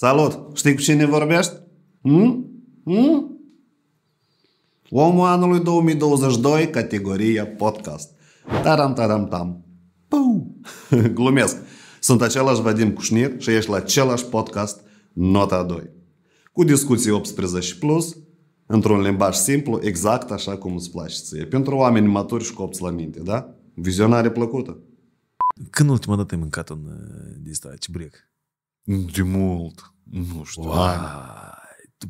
Salut! Știi cu cine vorbești? Hmm? Hmm? Omul anului 2022, categoria podcast. Taram, taram, tam. Pau! Glumesc. Sunt același Vadim Cușnir și ești la același podcast Nota 2. Cu discuții 18 plus, într-un limbaj simplu, exact așa cum îți place ție. Pentru oameni maturi și copți la minte, da? Vizionare plăcută. Când ultima dată ai mâncat un uh, ce brec? Ну, Демолд, Ну что?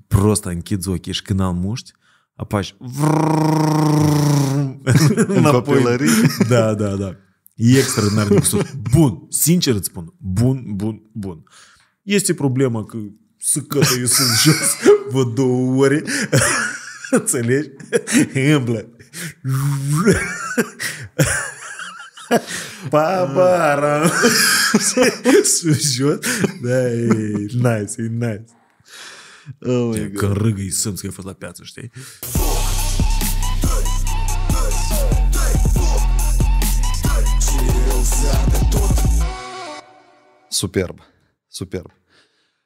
Просто анкидзо кишкинал мушт. А пач... Да, да, да. И екстраординарний кусок. Бун. Сінчерець бун. Бун, бун, бун. Є ці проблема, сикати Ісус щось в договорі. Це э, ліч. Pá, para! Da, e nice, e nice. Oh my God. Când râgâi sunt că ai fost la piață, știi? Superb. Superb.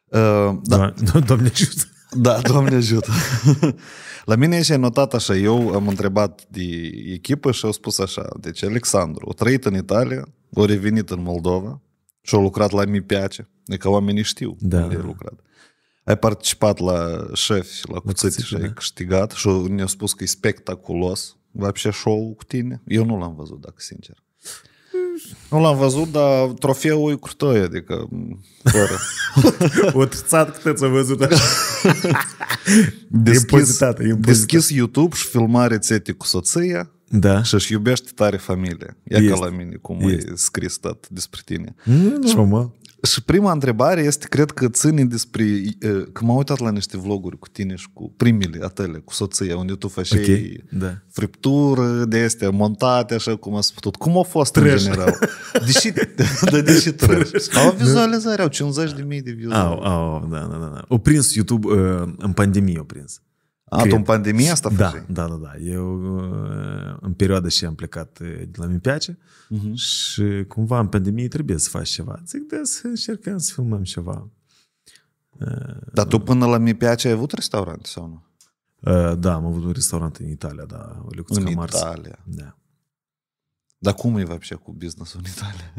Uh, da. Doamne ajută. Da, Doamne ajută! La mine e notat așa, eu am întrebat de echipă și au spus așa, deci Alexandru, o trăit în Italia, o revenit în Moldova și a lucrat la Mipiace, de că oamenii știu da. unde a lucrat. Ai participat la șefi, la cuțite și ai da. câștigat și ne-au spus că e spectaculos, Вообще show cu tine? Eu nu l-am văzut, dacă sincer. Nu l-am văzut, dar trofeul e curtoi, adică fără. o câte ți-a văzut așa. deschis, deschis YouTube și filmare țete cu soția. Da. Și își iubește tare familia. Ia este. ca la mine, cum este. e scris tot despre tine. E, mm, normal. Și prima întrebare este, cred că ține despre... Că m-am uitat la niște vloguri cu tine și cu primile atele, cu soția, unde tu faci okay, da. friptură de astea, montate, așa cum a spus Cum a fost trash. în general? Deși, da, deși trash. Au vizualizare, au 50.000 de mii de vizualizări. Au, au, da, da, da. O da. prins YouTube uh, în pandemie, o prins. A, tu în pandemie asta da, făceai? Da, da, da. Eu uh, în perioada și am plecat uh, de la Mimpeace uh-huh. Mhm. și cumva în pandemie trebuie să faci ceva. Zic, de da, să încercăm să filmăm ceva. Uh, Dar tu până la Mimpeace ai avut restaurant sau nu? Da, am avut un restaurant în Italia, da. În Italia? Da. Dar cum e вообще cu business în Italia?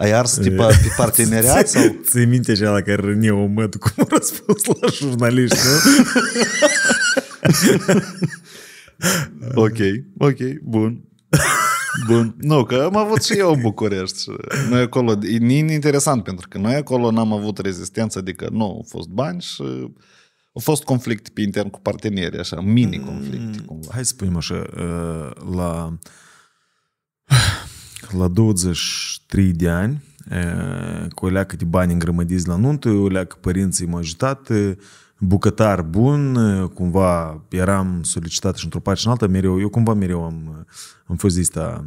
Ai ars tipa pe parteneriat? sau? Ți-ai minte și la care o mătă cum a răspuns la jurnaliști, nu? ok, ok, bun. Bun. Nu, că am avut și eu în București. Noi acolo, e interesant pentru că noi acolo n-am avut rezistență, adică nu au fost bani și au fost conflicte pe intern cu partenerii, așa, mini conflicte. Mm, hai să spunem așa, uh, la la 23 de ani, cu o leacă de bani îngrămădiți la nuntă, o leacă părinții m-au ajutat, bucătar bun, cumva eram solicitat și într-o parte și în alta, mereu, eu cumva mereu am, am fost ăsta da,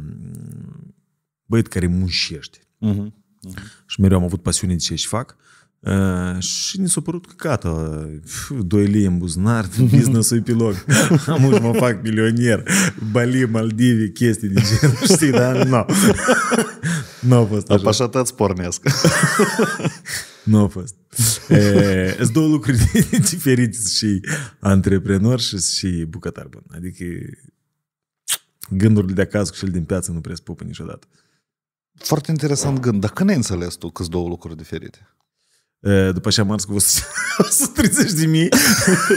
băiat care muncește. Uh-huh. Mhm, mhm. Uh-huh. Și mereu am avut pasiune de ce și fac. Uh, Uh, și ni s-a părut că gata, doi lei în buzunar, business-ul pe loc. Am uși mă fac milionier, Bali, Maldivi, chestii de gen, știi, da? nu. Nu a fost așa. Apășat pornesc. Nu a fost. Sunt două lucruri diferite și antreprenor și, și bucătar bun. Adică gândurile de acasă cu cel din piață nu prea spupă niciodată. Foarte interesant gând. Dar când ai înțeles tu că două lucruri diferite? După ce am ars cu 130 de mii.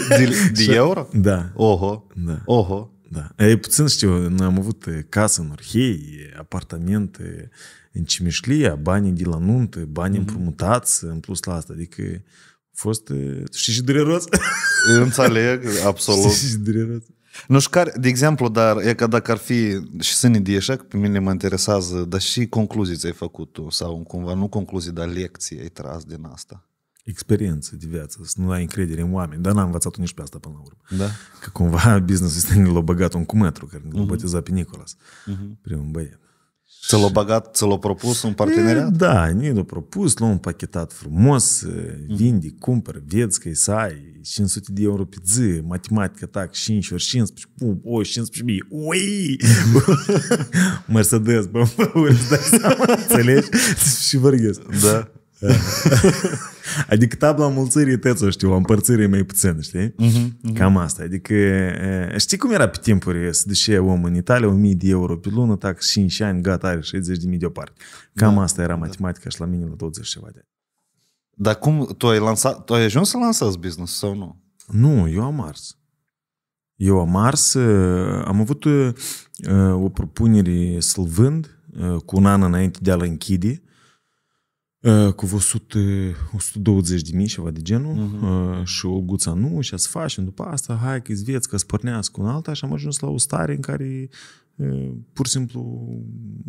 De, de euro? Da. Oho. Da. Oho. Da. E puțin știu, am avut casă în Orhei, apartamente în Cimișlia, banii de la nuntă, bani mm-hmm. împrumutați în plus la asta. Adică a fost, știi, și dureros. Înțeleg, absolut. Știi, și dureros. Nu știu care, de exemplu, dar e că dacă ar fi și sânii de eșec, pe mine mă interesează, dar și concluzii ți-ai făcut tu, sau cumva, nu concluzii, dar lecții ai tras din asta. Experiență de viață, să nu ai încredere în oameni, dar n-am învățat nici pe asta până la urmă. Da? Că cumva business este l-a băgat un cumetru, care ne l-a mhm. uh-huh. pe Nicolas, uh-huh. primul băiat. Ți l-a băgat, ți l-a propus un parteneriat? E, da, nu l-a propus, l-a împachetat frumos, mhm. vinde, cumpăr, vezi că să ai 500 de euro pe zi, matematică, tac, 5 ori 15, pum, o, 15 mii, ui! Mercedes, bă, mă, îți dai seama, înțelegi? Și vorbesc. Da. adică tabla mulțirii tățu, știu, împărțire mai puțin, știi? Uh-huh, uh-huh. Cam asta. Adică, știi cum era pe timpuri să duce om în Italia 1000 de euro pe lună, tac 5 ani, gata, are 60 de mii deoparte. Cam da, asta era da. matematica și la mine la 20 ceva de Dar cum, tu ai, lansat, tu ai ajuns să lansezi business sau nu? Nu, eu am ars. Eu am ars, am avut uh, o propunere să-l vând uh, cu un an înainte de a-l închide Uh, cu 100, 120 de mii, ceva de genul, uh-huh. și o guță nu, și să facem după asta, hai că vieți, că spărnească un alta și am ajuns la o stare în care uh, pur și simplu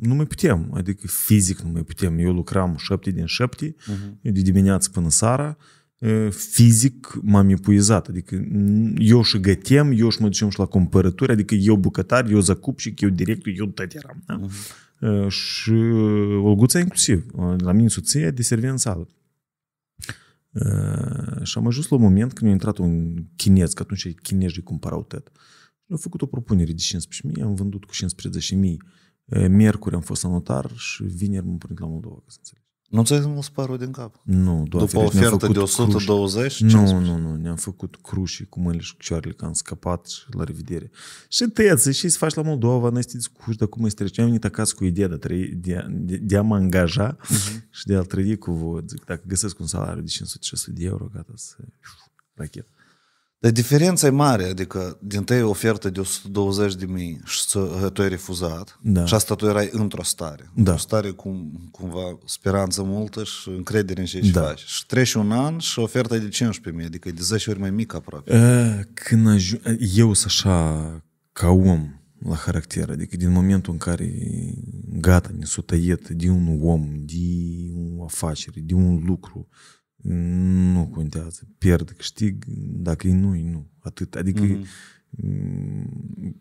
nu mai putem, adică fizic nu mai putem. Eu lucram șapte din șapte, uh-huh. de dimineață până seara, uh, fizic m-am epuizat, adică eu și gătem, eu și mă ducem și la cumpărături, adică eu bucătar, eu zacup și eu direct, eu tot eram. Da? Uh-huh și Olguța inclusiv, la mine soția de servie în sală. Și am ajuns la un moment când a intrat un chinez, că atunci chinezii cumpărau tot. Și au făcut o propunere de 15.000, am vândut cu 15.000. Miercuri am fost la notar și vineri m-am pornit la Moldova, ca să înțeleg. Nu ți-ai zis părul din cap? Nu, doar După ferești, ofertă de 120? Cruși. Nu, nu, nu, ne-am făcut crușii cu mâinile și cu cioarele, că am scăpat și la revedere. Și tăiați, și să faci la Moldova, n-ai să cu de cum este trece. Am venit acasă cu ideea de, trăi, de, de, de a mă angaja uh-huh. și de a trăi cu voi. Zic, dacă găsesc un salariu de 500-600 de euro, gata să... Rachet. Dar diferența e mare, adică din tăi ofertă de 120 de mii și tu ai refuzat da. și asta tu erai într-o stare. Da. Într-o stare cu cumva speranță multă și încredere în ce da. faci. Și treci un an și oferta e de 15 mii, adică e de 10 ori mai mică aproape. E, când aj- eu sunt așa ca om la caracter, adică din momentul în care gata, ne sutăiet de un om, de o afacere, de un lucru, nu contează. Pierd, câștig, dacă e nu, e nu. Atât. Adică mm-hmm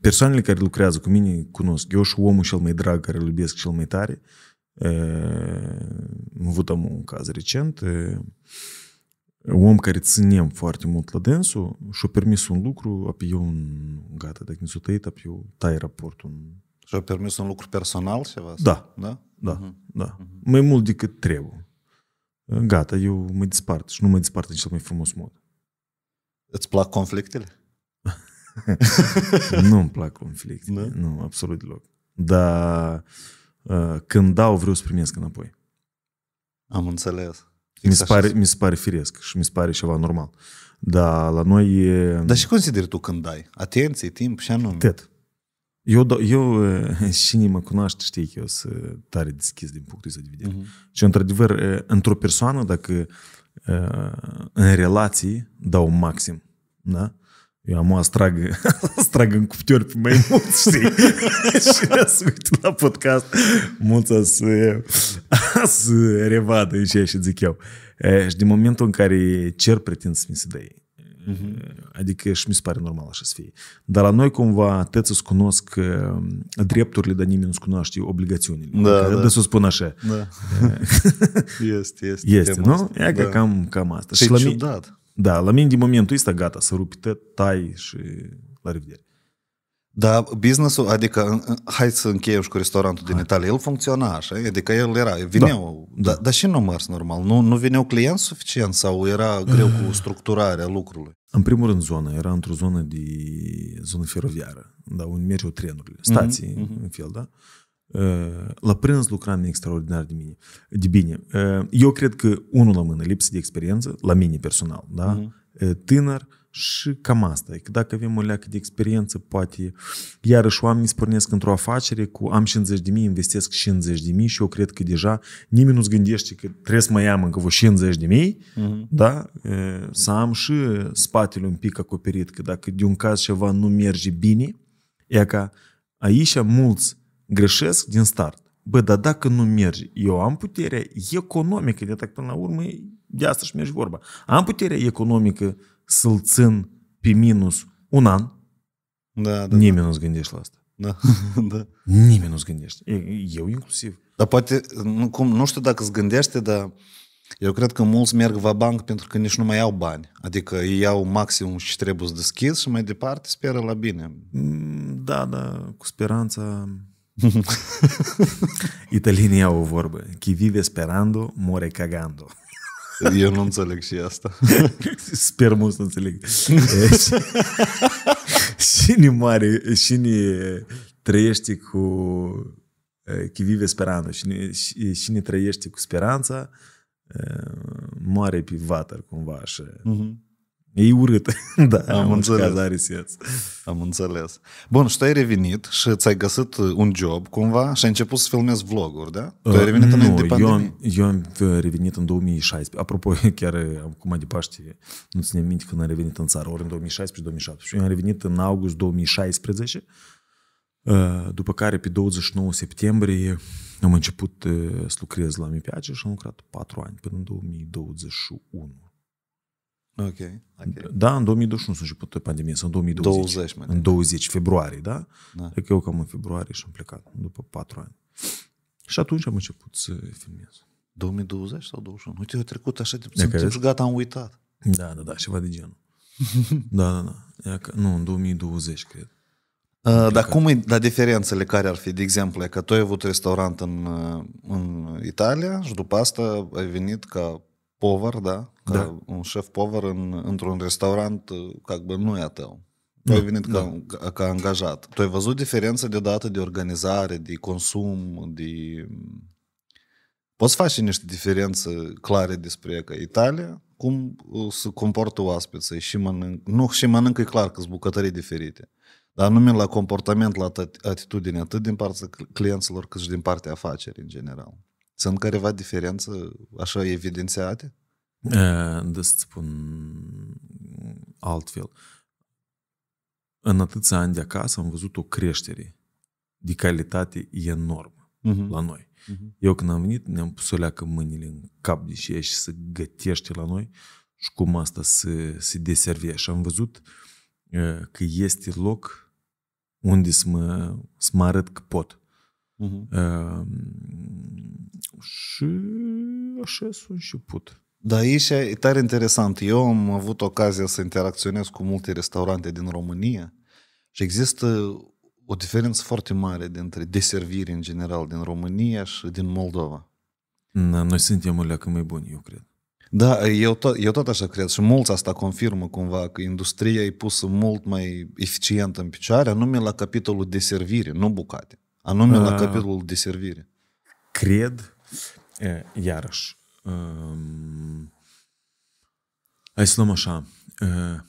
persoanele care lucrează cu mine cunosc. Eu și omul cel mai drag care îl iubesc cel mai tare. Am avut am un caz recent. Un om care ținem foarte mult la dânsul și-a permis un lucru, apoi eu, gata, dacă nu s-a tăiat, apoi eu tai raportul. Și-a permis un lucru personal ceva? Da. Da? Da, uh-huh. da. Uh-huh. Mai mult decât trebuie gata, eu mă despart și nu mă despart în cel mai frumos mod. Îți plac conflictele? nu îmi plac conflictele, nu? nu, absolut deloc. Dar uh, când dau, vreau să primesc înapoi. Am înțeles. Mi se, exact pare, mi se pare firesc și mi se pare ceva normal. Dar la noi e... Dar și consideri tu când dai? Atenție, timp și anume. Tet. Eu, eu eh, și mă cunoaște, știi că eu sunt tare deschis din punctul ăsta de vedere. Uh-huh. Și, într-adevăr, eh, într-o persoană, dacă eh, în relații dau maxim, da? Eu am o astragă, astrag în cuptor pe mai mult, știi? și să uit la podcast, mulți a să, a să revadă și așa zic eu. Și din momentul în care cer pretins să mi se dă ei, Uh-huh. Adică și mi se pare normal așa să fie. Dar la noi cumva tăți îți cunosc uh, drepturile, dar nimeni nu-ți cunoaște obligațiunile. Da, adică da. De să spun așa. Da. este, este. Este, nu? Asta. E da. cam, cam asta. Și, la ciudat. Mine, da, la mine din momentul ăsta gata, să rupi tăt, tai și la revedere. Da, businessul, adică hai să încheiem și cu restaurantul hai. din Italia, el funcționa așa, adică el era, vineau, da, da. da. dar și nu mers normal, nu, nu vineau clienți suficient sau era greu cu structurarea lucrului? În primul rând, zona. Era într-o zonă de zonă feroviară, da, unde mergeau trenurile, mhm, stații, mm-hmm. în fel, da? Uh, la prânz lucram extraordinar de, mine, de bine. Uh, eu cred că, unul la mână, lipsă de experiență, la mine personal, da? Mm-hmm. Tânăr, și cam asta. E că dacă avem o leacă de experiență, poate... Iarăși oamenii pornesc într-o afacere cu am 50 de mii, investesc 50 de mii și eu cred că deja nimeni nu-ți gândește că trebuie să mai am încă vreo 50 de mii, mm-hmm. da? E, să am și spatele un pic acoperit, că dacă de un caz ceva nu merge bine, e ca aici mulți greșesc din start. Bă, dar dacă nu merge, eu am puterea economică, de atât până la urmă, de asta și merge vorba. Am puterea economică să-l țin pe minus un an, da, da, nimeni da. nu-ți gândește la asta. Da, da. Nimeni nu-ți gândește. Eu inclusiv. Dar poate, nu, cum, nu știu dacă îți gândește, dar eu cred că mulți merg la banc pentru că nici nu mai au bani. Adică ei iau maximum și trebuie să deschizi și mai departe speră la bine. Mm, da, da, cu speranța... Italienii au o vorbă. Chi vive sperando, more cagando. Eu nu înțeleg și asta. Sper mult să înțeleg. și ni mare, și ni trăiește cu chi vive speranță și și, ni trăiește cu speranța moare pe vater cumva și uh-huh. Mhm. E urât. da, am, am înțeles. Caz are sens. Am înțeles. Bun, și tu ai revenit și ți-ai găsit un job cumva și ai început să filmezi vloguri, da? Tu ai uh, revenit uh, înainte de pandemie. Eu am, eu am uh, revenit în 2016. Apropo, chiar uh, acum de Paște, nu ținem minte când am revenit în țară, ori în 2016-2017. Eu am revenit în august 2016, după care pe 29 septembrie am început să lucrez la MIPACE și am lucrat 4 ani până în 2021 Okay, okay. Da, în 2021 s-a început pandemie, sunt în 2020. 20, mai în 20 da. februarie, da? da? Cred că eu cam în februarie și am plecat, după 4 ani. Și atunci am început să filmez. 2020 sau 21? Uite, a trecut așa de puțin și gata, am uitat. Da, da, da, ceva de genul. da, da, da. Ia că, nu, în 2020, cred. Uh, dar cum e, dar diferențele care ar fi? De exemplu, că tu ai avut restaurant în, uh, în Italia și după asta ai venit ca повар, да? Ca da. un șef povăr în, într-un restaurant, uh, ca bă, nu e da, da. a tău. Tu ai venit da. ca, angajat. Tu ai văzut diferența de dată de organizare, de consum, de... Poți face niște diferențe clare despre că Italia, cum uh, se comportă oaspeții și mănânc... Nu, și mănâncă e clar că sunt bucătării diferite. Dar anume la comportament, la atitudine, atât din partea clienților cât și din partea afacerii în general. Sunt careva diferență așa evidențiate? Da, să spun altfel. În atâția ani de acasă am văzut o creștere de calitate enormă uh-huh. la noi. Uh-huh. Eu când am venit ne-am pus o leacă mâinile în cap de și și să gătește la noi și cum asta se, se deservie. Și am văzut că este loc unde să mă, să mă arăt că pot. Uh-huh. Uh, și așa sunt și put. Da, aici e tare interesant. Eu am avut ocazia să interacționez cu multe restaurante din România și există o diferență foarte mare dintre deserviri în general din România și din Moldova. Da, noi suntem alea mai buni, eu cred. Da, eu tot, eu tot așa cred și mulți asta confirmă cumva că industria e pusă mult mai eficient în picioare, anume la capitolul deservire, nu bucate anume la uh, capitolul de servire. Cred, iarăși, um, hai să luăm așa, uh,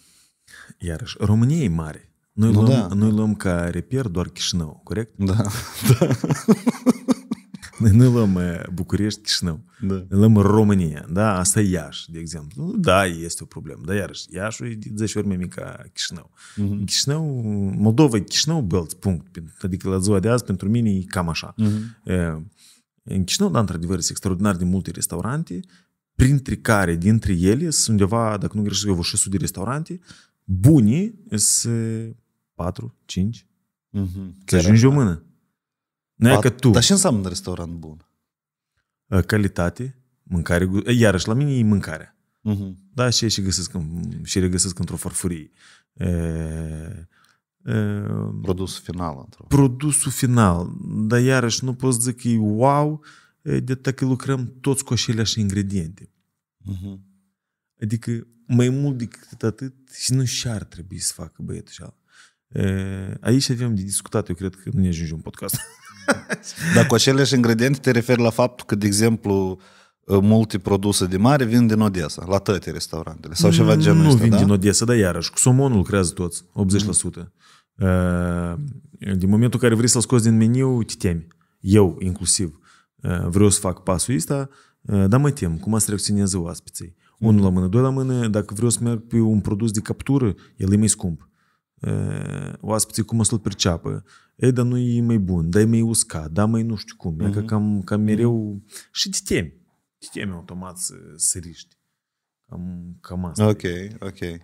iarăși, România e mare. Noi, nu luăm, da. noi luăm ca reper doar Chișinău, corect? Da. da nu luăm București, Chișinău. Da. Noi Luăm România, da? Asta e Iași, de exemplu. Da, este o problemă, dar iarăși, Iașul e de 10 ori mai mic ca Chișinău. Uh-huh. Chișinău, Moldova, Chișinău, belt, punct. Adică la ziua de azi, pentru mine e cam așa. Uh-huh. E, În Chișinău, da, într-adevăr, sunt extraordinar de multe restaurante, printre care, dintre ele, sunt undeva, dacă nu greșesc, eu vreo 600 de restaurante, buni, sunt 4, 5, Uh-huh. să ajungi o mână. Nu e că tu. Dar ce înseamnă un restaurant bun? Ă, calitate, mâncare, iarăși la mine e mâncarea. Uh-huh. Mhm. Da, și și găsesc și regăsesc într-o farfurie. E, e, produsul final. Într-o... Produsul final. Dar iarăși nu pot zic că e wow, de dacă lucrăm toți cu aceleași ingrediente. Uh-huh. Adică mai mult decât atât și nu și-ar trebui să facă băietul și Aici avem de discutat, eu cred că nu ne ajungem un podcast. Dar cu aceleași ingrediente te referi la faptul că, de exemplu, multe produse de mare vin din Odessa, la toate restaurantele, sau ceva de mm, genul Nu ăsta, vin da? din Odessa, dar iarăși, cu somonul lucrează toți, 80%. Mm. Uh, din momentul în care vrei să-l scoți din meniu, te temi. Eu, inclusiv, uh, vreau să fac pasul ăsta, uh, dar mă tem, cum să reacționeze oaspeții. Unul mm. la mână, doi la mână, dacă vreau să merg pe un produs de captură, el e mai scump. Oaspeții cum să-l perceapă. Ei dar nu e mai bun, dar e mai uscat, da, mai nu știu cum. Mm-hmm. E că mhm. cam, cam mhm. mereu... Mm-hmm. Și te temi. Te temi automat să, să riști. Cam, cam asta. Ok, e. ok.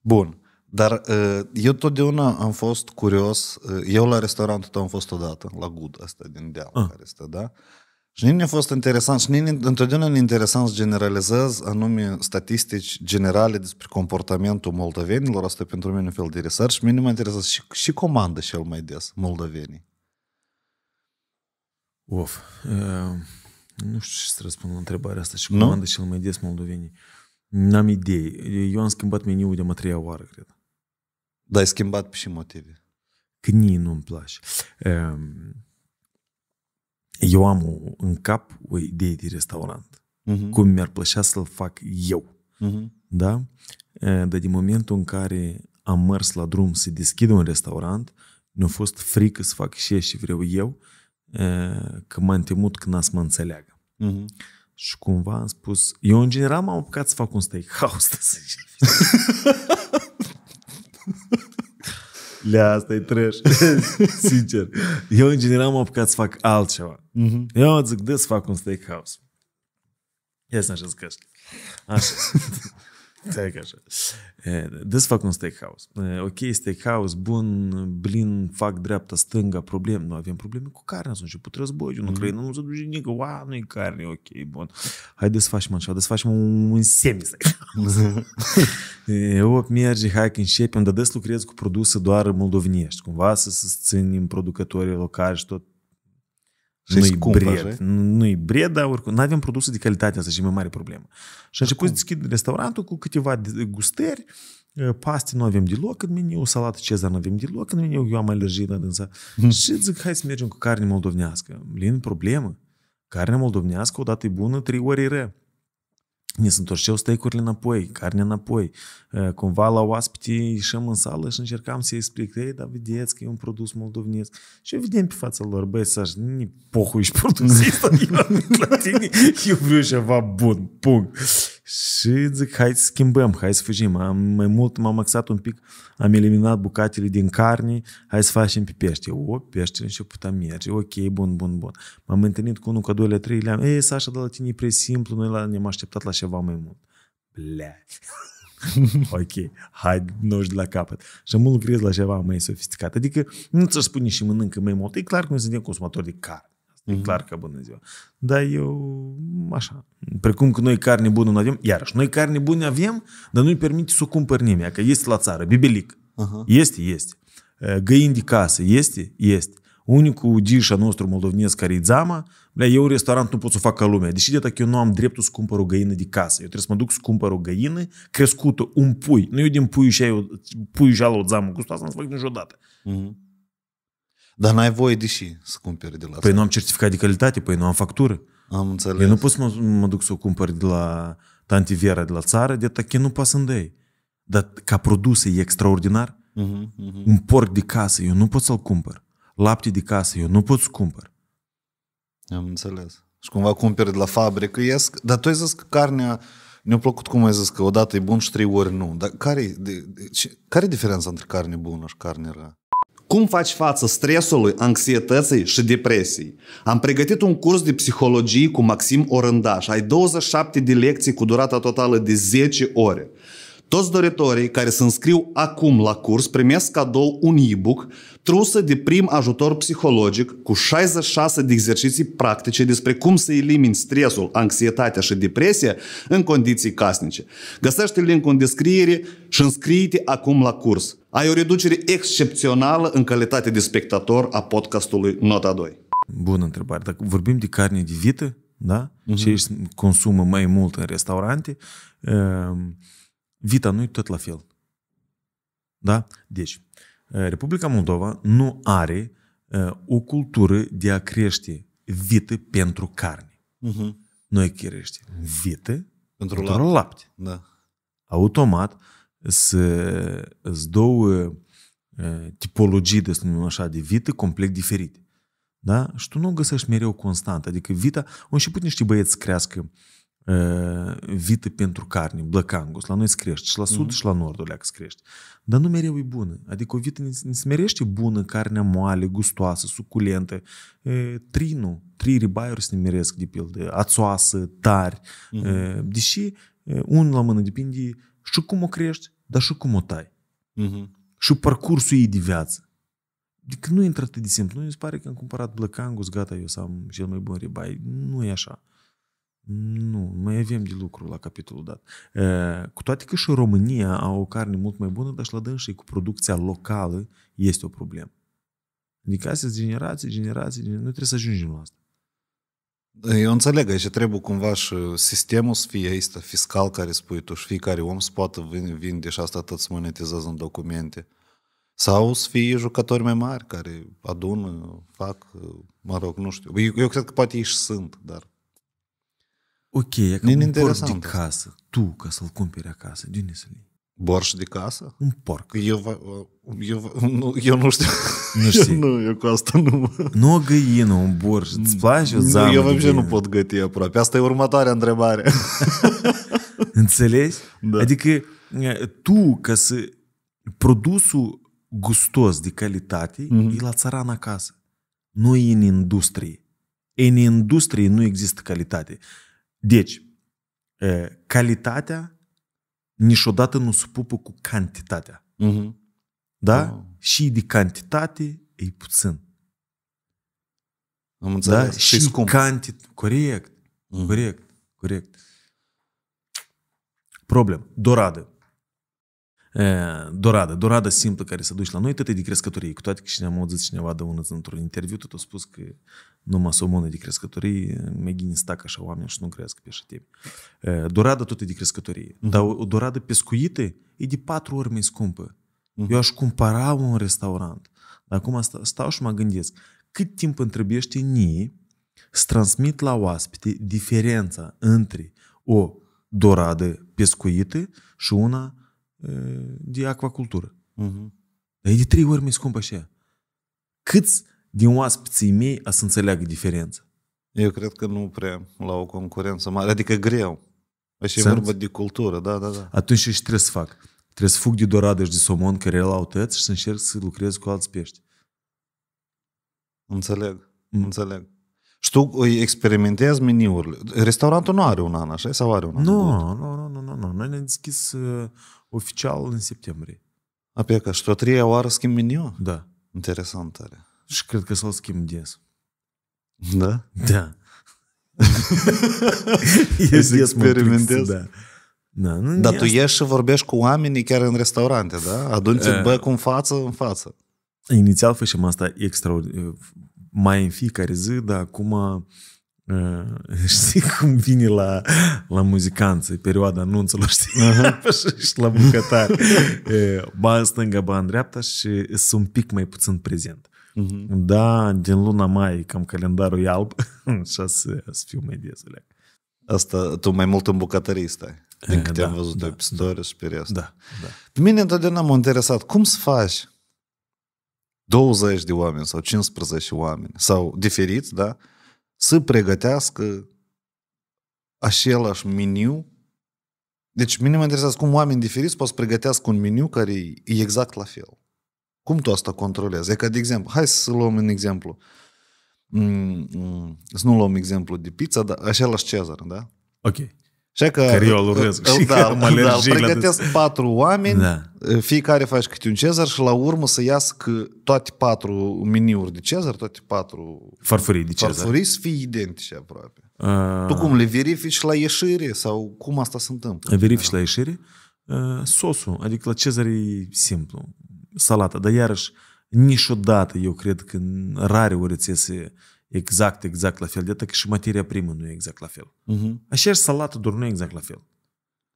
Bun. Dar ă, eu totdeauna am fost curios, ă, eu la restaurantul tău am fost odată, la Good, asta din deal ah. care este, da? Și nu a fost interesant și nu întotdeauna ne interesant să generalizez anume statistici generale despre comportamentul moldovenilor, asta e pentru mine un fel de research, mine mă interesează și, și comandă cel mai des moldovenii. Of, uh, nu știu ce să răspund la întrebarea asta, și comandă cel mai des moldovenii. N-am idei. Eu am schimbat meniul de mă treia oară, cred. Dar ai schimbat pe și motive. Că nu-mi place. Uh, eu am în cap o idee de restaurant. Uh-huh. Cum mi-ar plăcea să-l fac eu. Uh-huh. Da? Dar din momentul în care am mers la drum să deschid un restaurant, mi-a fost frică să fac și și vreau eu, că m-am temut că n să mă înțeleagă. Uh-huh. Și cumva am spus, eu în general m-am apucat să fac un steakhouse. Lea, asta e trash. Sincer. Eu, în general, m-am apucat să fac altceva. Mm-hmm. Eu zic, de să fac un steakhouse. Ia să așa zic Așa. Stai așa. Dă să fac un steakhouse. Ok, steakhouse, bun, blin, fac dreapta, stânga, probleme. Nu avem probleme cu carne atunci, put mhm. război, în Ucraina nu se duce nică, oa, nu e carne, ok, bun. Hai să facem așa, să facem un, un semi steakhouse. 8 merge, hai că începem, dar des lucrez cu produse doar moldovenești, cumva să, să ținem producătorii locali și tot nu-i bred, nu-i bred, dar oricum, nu avem produse de calitate, asta și mai mare problemă. Și a început să deschid restaurantul cu câteva gustări, ă, paste nu avem deloc în meniu, salată cezar nu avem deloc în meniu, eu am alergii la dânsa. Hm. și zic, hai să mergem cu carne moldovnească. Lin, problemă. carne moldovnească odată e bună, trei ori e rea ne se întorceau stecurile înapoi, carne înapoi. Cumva la oaspete ieșim în sală și încercam să-i explic, ei, dar vedeți că e un produs moldovnesc. Și vedem pe fața lor, băi, să ni pohu ești produsul ăsta, eu eu vreau ceva bun, punct. Și zic, hai să schimbăm, hai să fugim. Am, mai mult m-am axat un pic, am eliminat bucatele din carne, hai să facem pe pește. O, peștele și putem merge. Ok, bun, bun, bun. M-am întâlnit cu unul, cu doilea, treilea. Ei, Sasha, dar la tine e prea simplu, noi la, ne-am așteptat la ceva mai mult. Blea. ok, hai, noi de la capăt. Și mult lucrez la ceva mai sofisticat. Adică nu ți-aș spune și mănâncă mai mult. E clar că noi suntem consumatori de carne. E mhm. clar că bună ziua. Dar eu, așa, precum că noi carne bună nu avem, iarăși, noi carne bună avem, dar nu-i permite să o cumpăr nimeni, că este la țară, bibelic. Uh-huh. Este, este. Găini de casă, este, este. Unicul dișa nostru moldovnesc care e zama, bля, eu restaurant nu pot să fac ca lumea. Deși de atât eu nu am dreptul să cumpăr o găină de casă. Eu trebuie să mă duc să cumpăr o găină crescută, un pui. Nu eu din puiul și eu, puiul și ala o zamă gustoasă, nu fac niciodată. Uh-huh. Dar n-ai voie de și să cumperi de la Păi nu am certificat de calitate, păi nu am factură. Am înțeles. Eu nu pot să mă, mă duc să o cumpăr de la tanti Vera de la țară, de că nu pasândei. Dar ca produs e extraordinar. Uh-huh, uh-huh. Un porc de casă, eu nu pot să-l cumpăr. Lapte de casă, eu nu pot să cumpăr. Am înțeles. Și cumva cumperi de la fabrică, ies, dar tu ai zis că carnea, mi-a plăcut cum ai zis că odată e bun și trei ori nu. Dar care, de, de, care e diferența între carne bună și carne rea? Cum faci față stresului, anxietății și depresiei? Am pregătit un curs de psihologie cu Maxim Orândaș. Ai 27 de lecții cu durata totală de 10 ore. Toți doritorii care se înscriu acum la curs primesc cadou un e-book trusă de prim ajutor psihologic cu 66 de exerciții practice despre cum să elimini stresul, anxietatea și depresia în condiții casnice. Găsește linkul în descriere și înscrie-te acum la curs. Ai o reducere excepțională în calitate de spectator a podcastului Nota 2. Bună întrebare. Dacă vorbim de carne de vită, da? Uh-huh. Mhm. Cei consumă mai mult în restaurante, uh, Vita nu e tot la fel. Da? Deci, uh, Republica Moldova nu are uh, o cultură de a crește vită pentru carne. Uh-huh. Noi crește vită pentru, pentru lapte. lapte. Da. Automat sunt două uh, tipologii, de numim așa, de vită complet diferite. Da? Și tu nu găsești mereu constant. Adică vita, și put niște băieți să crească uh, Uh, vită pentru carne, blăcangus, la noi îți crește și la sud mm-hmm. și la nordul leac îți crește. Dar nu mereu e bună. Adică o vită smerește bună, carnea moale, gustoasă, suculentă. E, trinu, trei ribaiuri se meresc de pildă, ațoasă, tari. Mm-hmm. E, deși unul la mână depinde și cum o crești, dar și cum o tai. Mm-hmm. Și parcursul ei de viață. Adică nu intră atât de simplu. Nu mi se pare că am cumpărat angus, gata, eu să am cel mai bun ribai. Nu e așa. Nu, mai avem de lucru la capitolul dat. Cu toate că și România au o carne mult mai bună, dar și la dânșii cu producția locală este o problemă. Adică astea generații, generații, noi trebuie să ajungem la asta. Eu înțeleg, aici trebuie cumva și sistemul să fie ăsta fiscal care spui tu și fiecare om să poată vinde și asta tot să monetizează în documente. Sau să fie jucători mai mari care adună, fac, mă rog, nu știu. Eu, eu cred că poate ei și sunt, dar Ok, e ca un porc de casă. Tu, ca să-l cumperi acasă, de unde să le Borș de casă? Un porc. Eu, eu, nu, eu nu știu. Nu știu. Eu, nu, eu cu asta nu Nu o găină, un borș. Îți place Nu, eu văd nu pot găti aproape. Asta e următoarea întrebare. Înțelegi? Da. Adică tu, ca să... Produsul gustos de calitate mm-hmm. e la în acasă. Nu e în industrie. În industrie nu există calitate. Deci, calitatea niciodată nu se pupă cu cantitatea. Uh-huh. Da? Wow. Și de cantitate e puțin. Am da? înțeles. Da? Și scump. Cantit... Corect. Uh-huh. Corect. Corect. Problem. Doradă doradă, doradă simplă care se duce la noi, tot e de crescătorie. Cu toate că și ne-am auzit cineva de unul într-un interviu, tot a spus că nu mă somonă de crescătorie, meghini stac așa oameni și nu crească pe așa timp. Doradă tot e de crescătorie. Uh-huh. Dar o, doradă pescuită e de patru ori mai scumpă. Uh-huh. Eu aș cumpăra un restaurant. Dar acum stau și mă gândesc, cât timp întrebește nii să transmit la oaspete diferența între o doradă pescuită și una de aquacultură, Uh-huh. Mhm. Dar e de trei ori mai scumpă așa. Câți din oaspeții mei a să înțeleagă diferența? Eu cred că nu prea la o concurență mare, adică greu. Și e vorba de cultură, da, da, da. Atunci și trebuie să fac? Trebuie să fug de doradă și de somon care el au tăți și să încerc să lucrez cu alți pești. Înțeleg, mm. înțeleg. Și tu îi experimentezi meniurile. Restaurantul nu are un an, așa? Sau are un an? Nu, nu, nu, nu, nu. Noi ne-am deschis uh, oficial în septembrie. A, că și o treia oară schimb meniu? Da. Interesant tare. Și cred că s-o schimb des. Da? Da. este experimentez. Da. Da, nu Dar tu ieși și vorbești cu oamenii chiar în restaurante, da? Adunți uh, eh. bă cu față în față. Inițial făceam asta extraordinar, mai în fiecare zi, dar acum Eh, știi cum vine la, la muzicanță, perioada anunțelor, știi? Uh-huh. și la bucătar ba în stânga, ba în dreapta și sunt un pic mai puțin prezent. Uh-huh. Da, din luna mai, cam calendarul e alb, așa să, să fiu mai des. Asta, tu mai mult în bucătărie stai. Din eh, câte da, am văzut da, pe da, da, și pe rest. Da, da. Pe mine întotdeauna m-a interesat cum să faci 20 de oameni sau 15 oameni sau diferiți, da? să pregătească același meniu. Deci, mine mă interesează cum oameni diferiți pot să pregătească un meniu care e exact la fel. Cum tu asta controlezi? E ca de exemplu, hai să luăm un exemplu. Mm, mm, să nu luăm exemplu de pizza, dar același Cezar, da? Ok. Așa că, care eu îl urez da, și da, am da, îl pregătesc patru oameni, da. fiecare face câte un cezar și la urmă să iasă că toate patru meniuri de cezar, toate patru farfurii de cezar. Farfurii să fie identice aproape. A... Tu cum le verifici la ieșire sau cum asta se întâmplă? Verifici la ieșire? Sosul, adică la cezar e simplu, salata, dar iarăși niciodată eu cred că rare ori ți iese exact, exact la fel. De că și materia primă nu e exact la fel. Uh-huh. Mhm. Așa și salată, doar nu e exact la fel.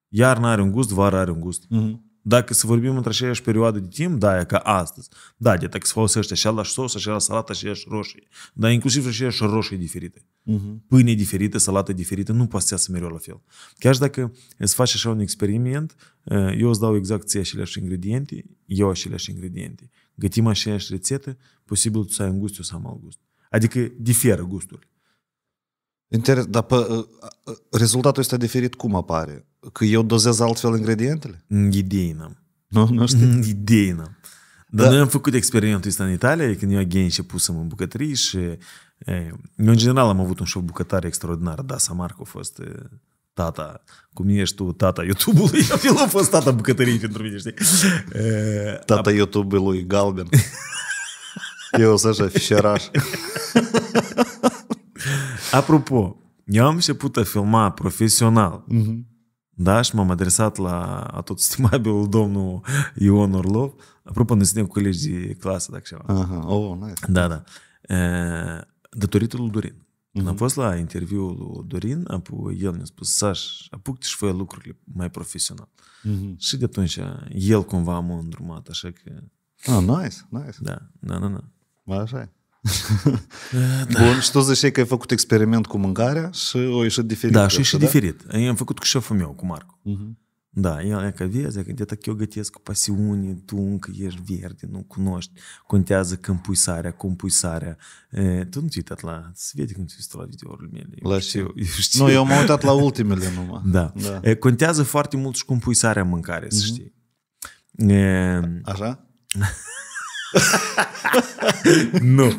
Iarna are un gust, vara are un gust. Uh-huh. Dacă să vorbim într aceeași perioadă de timp, da, e ca astăzi. Da, de dacă se folosește așa la sos, așa la salată, așa și roșii. Dar inclusiv așa și roșii diferite. Uh-huh. Pâine diferite, salată diferită, nu poate să mereu la fel. Chiar și dacă îți faci așa un experiment, eh, eu îți dau exact ție aceleași ingrediente, eu aceleași ingrediente. Gătim aceeași rețetă, posibil tu să ai un gust, eu să am alt gust. Adică diferă gustul. Interes, dar pă, uh, uh, rezultatul este diferit cum apare? Că eu dozez altfel ingredientele? Mm, idei n-am. Nu, nu știu. Mm, idei n-am. Dar da. noi am făcut experimentul ăsta în Italia, când eu agen și pusem în bucătărie și eu în general am avut un șof bucătar extraordinar, da, Samarco a fost tata, cum ești tu tata YouTube-ului, el a fost tata bucătării pentru mine, știi? Tata YouTube-ului Galben. Eu sunt așa, fișeraș. Apropo, eu am început a filma profesional. Mm-hmm. Da? Și m-am adresat la tot stimabilul domnul Ion Orlov. Apropo, ne suntem colegi de clasă, dacă ceva. Aha, oh, nice. Da, da. E, datorită lui Dorin. Când am mhm. fost la interviul lui Dorin, apoi el mi-a spus, Saș, apuc-te și fă lucrurile mai profesional. Mm-hmm. Și de atunci el cumva m-a îndrumat, așa că... Ah, nice, nice. Da, da, da, da. Așa eh, da. Bun, și tu zici că ai făcut experiment cu mâncarea și o ieșit diferit. Da, și ieșit da? diferit. Eu am făcut cu șeful meu, cu Marco. Uh-huh. Da, el e ca vezi, că de că eu gătesc cu pasiune, tu încă ești verde, nu cunoști, contează când pui sarea, cum pui sarea. E, tu nu te uitat la, se vede cum te la videourile mele. la știu, eu știu. Nu, eu m-am uitat la ultimele numai. Da. da. E, contează foarte mult și cum pui sarea mâncare, uh-huh. să mhm. știi. E, Așa? Nu.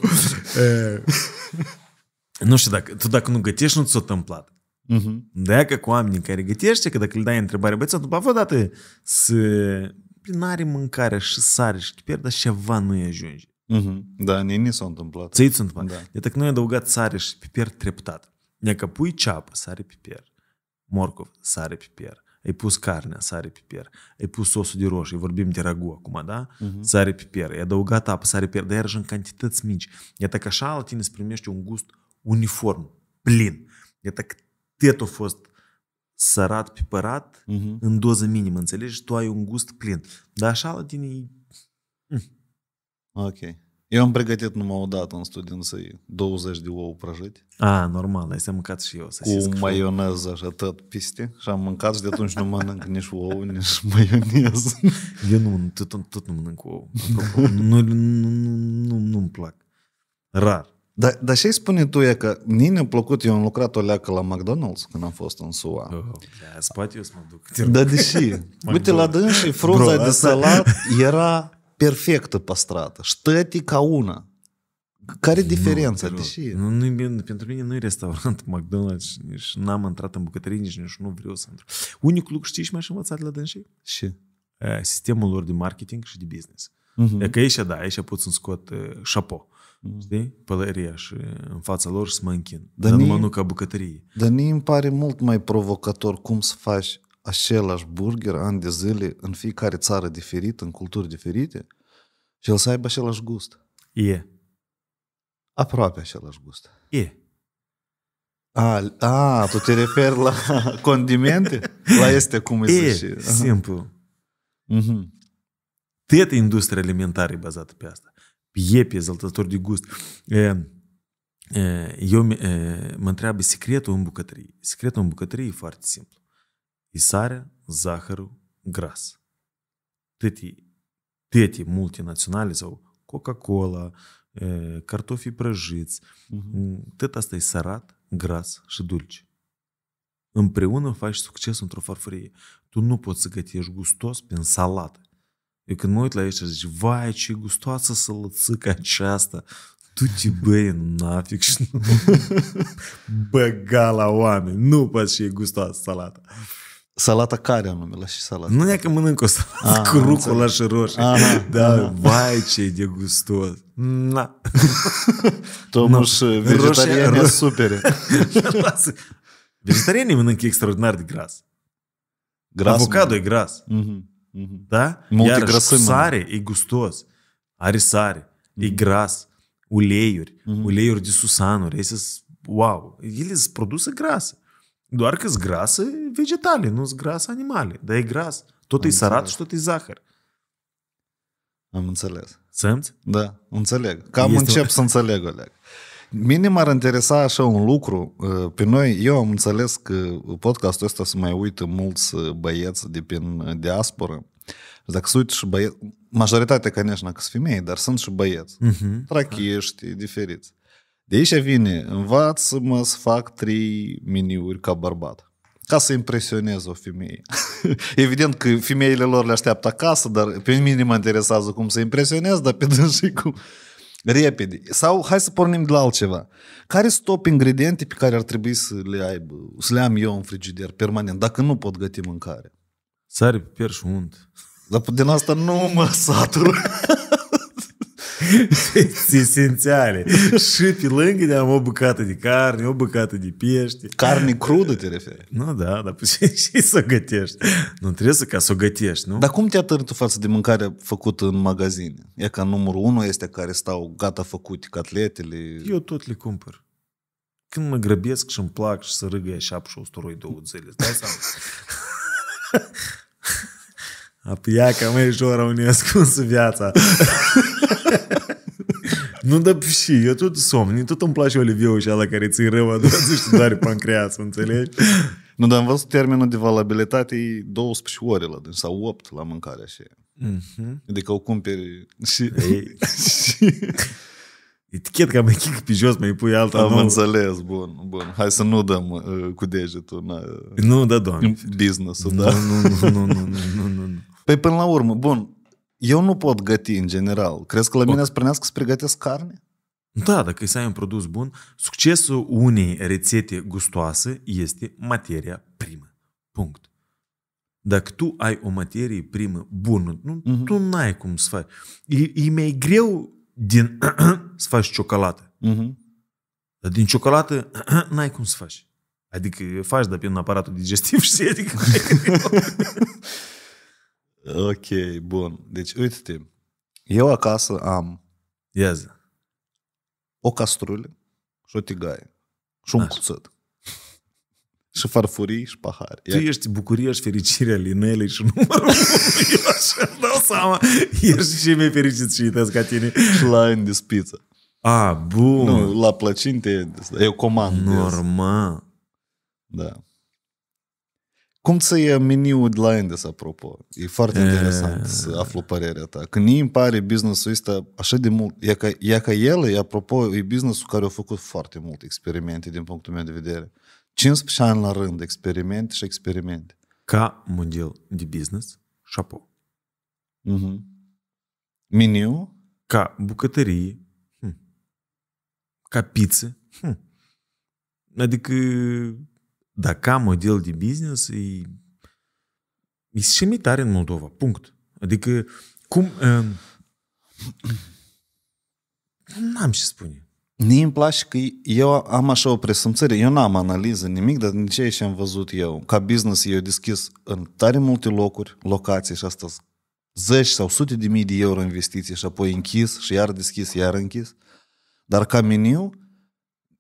Nu știu, dacă, tu dacă nu gătești, nu ți s-a întâmplat. Uh-huh. de că cu oamenii care gătește, că dacă le dai întrebare, băieța, după vreodată să... N-are mâncare și sare și pierd, dar ceva nu-i ajunge. Uh-huh. Da, nici nu s-a întâmplat. Ți s-a întâmplat. Da. De dacă nu ai adăugat sare și piper treptat. Dacă pui ceapă, sare piper. Morcov, sare piper ai pus carnea, sare, piper, ai pus sosul de roșie, vorbim de ragu acum, da? Uh-huh. Sare, piper, ai adăugat apă, sare, piper, dar iarăși în cantități mici. Iată că așa la tine îți primește un gust uniform, plin. Iată că tot a fost sărat, piperat, uh-huh. Mhm. în doză minimă, înțelegi? Tu ai un gust plin. Dar așa la tine e... Ok. Eu am pregătit numai o dată în studenții 20 de ouă prăjit. A, normal, ai să mâncat și eu. Să cu maioneză și atât piste. Și am mâncat și de atunci nu mănânc nici ouă, nici maioneză. Eu nu, tot, tot nu mănânc ouă. Nu, nu, nu, nu-mi plac. Rar. Dar da ce spune tu e că mie ne a plăcut, eu am lucrat o leacă la McDonald's când am fost în SUA. Oh, da, spate eu să mă duc. Dar deși, uite la dâns și frunza de salat era perfectă păstrată, ștătii ca una. Care diferența? Nu, Nu, nu, pentru mine nu e restaurant McDonald's, nici n-am intrat în bucătărie, nici, nici nu vreau să intru. Unicul lucru, știi și m-aș învățat la dânsii? Și? Sistemul lor de marketing și de business. Uh-huh. Că aici, da, aici pot să-mi scot uh, șapo. Uh-huh. Mhm. Știi? Pălăria și în fața lor și să mă închin. Dar, dar nu ca bucătărie. Dar mie îmi pare mult mai provocator cum să faci același burger ani de zile în fiecare țară diferită, în culturi diferite și el să aibă același gust. E. Aproape același gust. E. A, a tu te referi la condimente? La este cum îi e, simplu. Mm-hmm. Toată industria alimentară e bazată pe asta. E pe zăltători de gust. E, eu mă întreabă secretul în bucătărie. Secretul în bucătărie e foarte simplu и zahărul, захару, грас. Тети, тети sau Coca-Cola, cartofii картофи прожиц, тет tot asta e sărat, gras și Împreună faci succes într-o farfurie. Tu nu poți să gătești gustos prin salată. Eu când mă uit la ăștia zici, vai, ce gustoasă sălățică aceasta, tu te băi în nafic și nu băga la oameni. Nu poți și e gustoasă salată. Salata care anume? La și salată? Nu e că mănânc o salată A, ah, cu rucola și roșii. Aha, da, aha. vai ce de gustos. Na. Tomuș, no. vegetarianii roșia, supere. vegetarianii mănâncă extraordinar de gras. gras Avocado e gras. Mhm, mhm. Da? Multe Iar grasămi, sare mă. e gustos. Are sare, uh e mhm. gras, uleiuri, uleiuri de susanuri. Ele sunt, wow, ele sunt produse grase. Doar că sunt grase vegetale, nu sunt grasă animale. Dar e gras. Tot am e sărat înțeles. și tot e zahăr. Am înțeles. Sunt? Da, înțeleg. Cam este încep o... să înțeleg, Oleg. Mine m-ar interesa așa un lucru. Uh, pe noi, eu am înțeles că podcastul ăsta se mai uită mulți uh, băieți de prin uh, diasporă. dacă se uită și băieți, majoritatea, конечно, că sunt femei, dar sunt și băieți. Uh-huh. Mhm. trachiești, diferiți. De aici vine, învață-mă să fac trei miniuri ca bărbat. Ca să impresionez o femeie. Evident că femeile lor le așteaptă acasă, dar pe mine mă interesează cum să impresionez, dar pe și cum repede. Sau hai să pornim de la altceva. Care sunt top ingrediente pe care ar trebui să le, aibă, să le am eu în frigider permanent, dacă nu pot găti mâncare? Sare, piper și unt. Dar din asta nu mă satur. esențiale. Și pe lângă de-am o bucată de carne, o bucată de pește. Carne crudă te referi? Nu, da, dar și să o gătești. Nu trebuie să ca să o gătești, nu? Dar cum te atârni tu față de mâncarea făcută în magazine? E ca numărul unu este care stau gata făcute catletele. Eu tot le cumpăr când mă grăbesc și îmi plac și să râgă așa și usturoi două zile. Stai seama. Apia că mai jor unii în viața nu, dă și eu tot somn, tot îmi place Oliviu și ala care ți-i rău adus și doare pancreas, înțelegi? Nu, dar am văzut termenul de valabilitate e 12 ore la dânsa, sau 8 la mâncare așa. Mm-hmm. Adică o cumperi și... Ei. și... Etichet ca mai chic pe jos, mai pui alta Am nouă. înțeles, bun, bun. Hai să nu dăm uh, cu degetul na, nu, da, doamne. business da? Nu, nu, nu, nu, nu, nu, nu, nu. Păi până la urmă, bun, eu nu pot găti în general. Crezi că la mine o... sprânească să pregătesc carne? Da, dacă să ai un produs bun, succesul unei rețete gustoase este materia primă. Punct. Dacă tu ai o materie primă bună, nu, uh-huh. tu n-ai cum să faci. E, e mai greu din să faci ciocolată. Uh-huh. Dar din ciocolată n-ai cum să faci. Adică faci, dar un aparatul digestiv și adică Ok, bun. Deci, uite-te. Eu acasă am Iază. o castrulă și o tigaie și un Așa. cuțet. și farfurii și pahar. Tu ești bucuria și fericirea Linelei și numărul eu așa îmi dau seama. Ești și mai fericit și uitați ca tine. Și la ani de spiță. A, bun. Nu, la plăcinte, eu comand. Normal. Da. Cum ți e meniul de la Endes, apropo? E foarte e... interesant să aflu părerea ta. Când îi îmi pare businessul ăsta așa de mult, e ca, e ca el, e apropo, e businessul care a făcut foarte mult experimente din punctul meu de vedere. 15 ani la rând, experimente și experimente. Ca model de business, șapo. Uh-huh. Mhm. Meniu? Ca bucătărie, hm. ca pizza. Hm. Adică dar ca model de business e, e și mai tare în Moldova, punct. Adică, cum... Uh, n-am ce spune. Mie îmi place că eu am așa o presumțire, eu n-am analiză nimic, dar din ceea ce am văzut eu, ca business eu deschis în tare multe locuri, locații și asta zeci sau sute de mii de euro investiții și apoi închis și iar deschis, iar închis. Dar ca meniu,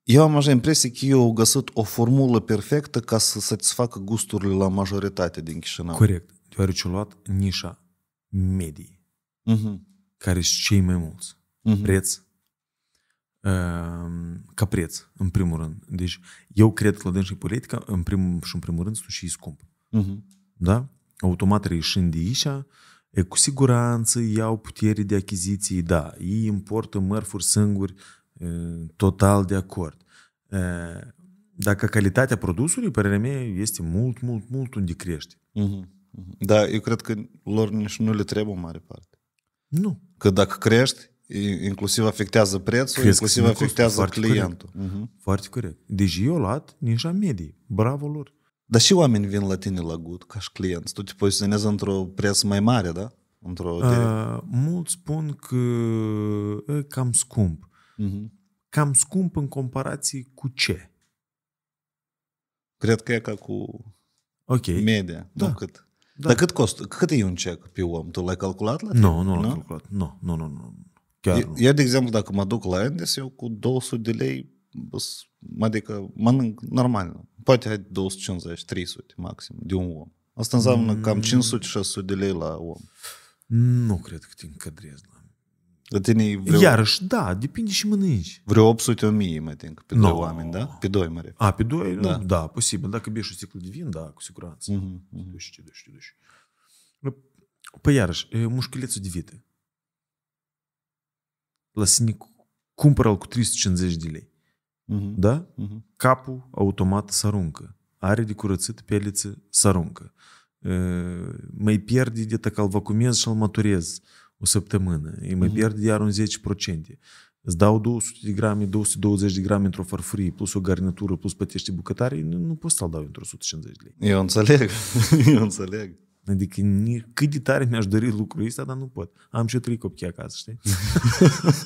eu am așa impresie că eu au găsit o formulă perfectă ca să satisfacă gusturile la majoritatea din Chișinău. Corect. Deoarece au luat nișa medii, uh-huh. care sunt cei mai mulți. Uh-huh. Preț, ehm, ca preț, în primul rând. Deci, eu cred că la și politica, în primul și în primul rând, sunt și scump. Uh-huh. Da? Automat reișind de aici, e, cu siguranță iau putere de achiziții, da, ei importă mărfuri singuri, total de acord. Dacă calitatea produsului, părerea mea, este mult, mult, mult unde crește. Uh-huh. Da, eu cred că lor nici nu le trebuie o mare parte. Nu. Că dacă crești, inclusiv afectează prețul, Cresc inclusiv afectează foarte clientul. Corect. Mhm. Uh-huh. Foarte corect. Deci eu luat nișa medie. Bravo lor. Dar și oameni vin la tine la gut ca și clienți. Tu te poziționezi într-o preț mai mare, da? Într-o uh, mulți spun că e cam scump. Mm-hmm. Cam scump în comparație cu ce? Cred că e ca cu okay. media. Da. Nu cât. Da. Dar cât costă? Cât e un cec pe om? Tu l-ai calculat la Nu, nu l-am no? calculat. Nu, nu, nu. nu. Chiar eu, nu. de exemplu, dacă mă duc la Andes, eu cu 200 de lei, adică mănânc normal. Poate ai 250, 300 maxim de un om. Asta înseamnă mm. cam 500-600 de lei la om. Nu cred că te încadrezi la la tine vreo... Iarăși, da, depinde și mănânci. Vreo 800 1000, mă think, pe no. doi oameni, da? Pe doi, mă A, pe doi? Da, da posibil. Dacă biești o sticlă de vin, da, cu siguranță. Mm-hmm. mm-hmm. Duși, duși, duși. Păi iarăși, mușchilețul de vite. La sine cumpără-l cu 350 de lei. Mm-hmm. Da? Mm-hmm. Capul automat să aruncă. Are de curățit peliță s aruncă. Mai pierde de dacă îl vacumez și îl maturez o săptămână, îi mai mhm. pierd iar un 10%. Îți dau 200 de grame, 220 de grame într-o farfurie, plus o garnitură, plus plătești bucătare, nu, nu poți să-l dau într-o 150 de lei. Eu înțeleg, eu înțeleg. Adică cât de tare mi-aș dori lucrul ăsta, dar nu pot. Am și trei copii acasă, știi?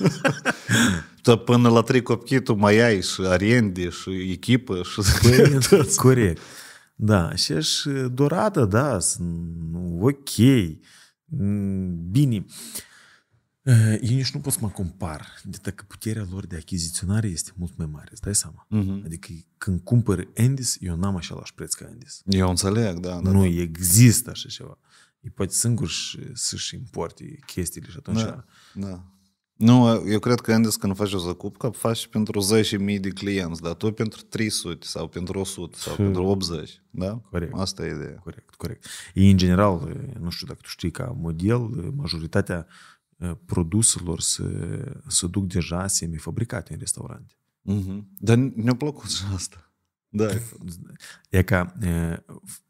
dar până la trei copii tu mai ai și arende și echipă și... Corect, corect. Da, și ești dorată, da, ok. Mm, bine, eu nici nu pot să mă compar, de că puterea lor de achiziționare este mult mai mare, îți dai seama. Uh-huh. Adică când cumpăr Endis, eu n-am același preț ca Endis. Eu înțeleg, da. da nu da. există așa ceva. îi poate singur să-și importe chestiile și atunci... Da, da. Nu, eu cred că, Andes, când faci o zăcupcă, faci pentru 10.000 de clienți, dar tu pentru 300 sau pentru 100 sau și... pentru 80, da? Corect. Asta e ideea. Corect, corect. E, în general, nu știu dacă tu știi ca model, majoritatea produselor se, se duc deja semifabricate în restaurante. Mm-hmm. Dar ne-a plăcut și asta. Da. E ca, e,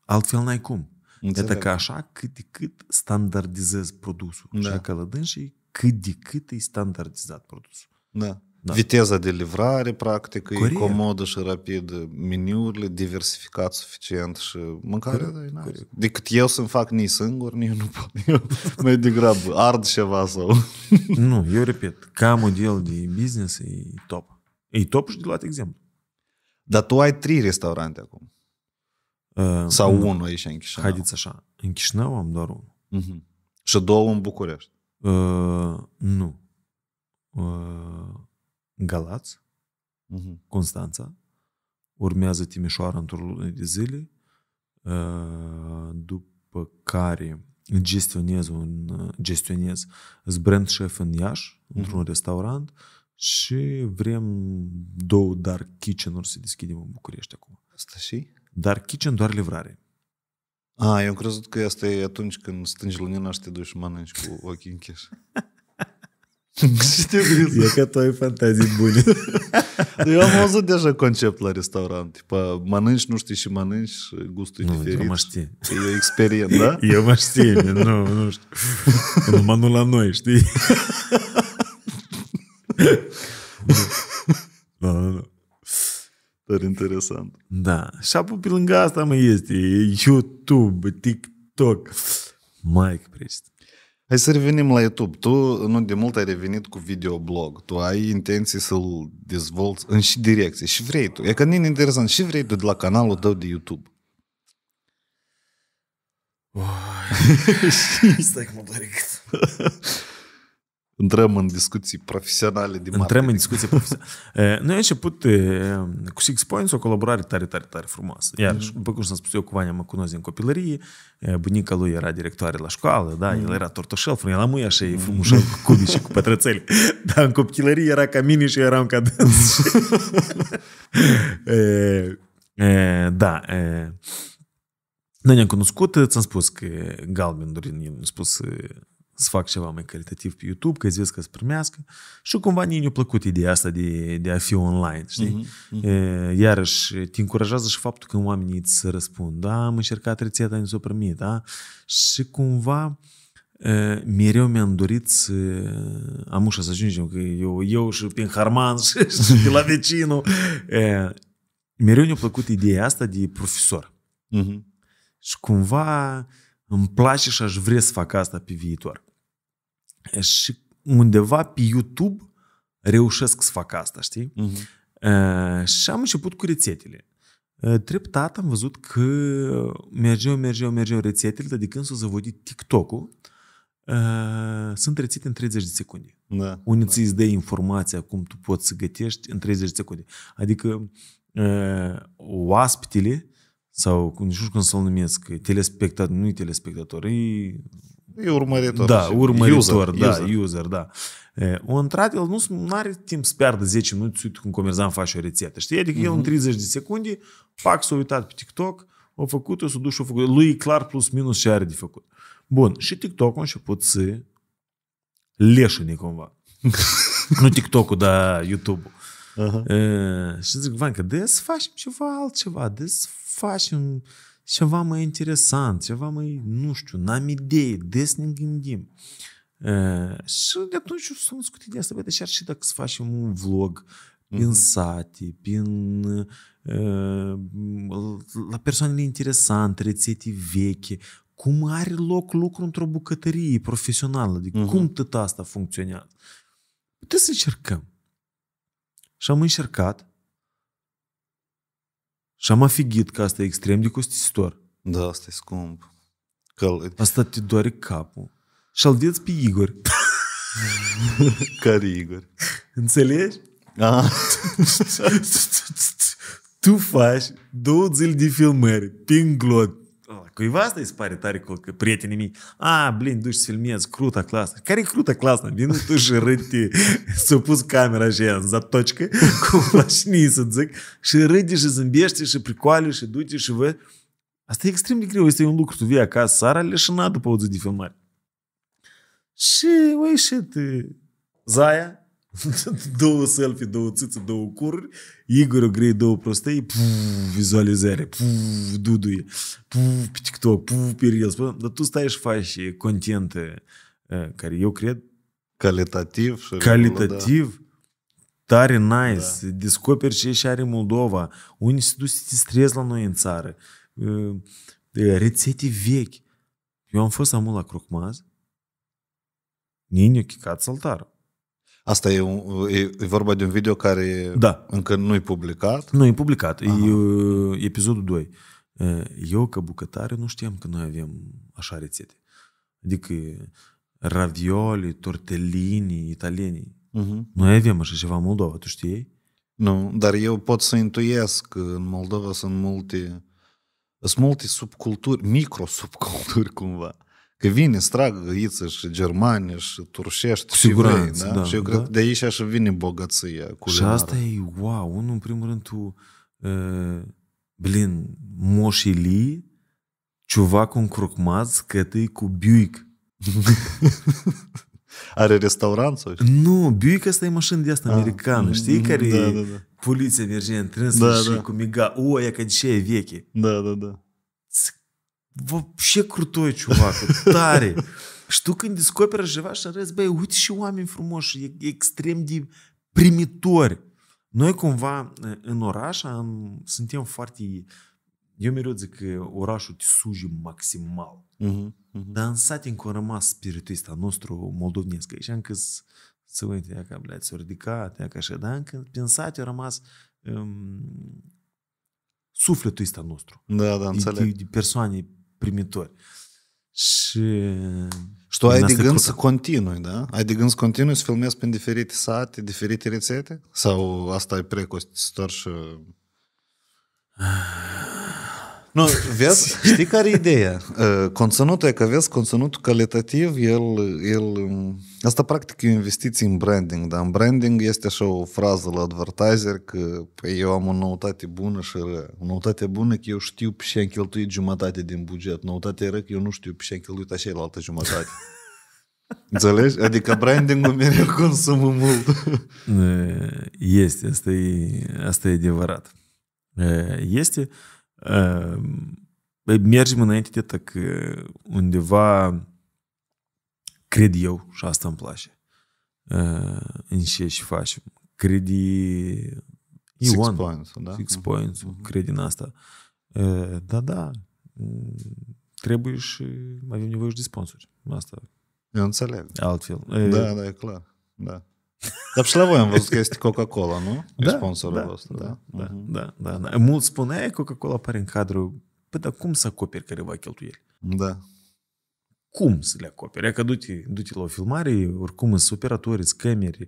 altfel n-ai cum. Înțeleg. Iată că așa cât de cât standardizezi produsul. Da. Așa că la dânsii cât de cât e standardizat produsul. Da. da. Viteza de livrare, practic, Corect. e comodă și rapidă, meniurile diversificat suficient și mâncarea da, e Decât eu să-mi fac ni singur, nici nu pot. Eu mai degrabă ard ceva sau... nu, eu repet, ca model de business e top. E top și de luat exemplu. Dar tu ai trei restaurante acum. Uh, sau unul aici în Chișinău. Haideți așa, în Chișinău am doar unul. Uh-huh. Și două în București. Uh, nu. Uh, Galați, uh-huh. Constanța, urmează Timișoara într-o lună de zile, uh, după care gestionez un gestionez brand șef în Iași, uh-huh. într-un restaurant și vrem două dark kitchen-uri să deschidem în București acum. Asta și? Dark kitchen doar livrare. A, eu am crezut că asta e atunci când stângi lunina și te duci mănânci cu ochii închiși. e că tu ai fantazii bune. eu am auzit deja concept la restaurant. Tipa, mănânci, nu știi și mănânci, gustul nu, diferit. Nu, mă știi. E experiență, da? Eu mă știi, nu, nu știu. Numai nu la noi, știi? nu, nu, nu. Dar interesant. Da. Și apoi pe lângă asta mai este YouTube, TikTok. Mike Priest. Hai să revenim la YouTube. Tu nu de mult ai revenit cu videoblog. Tu ai intenții să-l dezvolți în și direcție. Și vrei tu. E că nu e interesant. Și vrei tu de la canalul tău de YouTube. Stai că mă doare Intrăm în discuții profesionale de marketing. Intrăm în discuții profesionale. Eh, noi am început eh, cu Six Points o colaborare tare, tare, tare frumoasă. Iarăși, după cum am spus eu cu Vania, mă cunosc din copilărie, eh, bunica lui era directoare la școală, da, el mm. era tortoșel, frumos, la mâie așa, e frumușel cu cubici cu pătrățeli. Dar în copilărie era ca mine și eram ca Da. Noi ne-am cunoscut, ți-am spus că Galben Dorin i-am spus să fac ceva mai calitativ pe YouTube, că îți vezi că să primească. Și cumva nu a plăcut ideea asta de, de a fi online, știi? Uh-huh, uh-huh. Iarăși, te încurajează și faptul că oamenii îți răspund. Da, am încercat rețeta, nu s-o primit, da? Și cumva mereu mi-am dorit să am ușa să ajungem, că eu, eu și prin Harman și, și de la vecinul. Mereu mi-a plăcut ideea asta de profesor. Uh-huh. Și cumva îmi place și aș vrea să fac asta pe viitor. Și undeva pe YouTube reușesc să fac asta, știi? Uh-huh. Uh, și am început cu rețetele. Uh, eh, treptat am văzut că mergeau, mergeau, mergeau rețetele, dar de când s-a zăvodit TikTok-ul, uh, sunt rețete în 30 de secunde. Da, Unii da. ți-ți dă informația cum tu poți să gătești în 30 de secunde. Adică oaspetele sau nu știu cum să-l numesc, telespectator, nu-i telespectator, e E urmăritor. Da, urmăritor, user, da, user, user da. O intrat el nu are timp să piardă 10 minute, uite cum comerzant face o rețetă. Știi? Adică uh-huh. el în 30 mhm. de secunde, fac s-a uitat pe TikTok, o făcut-o, s-a dus și a făcut. Lui e clar plus minus ce are de făcut. Bun, și TikTok-ul a început să leșine cumva. nu TikTok-ul, dar YouTube-ul. Uh-huh. E, și zic, Vanca, de să facem ceva altceva, de să facem ceva mai interesant, ceva mai, nu știu, n-am idei, des ne gândim. Uh, și de atunci sunt discutit de asta, bă, deci ar și dacă să facem un vlog prin mm-hmm. sate, prin uh, la persoanele interesante, rețete vechi, cum are loc lucru într-o bucătărie profesională, de uh-huh. cum tot asta funcționează. Puteți să încercăm. Și am încercat și am afigit că asta e extrem de costisitor. Da, asta e scump. Că... Asta te doare capul. Și al vezi pe Igor. Care Igor? Înțelegi? Ah. tu faci două zile de filmări, prin glot, Cuiva asta îi se pare tare cool, că prietenii mei, a, blin, duci să filmezi, crută, clasă. Care e crută, clasă? Vin tu și râde, s-a pus camera și în zatočcă, cu flașnii să zic, și râde și zâmbește și pricoale și duce și vă. Asta e extrem de greu, este un lucru, tu vii acasă, sara leșinat după o zi de filmare. Și, ui, și Zaia, două selfie, două țâță, două cururi, Igor grei două prostei, puf, vizualizare, puf, duduie, puf, pe TikTok, puf, pe Reels, dar tu stai și faci content eh, care eu cred calitativ și calitativ da. tare nice, da. descoperi ce și are Moldova, unii se duci să te strezi la noi în țară, eh, eh, rețete vechi. Eu am fost amul la Crocmaz, Nini a chicat saltarul. Asta e, un, e, e vorba de un video care da. încă nu e publicat? Nu e publicat, Aha. e episodul 2. Eu, ca bucătare, nu știam că noi avem așa rețete. Adică ravioli, tortellini, italieni. Uh-huh. Mhm. Noi avem așa ceva în Moldova, tu știi? Nu, dar eu pot să intuiesc că în Moldova sunt multe, sunt multe subculturi, micro-subculturi cumva. Că vine strag găiță și germani și turșești cu siguranță, și vrei, da? da? Și eu da? cred că de aici așa vine bogăția culinară. Și asta e, wow, unul în primul rând tu, uh, blin, moșili, ceva cu un crocmaț, că cu biuic. Are restaurant sau Nu, Buick asta e mașină de asta ah. americană, știi? Mm, Care da, da, da. poliția merge în trânsă da, și da. cu miga, o, e ca de ce e veche. Da, da, da. Vă, ce crutoi, ciuvac, tare! și tu când descoperi ceva și arăți, băi, uite și oameni frumoși, extrem de primitori. Noi cumva în oraș am, suntem foarte... Eu mereu zic că orașul te suge maximal. Uh-huh, uh-huh. Dar în sat încă a rămas spiritul ăsta nostru moldovnesc. Și încă să uite, ea ca, s-a ridicat, ea ca așa, dar încă prin sat a rămas um, sufletul ăsta nostru. Da, da, înțeleg. De, de persoane primitori. Și... Și tu ai de gând să continui, da? Ai de gând să continui să filmezi prin diferite sate, diferite rețete? Sau asta e precostisitor și... Nu, vezi, știi care e ideea? Uh, conținutul e că vezi, conținutul calitativ, el, el, um, asta practic e o investiție în branding, dar în branding este așa o frază la advertiser că păi, eu am o noutate bună și ră. O noutate bună că eu știu pe ce am cheltuit jumătate din buget, noutatea ră că eu nu știu pe ce am cheltuit așa la altă jumătate. Înțelegi? Adică brandingul mereu consumă mult. Este, asta e, asta e adevărat. Este, mergem înainte de tăc, undeva cred eu și asta îmi place uh, în ce și facem. Credi Six Ion, points da? Six mhm. points uh-huh. Mhm. cred în asta. Uh, da, da, trebuie și avem nevoie și de sponsori. Asta. Eu înțeleg. Altfel. Da, uh, da, e clar. Da. Dar și la voi am văzut că este Coca-Cola, nu? Da, sponsorul da, vostru. Da, da, uh-huh. da, da, da. Mult spunea Coca-Cola apare în cadrul, păi dar cum să acoperi careva cheltuieli? Da. Cum să le acoperi? Că du-te, du-te la o filmare, oricum sunt operatori, sunt camere,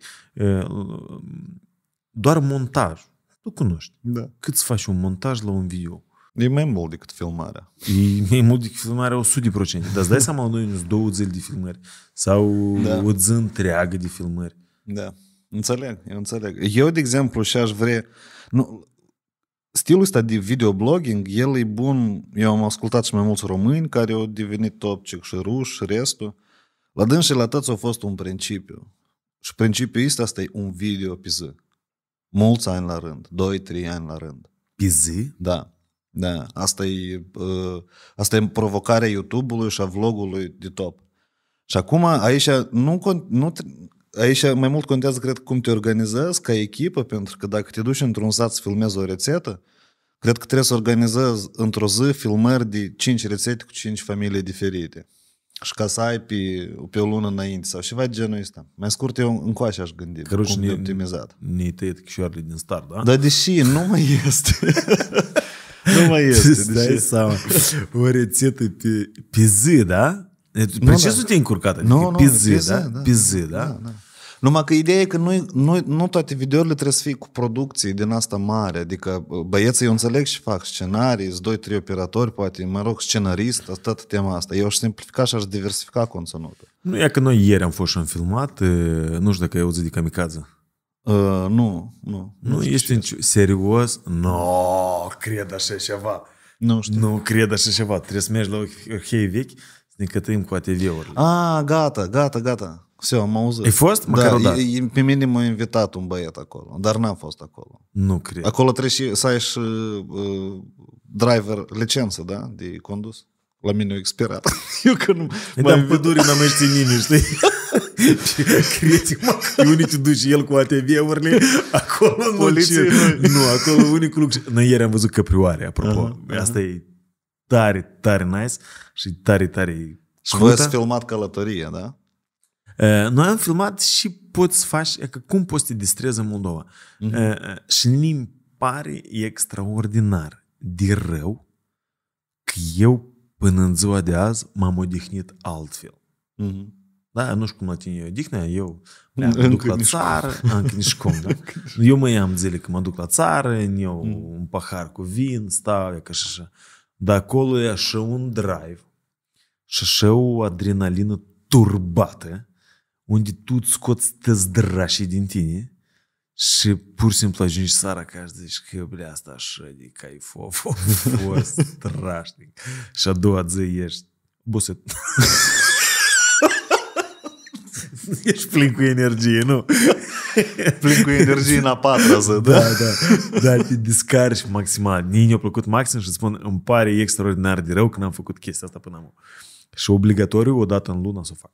doar montaj. Tu cunoști. Da. Cât să faci un montaj la un video? E mai mult decât filmarea. E mai mult decât filmarea 100%. Dar îți dai seama, noi două zile de filmări sau da. o zi întreagă de filmări. Da. Înțeleg, eu înțeleg. Eu, de exemplu, și-aș vrea... Nu, stilul ăsta de videoblogging, el e bun. Eu am ascultat și mai mulți români care au devenit topcic și ruși și restul. La dâns și la toți a fost un principiu. Și principiul ăsta, asta e un video pe zi. Mulți ani la rând, 2-3 ani la rând. Pe zi? Da. Da, asta e, uh, asta e provocarea YouTube-ului și a vlogului de top. Și acum aici nu, nu Aici mai mult contează, cred, cum te organizezi ca echipă, pentru că dacă te duci într-un sat să filmezi o rețetă, cred că trebuie să organizezi într-o zi filmări de 5 rețete cu 5 familii diferite. Și ca să ai pe, pe o lună înainte sau ceva de genul ăsta. Mai scurt, eu încoace aș gândi Căruși cum ne, de optimizat. Ne tăiet cășoarele din start, da? Dar deși nu mai este. nu mai este. Îți dai seama. O rețetă pe, pe zi, da? Deci, nu, da. te încurcat, adică nu, nu, pe zi, da? da? Pe zi, da? da, da. Numai că ideea e că noi, noi, nu toate videourile trebuie să fie cu producții din asta mare. Adică băieții, eu înțeleg și fac scenarii, sunt doi, trei operatori, poate, mă rog, scenarist, asta tema asta. Eu aș simplifica și aș diversifica conținutul. Nu e că noi ieri am fost și am filmat, nu știu dacă ai auzit de Kamikaze. Uh, nu, nu. Nu, ești nici serios? Nu, no, cred așa ceva. Nu știu. Nu cred așa ceva. Trebuie să mergi la ochii vechi să ne cătăim cu ATV-urile. A, ah, gata, gata, gata. Все, am auzit. Ai fost? Măcar da, e, e, Pe mine m-a invitat un băiat acolo, dar n-am fost acolo. Nu cred. Acolo trebuie să ai și uh, driver licență, da? De condus. La mine a expirat. Eu că nu... Păi am pădure n-am mai nimeni, știi? Crezi-mă că unii te duci el cu ATV-urile, acolo nu Poliție, Nu, acolo cu lucruri. Noi ieri am văzut căprioare, apropo. Uh-huh, Asta e tare, tare nice și tare, tare... Și voi ați filmat călătoria, da? Noi am filmat și poți să faci, că cum poți să te distrezi în Moldova. Uh-huh. Și mi pare extraordinar de rău că eu până în ziua de azi m-am odihnit altfel. Uh-huh. Da, nu știu cum la tine eu odihnea, da? eu mă duc la țară, am cum, da? Eu mă am zile că mă duc la țară, eu uh-huh. un pahar cu vin, stau, e ca și așa. Dar acolo e așa un drive și așa o adrenalină turbată unde tu îți scoți tăzdrașii din tine și pur și simplu ajungi sara ca și zici că, bля, asta așa de caifof a fost strașnic. și a doua zi ești buset. Ești plin cu energie, nu? plin cu energie în a patra să, da? Da, da. Da, te descarci maximal. Nici mi-a plăcut maxim și spun, îmi pare extraordinar de rău că n-am făcut chestia asta până acum. Și obligatoriu, o dată în lună să o fac.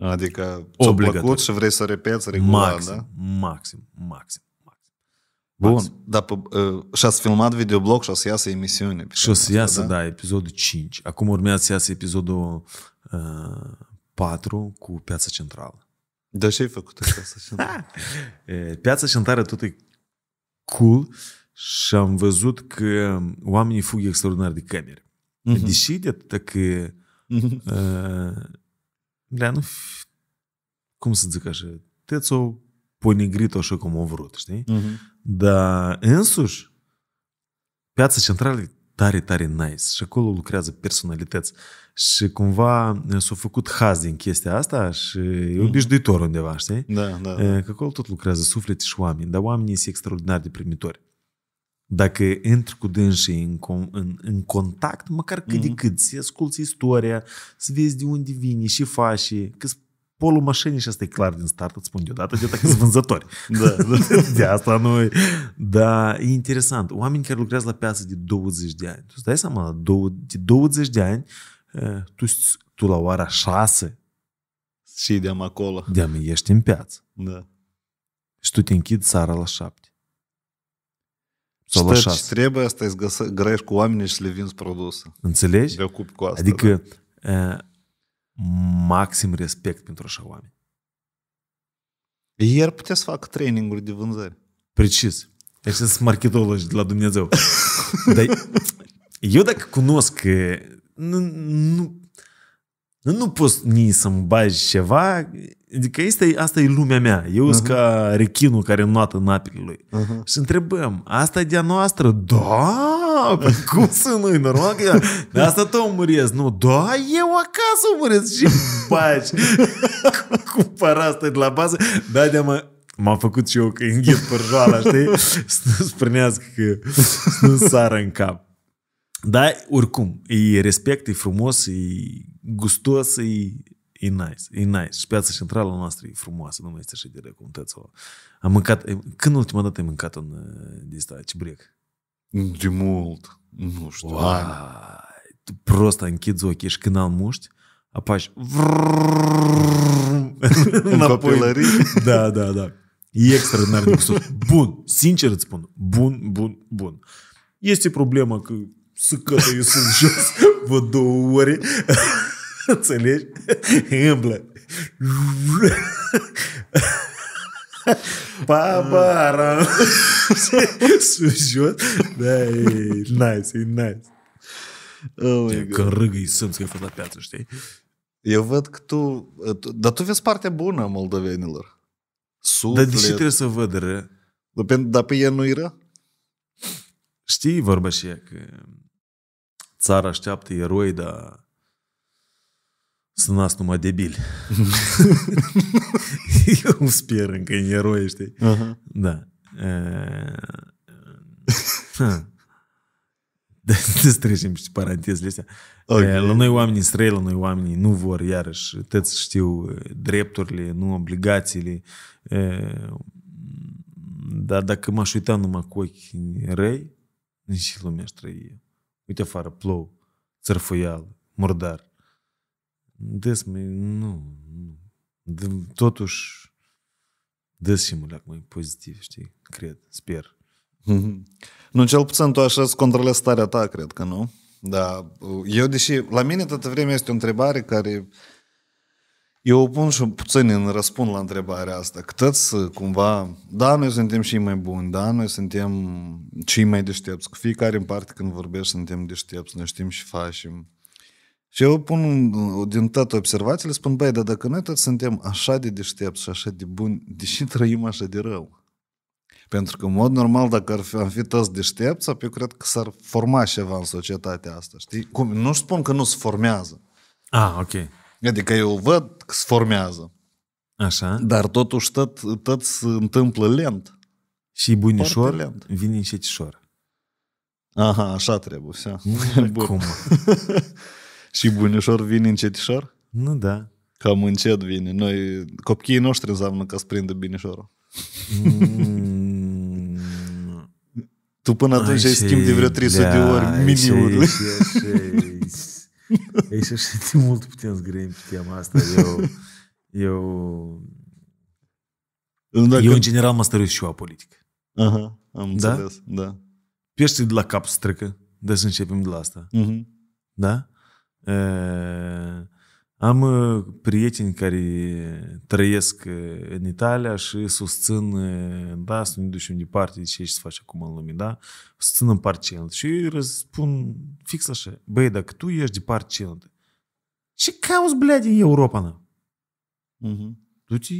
Ă, adică ți-a plăcut și vrei să repeți regulat, maxim, da? Maxim, maxim, Bun. Da, pe, uh, și ați filmat videoblog și o să iasă emisiune. Și o să iasă, da? da, episodul 5. Acum urmează să iasă episodul ă, uh, 4 cu Piața Centrală. Dar ce ai făcut Piața Centrală? piața Centrală tot e cool și am văzut că oamenii fug extraordinar de camere. Uh-huh. Mhm. Deși de atât că uh, dar nu... Cum să zic așa? Te-ți-o ponegrit așa cum o vrut, știi? Uh-huh. Dar însuși, piața centrală e tare, tare nice și acolo lucrează personalități și cumva eh, s-a făcut haz din chestia asta și e mhm. obișnuitor undeva, știi? Da, da. Eh, da. Că acolo tot lucrează suflete și oameni, dar oamenii sunt extraordinar de primitori dacă intri cu dânsii în, în, în contact, măcar cât mm-hmm. de mhm. cât, să asculti istoria, să vezi de unde vine și faci, că polul mașinii și asta e clar din start, îți spun deodată, de dacă sunt vânzători. da, da. de asta nu e. Dar e interesant. Oameni care lucrează la piață de 20 de ani. Tu îți dai seama, de 20 de ani, eh, tu, tu la ora 6 și de-am acolo. De-am ești în piață. Da. Și tu te închid țara la 7. Sau la șase. ce trebuie, asta e să găs- cu oamenii și să le vinzi produsul. Înțelegi? Te ocupi cu asta. Adică da. maxim respect pentru așa oameni. Iar puteți să fac traininguri de vânzări. Precis. Deci sunt marketologi de la Dumnezeu. Dar eu dacă cunosc că nu, nu, nu, nu poți nici să-mi bagi ceva Adică este, asta e lumea mea. Eu sunt uh-huh. ca rechinul care noată în apele lui. Uh-huh. Și întrebăm, asta e de-a noastră? Da! Păi cum să nu Normal că de asta tu muriesc. Nu, da, eu acasă muriesc și baci. Cumpăr asta de la bază. Da, de mă M-am făcut și eu că înghit pe joala, știi? Să nu sprânească că nu sară în cap. Dar, oricum, e respect, e frumos, e gustos, e e nice, e nice. Și piața centrală noastră e frumoasă, nu mai este așa de recomunităților. Am mâncat, când ultima dată ai mâncat un de Ce brec? De mult, nu știu. Wow. Tu prost închizi ochii și când al muști, apași în copilării. Da, da, da. E extraordinar de gustos. Bun, sincer îți spun, bun, bun, bun. Este problema că să cătă eu sunt jos vă două ore Înțelegi? Îmblă. Pa, bara. Sujos. Da, e nice, e nice. Oh my God. Când râgă, îi simți că ai fost la piață, știi? Eu văd că tu... Dar tu vezi partea bună a moldovenilor. Suflet. Dar de ce trebuie să văd ră? Dar pe ea nu-i ră? Știi vorba și ea că țara așteaptă eroi, dar sunt numai debil, Eu îmi sper încă în eroi, știi? Uh-huh. Da. da. Să trecem peste parantezele astea. Okay. La noi oamenii străi, la noi oamenii nu vor, iarăși, tăți știu drepturile, nu obligațiile. Dar dacă m-aș uita numai cu ochi răi, nici lumea aș trăi. Uite afară, plou, țărfăială, murdar desmi, nu, De, totuși, dă-ți mă mai pozitiv, știi? Cred, sper. nu, cel puțin tu așa îți controlezi starea ta, cred că nu. Da, eu deși, la mine toată vremea este o întrebare care eu o pun și puțin în răspund la întrebarea asta. Câtăți cumva, da, noi suntem și mai buni, da, noi suntem cei mai deștepți, cu fiecare în parte când vorbești suntem deștepți, noi știm și facem. Și eu pun din toate observațiile, spun, băi, dar dacă noi toți suntem așa de deștepți și așa de buni, deși trăim așa de rău? Pentru că, în mod normal, dacă ar fi, am fi toți deștepți, eu cred că s-ar forma ceva în societatea asta, știi? Cum? Nu spun că nu se formează. Ah, ok. Adică eu văd că se formează. Așa. Dar totuși tot, tot se întâmplă lent. Și bunișor lent. vine încetișor. Aha, așa trebuie. Cum? Și bunișor vine încetișor? Nu, da. Cam încet vine. Noi, copiii noștri înseamnă că sprinde binișorul. Mm. tu până atunci ai schimb de vreo 300 da, de ori miniuri. Ei să știți mult putem zgrăi pe tema asta. Eu, eu, Dacă... eu în general mă stăruiesc și eu a politică. Aha, am da? înțeles, da? da. Pește de la cap să trecă, deci să începem de la asta. Uh-huh. Da? Am prieteni care trăiesc în Italia și susțin, da, să nu ne ducem departe de ce se face acum în lume, da? Susțin în part celălalt. Și eu răspund fix așa, băi, dacă tu ești de part celălalt, ce cauți, blea, din Europa, nu? Uh-huh. Du-te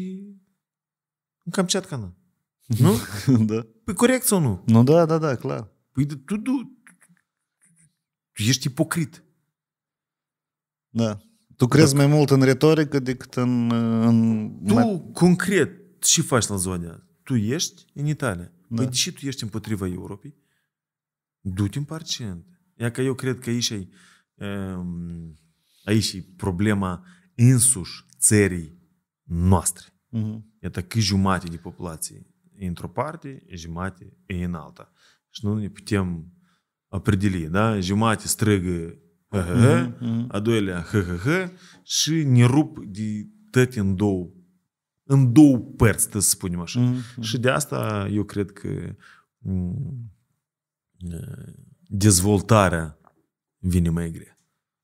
în Kamchatka, na. Nu? da. Păi corect sau nu? Nu, da, da, da, clar. Păi tu, tu, tu, tu ești ipocrit. Da. Tu crezi Dacă... mai mult în retorică decât în... în... Tu, mai... concret, ce faci la zona? Tu ești în Italia. Da. Păi deși tu ești împotriva Europei, du-te în parcent. Ia că eu cred că aici e, ehm, aici e problema însuși țării noastre. Uh-huh. Iată că jumate de populație e într-o parte, jumate e în alta. Și nu ne putem определи, da? Jumate strigă Mhm, mhm. a doilea hă, și ne rup de tăti în două, în două părți, să spunem așa. Mm-hmm. Și de asta eu cred că dezvoltarea vine mai greu,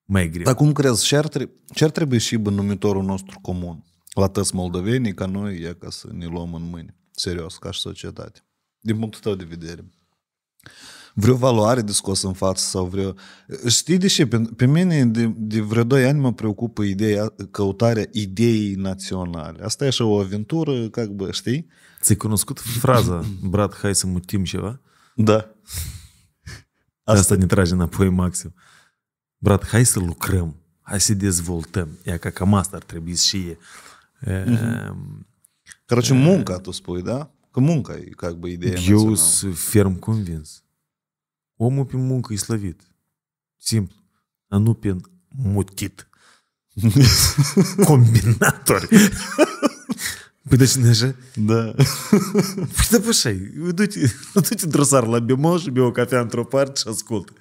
Mai greu. Dar cum crezi, ce ar, tre- ce ar trebui și în numitorul nostru comun la tăți moldovenii ca noi e ca să ne luăm în mâini, serios, ca și societate, din punctul tău de vedere? vreo valoare de scos în față sau vreo... Știi de ce? Pe, pe mine de, de vreo doi ani mă preocupă ideea, căutarea ideii naționale. Asta e așa o aventură, ca bă, știi? Ți-ai cunoscut fraza, brat, hai să mutim ceva? Da. Asta, Asta ne trage înapoi maxim. Brat, hai să lucrăm, hai să dezvoltăm. Ea ca cam asta ar trebui mhm. ehm, și e. Uh-huh. hmm Короче, munca, tu spui, da? Că munca e, ca bă, ideea Eu sunt ferm convins. Omul pe muncă e slăvit. Simplu. Dar nu pe mutit. Combinatori. Păi deci nu așa? Da. Păi da, păi așa, du-te, du-te drosar la Bimoș, bea o cafea într-o parte și ascultă.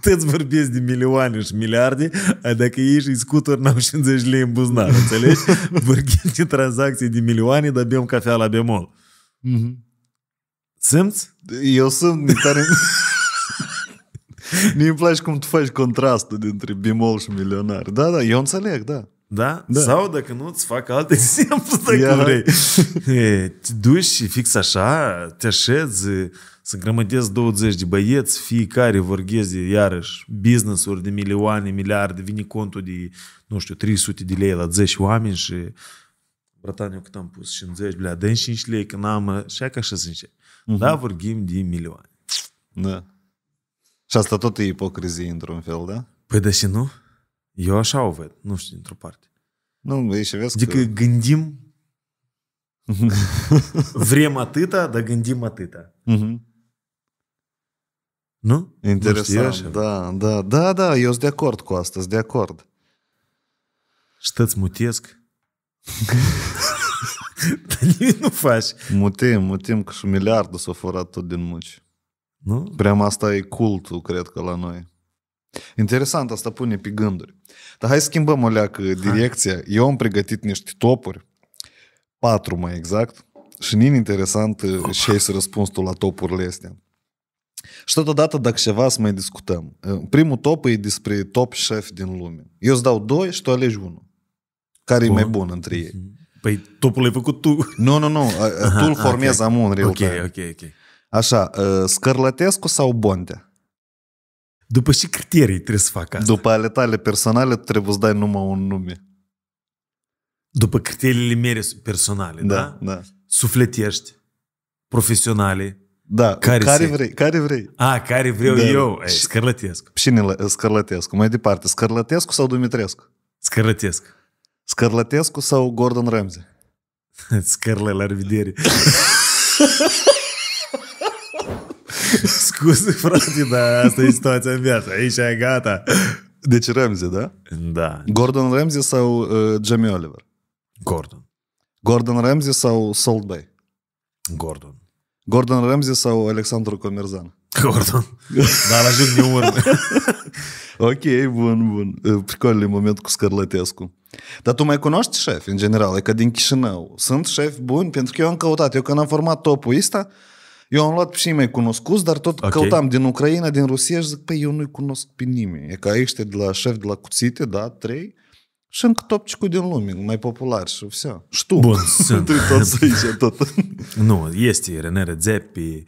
tu îți vorbești de milioane și miliarde, a dacă ieși îi scuturi, n-au 50 lei în buznar, înțelegi? Vorbim de tranzacții de milioane, dar bem cafea la bemol. Mm-hmm. Simți? Eu sunt tare... Mie îmi place cum tu faci contrastul dintre bimol și milionar. Da, da, eu înțeleg, da. Da? da. Sau dacă nu, îți fac alt exemplu dacă Ia. vrei. E, te duci și fix așa, te așezi, să grămădezi 20 de băieți, fiecare vorgheze iarăși business-uri de milioane, miliarde, vine contul de, nu știu, 300 de lei la 10 oameni și bratan, eu cât am pus? 50, blea, dă 5 lei, că n-am, și așa să zice. uh-huh. Da, vorbim de milioane. Da. Și asta tot e ipocrizie într-un fel, da? Păi de și nu? Eu așa o văd, nu știu, dintr-o parte. Nu, băi, și vezi adică că... gândim vrem atâta, dar gândim atâta. Mm-hmm. Nu? Interesant, nu știu, da, da, da, da, eu sunt de acord cu asta, sunt de acord. Ștăți mutesc? Dar nu faci. Mutim, mutim, că și miliardul s-a furat tot din muci. Nu? Prea asta e cultul, cred că, la noi. Interesant, asta pune pe gânduri. Dar hai să schimbăm o leacă direcția. Hai. Eu am pregătit niște topuri, patru mai exact, și nimeni interesant uh, și ai să răspuns tu la topurile astea. Și totodată, dacă ceva, să mai discutăm. Uh, primul top e despre top șef din lume. Eu îți dau doi și tu alegi unul. Care bun. e mai bun între ei? Păi topul l-ai făcut tu. Nu, nu, nu. Tu îl formezi okay. amun, în real okay, ok, ok. Așa, ă, Scărlătescu sau Bonte? După ce criterii trebuie să fac asta? După ale tale personale, trebuie să dai numai un nume. După criteriile mele personale, da? Da, da. Sufletești, profesionale, da, care, care se... vrei, care vrei. A, care vreau da. eu, Ei, Scărlătescu. Cine Scărlătescu? Mai departe, Scărlătescu sau Dumitrescu? Scărlătescu. Scărlătescu sau Gordon Ramsay? Scărlă, la revedere. scuze, frate, dar asta e situația în viață. Aici e gata. Deci Ramsey, da? Da. Gordon Ramsey sau uh, Jamie Oliver? Gordon. Gordon Ramsey sau Salt Bay? Gordon. Gordon Ramsey sau Alexandru Comerzan? Gordon. Dar ajung de urmă. ok, bun, bun. Прикольный uh, moment cu Scarlătescu. Dar tu mai cunoști șef în general, e că adică din Chișinău. Sunt șef buni, pentru că eu am căutat. Eu când am format topul ăsta, eu am luat pe cei mai cunoscuți, dar tot okay. căutam din Ucraina, din Rusia și zic, păi eu nu-i cunosc pe nimeni. E ca ăștia de la șef de la cuțite, da, trei, și încă topcicul din lume, mai popular și vse. Și tu. Bun, sunt. tu tot aici, tot. nu, este René Redzepi,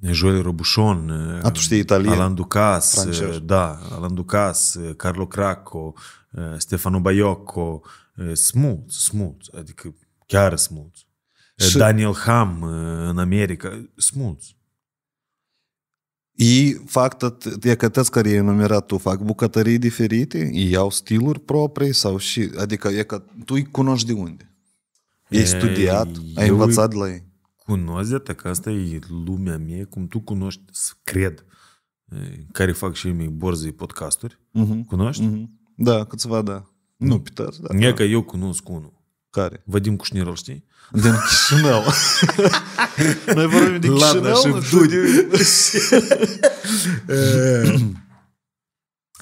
Joel Robușon, A, tu știi italien. Alan Ducas, da, Alan Ducas, Carlo Craco, Stefano Baiocco, smooth, smooth, adică chiar smooth. Și... Daniel Ham uh, în America, smulți. Ei fac e că toți care i-ai numerat tu fac bucătării diferite, ei au stiluri proprii sau și, adică e că tu îi cunoști de unde? Ei studiat, ai învățat la ei? Cunosc de că asta e lumea mea, cum tu cunoști, cred, care fac și mei borzii podcasturi, uh-huh. cunoști? Uh-huh. Da, câțiva da. Nu, Peter, da. E că eu cunosc unul. Care? Vadim Cușnirov, știi? din Chișinău. Noi vorbim de Chișinău. și Dudi.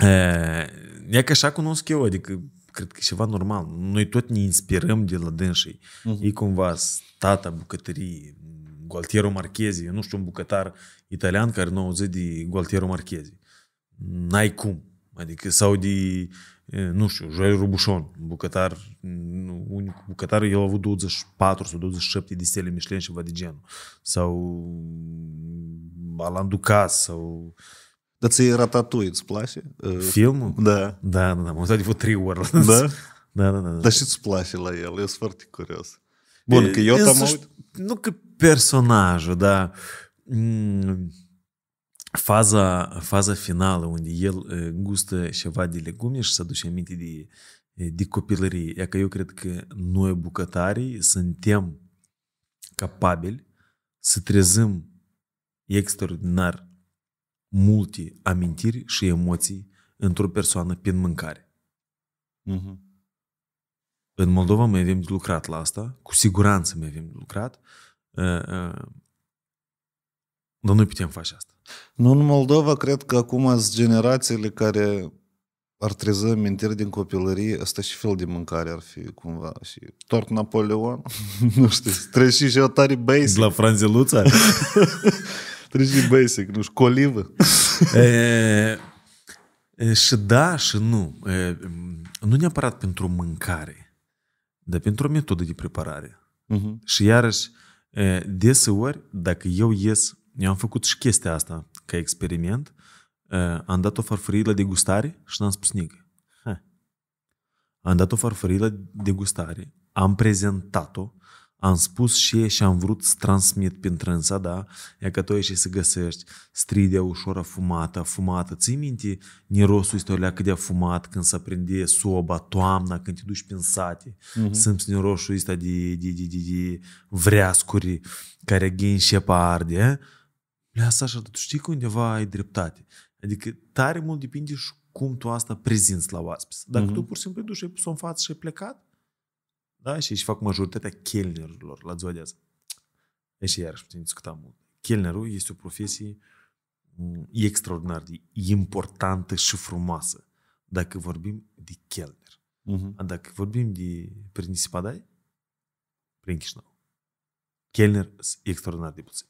Eh, e că așa cunosc eu, adică cred că e ceva normal. Noi tot ne inspirăm de la dânșii. Uh-huh. Mhm. E cumva tata bucătării, Gualtiero Marchezi, eu nu știu un bucătar italian care nu a auzit de Gualtiero Marchezi. N-ai cum. Adică sau de nu știu, Joel Rubușon, bucătar, unic bucătar, el a avut 24 sau 27 de stele Michelin și Vadigenul. Sau mm, Alain Ducas, sau... Dar ți-ai Ratatouille, îți place? Filmul? Da. Da, da, da. M-am uitat de vreo trei ori. Da? da? Da, da, da. Dar și îți place la el? Eu sunt foarte curios. Bun, că eu te-am Nu că personajul, dar... M- mm, faza, faza finală unde el gustă ceva de legume și se aduce aminte de, de copilărie. E că eu cred că noi bucătarii suntem capabili să trezăm extraordinar multe amintiri și emoții într-o persoană prin mâncare. Uh-huh. În Moldova mai avem de lucrat la asta, cu siguranță mai avem de lucrat, uh, uh, dar noi putem face asta. Nu, în Moldova, cred că acum sunt generațiile care ar treză mintiri din copilărie, asta și fel de mâncare ar fi cumva. Și tort Napoleon, nu știu, treci și o tare basic. La franzeluța? treci și basic, nu știu, colivă. e, e, și da, și nu. E, nu neapărat pentru mâncare, dar pentru o metodă de preparare. Uh-huh. Și iarăși, e, deseori, dacă eu ies eu am făcut și chestia asta ca experiment. Uh, am dat o farfurie la degustare și n-am spus nică. Am dat o farfurie la degustare, am prezentat-o, am spus și și am vrut să transmit prin trânsa, da? E că tu ieși să găsești stridea ușor fumată, fumată. Ții minte nirosul este o leacă de fumat când se prinde soba, toamna, când te duci prin sate. Uh-huh. Simți nirosul ăsta de, de, de, de, de vreascuri care ghin și arde. Eh? Ia, Sasha, tu știi că undeva ai dreptate. Adică tare mult depinde și cum tu asta prezinți la oaspeți. Dacă mm-hmm. tu pur și simplu duci și ai pus în față și ai plecat, da, și își fac majoritatea chelnerilor la ziua de azi. E și iarăși putem discuta mult. Chelnerul este o profesie mm, extraordinar de importantă și frumoasă. Dacă vorbim de chelner. Mm-hmm. Dacă vorbim de prin Isipadai, prin Chișinău. Chelner extraordinar de puțin.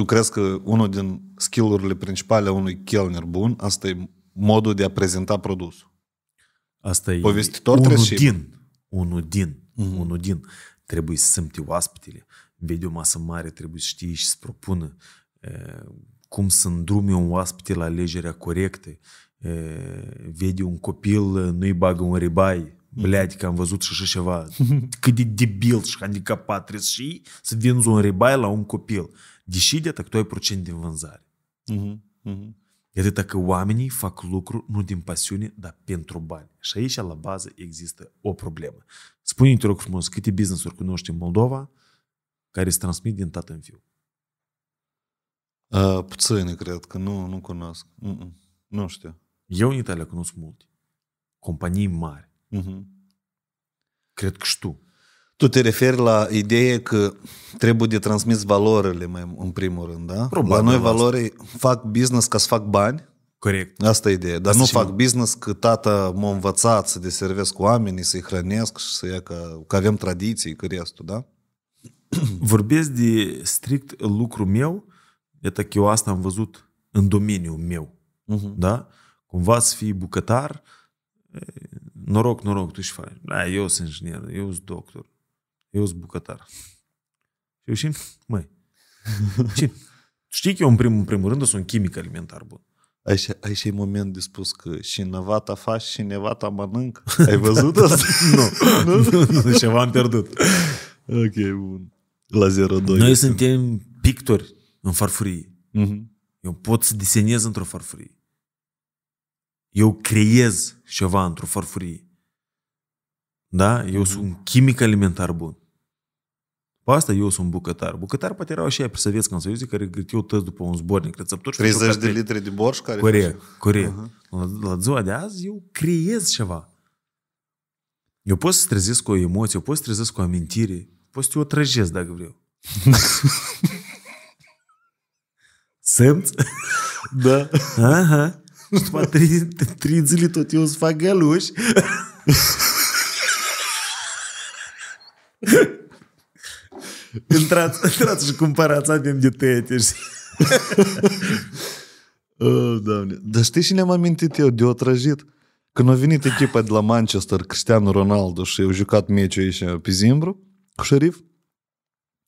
Tu crezi că unul din skillurile principale a unui chelner bun, asta e modul de a prezenta produsul. Asta e Povestitor unul trebuie din. Unul din. Mm-hmm. Unul din. Trebuie să simte oaspetele. Vede o masă mare, trebuie să știi și să propună e, cum să îndrume un oaspete la alegerea corectă. E, vede un copil, nu-i bagă un ribai. Блядь, mhm. că adică am văzut și așa ceva. Cât de debil și handicapat trebuie să vinzi un ribai la un copil decide toctoi procent din vânzare. Uh-huh, mhm, mhm. uh-huh. Atâta că oamenii fac lucru nu din pasiune, dar pentru bani. Și aici, la bază, există o problemă. Spune-mi, te rog frumos, câte business-uri cunoști în Moldova care se transmit din tată în fiu? puține, cred că nu, nu cunosc. Mm-mm. Nu știu. Eu în Italia cunosc multe. Companii mari. Uh-huh. Cred că și tu te referi la ideea că trebuie de transmis valorile mai în primul rând, da? Probabil la noi valorii fac business ca să fac bani. Corect. Asta e ideea. Dar asta nu fac business că tata m-a învățat să deservesc oamenii, să-i hrănesc și să ia că, că avem tradiții, că restul, da? Vorbesc de strict lucru meu, iată că eu asta am văzut în domeniul meu, uh-huh. da? Cumva să fii bucătar, noroc, noroc, tu și faci. Da, eu sunt inginer, eu sunt doctor eu sunt bucătar. Și eu și, măi, ce? Știi că eu, în primul, în primul rând, sunt chimic alimentar bun. Ai și, ai și moment de spus că și nevata faci și nevata mănânc. Ai văzut asta? nu. nu, nu, nu, ceva am pierdut. Ok, bun. La 02. Noi suntem pictori în farfurie. Uh-huh. Eu pot să disenez într-o farfurie. Eu creez ceva într-o farfurie. Da? Eu uh-huh. sunt chimic alimentar bun. Pe asta eu sunt bucătar. Bucătar poate erau și aia pe Sovietskă în Soviuzie care găteau tăți după un zbornic rețăpturi. 30 de litri de borș care... Corect, corect. Uh-huh. La, la ziua de azi eu creez ceva. Eu pot să trezesc cu o emoție, eu pot să trezesc cu o amintire, pot să te o trăjesc dacă vreau. Simți? Da. Aha. Și după trei, trei zile tot eu să fac găluși. Intrați, intrați și cumpărați, avem de tăiete. oh, doamne. Dar știi și ne-am amintit eu de o Când a venit echipa de la Manchester, Cristiano Ronaldo și au jucat meciul aici pe Zimbru cu șerif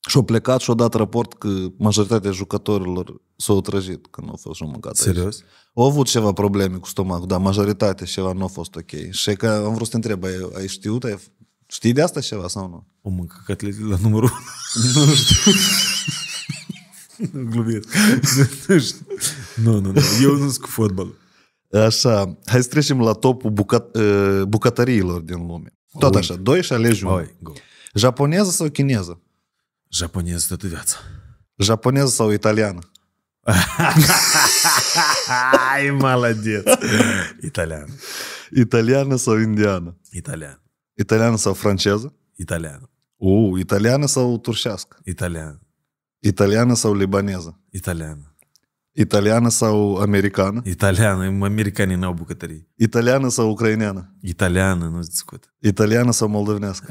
și a plecat și a dat raport că majoritatea jucătorilor s-au otrăjit când au fost și mâncat Serios? Au avut ceva probleme cu stomacul, dar majoritatea ceva nu a fost ok. Și că am vrut să te întreb, ai, ai știut, ai Știi de asta ceva sau nu? O mâncă cotletele la numărul 1. Nu știu. nu glumesc. nu, știu. nu, nu, nu. Eu nu sunt cu fotbal. Așa, hai să trecem la topul bucat, uh, bucătăriilor din lume. Tot Ui. așa, doi și alegi unul. Japoneză sau chineză? Japoneză toată viața. Japoneză sau italiană? Ai, молодец! Italian. Italiană sau indiană? Italian. Italiano sau franceză? Italiană. U, italiană sau turcească? Italiană. Italiană sau libaneză? Italiană. Italiană sau americană? Italiană. Americanii n-au bucătării. Italiană sau ucraineană? Italiană, nu discut. Italiană sau moldovenească?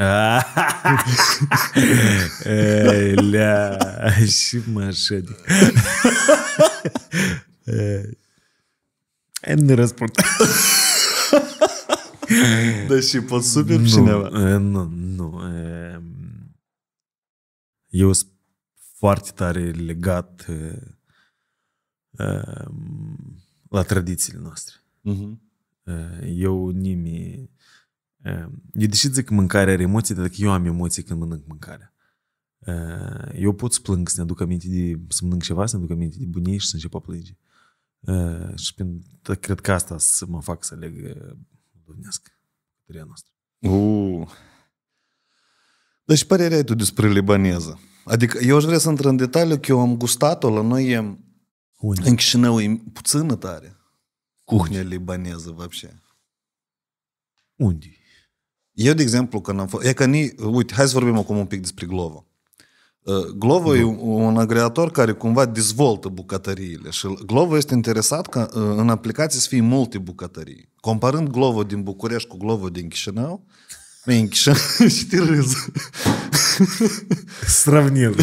Lea, și mă așa de... Nu răspund. da și pot super nu, cineva. Nu, nu. Eu sunt foarte tare legat la tradițiile noastre. Uh-huh. Eu nimi... Eu deși zic că mâncarea are emoții, dar eu am emoții când mănânc mâncarea. Eu pot să plâng, să ne aduc aminte de... să mănânc ceva, să ne aduc aminte de bunii și să încep a plânge. Și cred că asta să mă fac să aleg domnească, bucătăria noastră. Uuu. Deci părerea e tu despre libaneză? Adică eu aș vrea să intru în detaliu că eu am gustat-o la noi e... Unde? În Chișinău e puțină tare. Cuhnia libaneză, вообще. Unde? Eu, de exemplu, când am fost... E că ni... Uite, hai să vorbim acum un pic despre Glovo. Glovo e un agregator care cumva dezvoltă bucătăriile și Glovo este interesat că în aplicație să fie multe bucătării. Comparând Glovo din București cu Glovo din Chișinău, Menchi, și te râzi. Сравнил,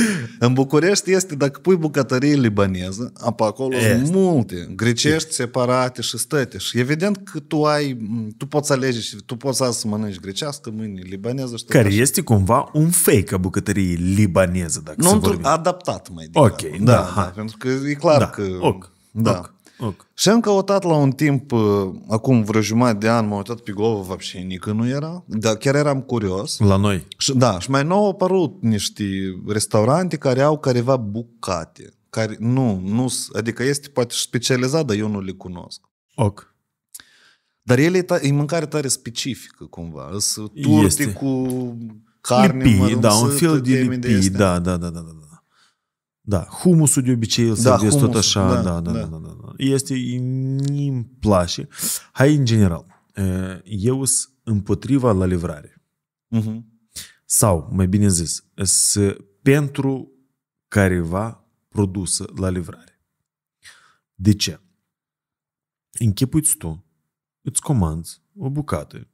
În București este, dacă pui bucătărie libaneză, apă acolo sunt multe, grecești separate și stăte. Și evident că tu ai, tu poți alege și tu poți azi să mănânci grecească, mâine libaneză. Și Care așa. este cumva un fake a bucătăriei libaneză, dacă nu, să vorbim. adaptat mai degrabă. Ok, da, da, da, pentru că e clar da, că... Ok, da. Ok. Okay. Și am căutat la un timp, uh, acum vreo jumătate de an, m-am uitat pe globă, și nică nu era, dar chiar eram curios. La noi. Și, da, și mai nou au apărut niște restaurante care au careva bucate. Care, nu, nu, adică este poate specializat, dar eu nu le cunosc. Ok. Dar ele e, ta, e mâncare tare specifică, cumva. Sunt turte este. cu carne lipi, mărunță, da, un fel de lipi, de da, da, da, da, da. Da, humusul de obicei îl da, servezi tot așa. Da, da, da, da. da, da, da. Este, îmi place. Hai, în general, eu sunt împotriva la livrare. Uh-huh. Sau, mai bine zis, sunt pentru careva produsă la livrare. De ce? Închipuiți tu, îți comanzi o bucată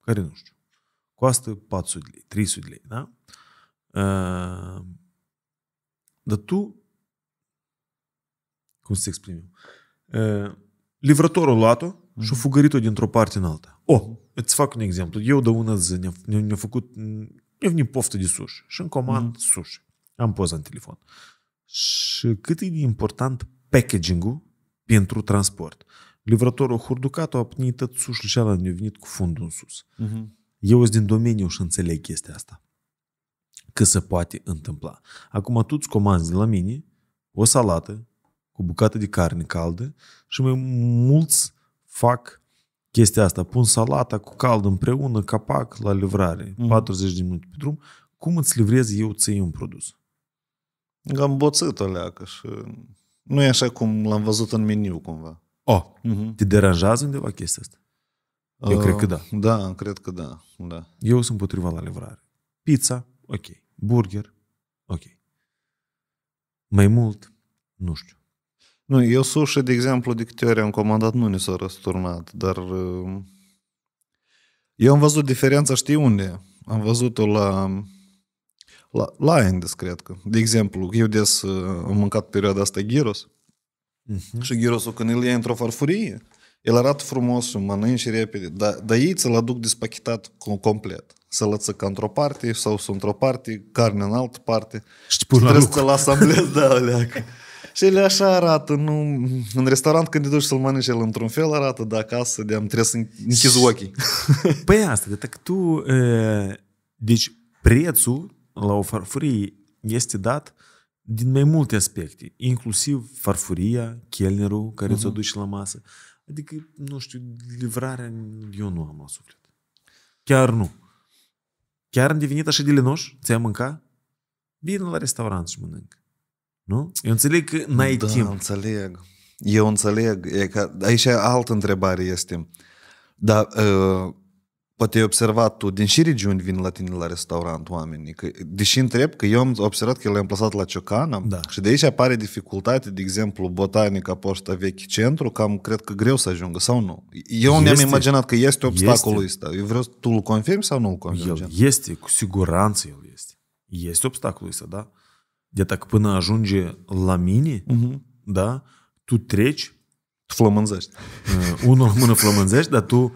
care, nu știu, costă 400 de lei, 300 de lei, da? Uh, dar tu, cum să exprim eu, livratorul a luat-o mm-hmm. și mhm. a fugărit-o dintr-o parte în alta. O, oh, îți fac un exemplu. Eu de una zi ne-a, făcut, ne-a venit poftă de sushi și în comand mm-hmm. sushi. Am poza în telefon. Și cât e de important packaging-ul pentru transport. Livratorul a hurducat-o, a pnit tot sușul și ala ne-a venit cu fundul în sus. Mm-hmm. Eu sunt din domeniu și înțeleg chestia asta că se poate întâmpla. Acum tu îți comanzi la mine o salată cu bucată de carne caldă și mai mulți fac chestia asta. Pun salata cu cald împreună, capac la livrare, mm-hmm. 40 de minute pe drum. Cum îți livrez eu ție un produs? Am boțit leacă și nu e așa cum l-am văzut în meniu cumva. Oh, mm-hmm. te deranjează undeva chestia asta? Eu uh, cred că uh, da. Da, cred că da. da. Eu sunt potriva la livrare. Pizza, ok burger, ok. Mai mult, nu știu. Nu, eu sușe, de exemplu, de câte ori am comandat, nu ni s-a răsturnat, dar uh, eu am văzut diferența, știi unde? Am văzut-o la la, la Andes, cred că. De exemplu, eu des uh, am mâncat perioada asta gyros uh-huh. și gyrosul când îl iei într-o farfurie, el arată frumos și mănânci repede, dar, dar ei ți-l aduc despachetat complet sălățăca într-o parte, sau sunt într-o parte, carne în altă parte. Și, și trebuie lucru. să-l asamblezi, da, leacă. Și ele așa arată, nu... În restaurant când te duci să-l mănânci el într-un fel arată, dar acasă de-am trebuie să închizi ochii. Păi asta, dacă tu... E, deci prețul la o farfurie este dat din mai multe aspecte, inclusiv farfuria, chelnerul care uh-huh. ți-o mhm. duce la masă. Adică, nu știu, livrarea eu nu am la suflet. Chiar nu. Chiar am devenit așa de linoș? Ți-ai mânca? Vin la restaurant și mănânc. Nu? Eu înțeleg că n-ai da, timp. înțeleg. Eu înțeleg. E că aici altă întrebare este. Dar uh, Poate ai observat tu, din și regiuni vin la tine la restaurant oamenii? Că, deși întreb, că eu am observat că le-am plasat la Ciocana da. și de aici apare dificultate, de exemplu, botanica, poșta vechi, centru, cam cred că greu să ajungă sau nu. Eu este, mi-am imaginat că este obstacolul este. ăsta. Eu vreau, tu îl confirmi sau nu îl confirmi? El este, cu siguranță el este. Este obstacolul ăsta, da? De dacă până ajunge la mine, uh-huh. da, tu treci... Tu flămânzești. Uh, unul mână flămânzești, dar tu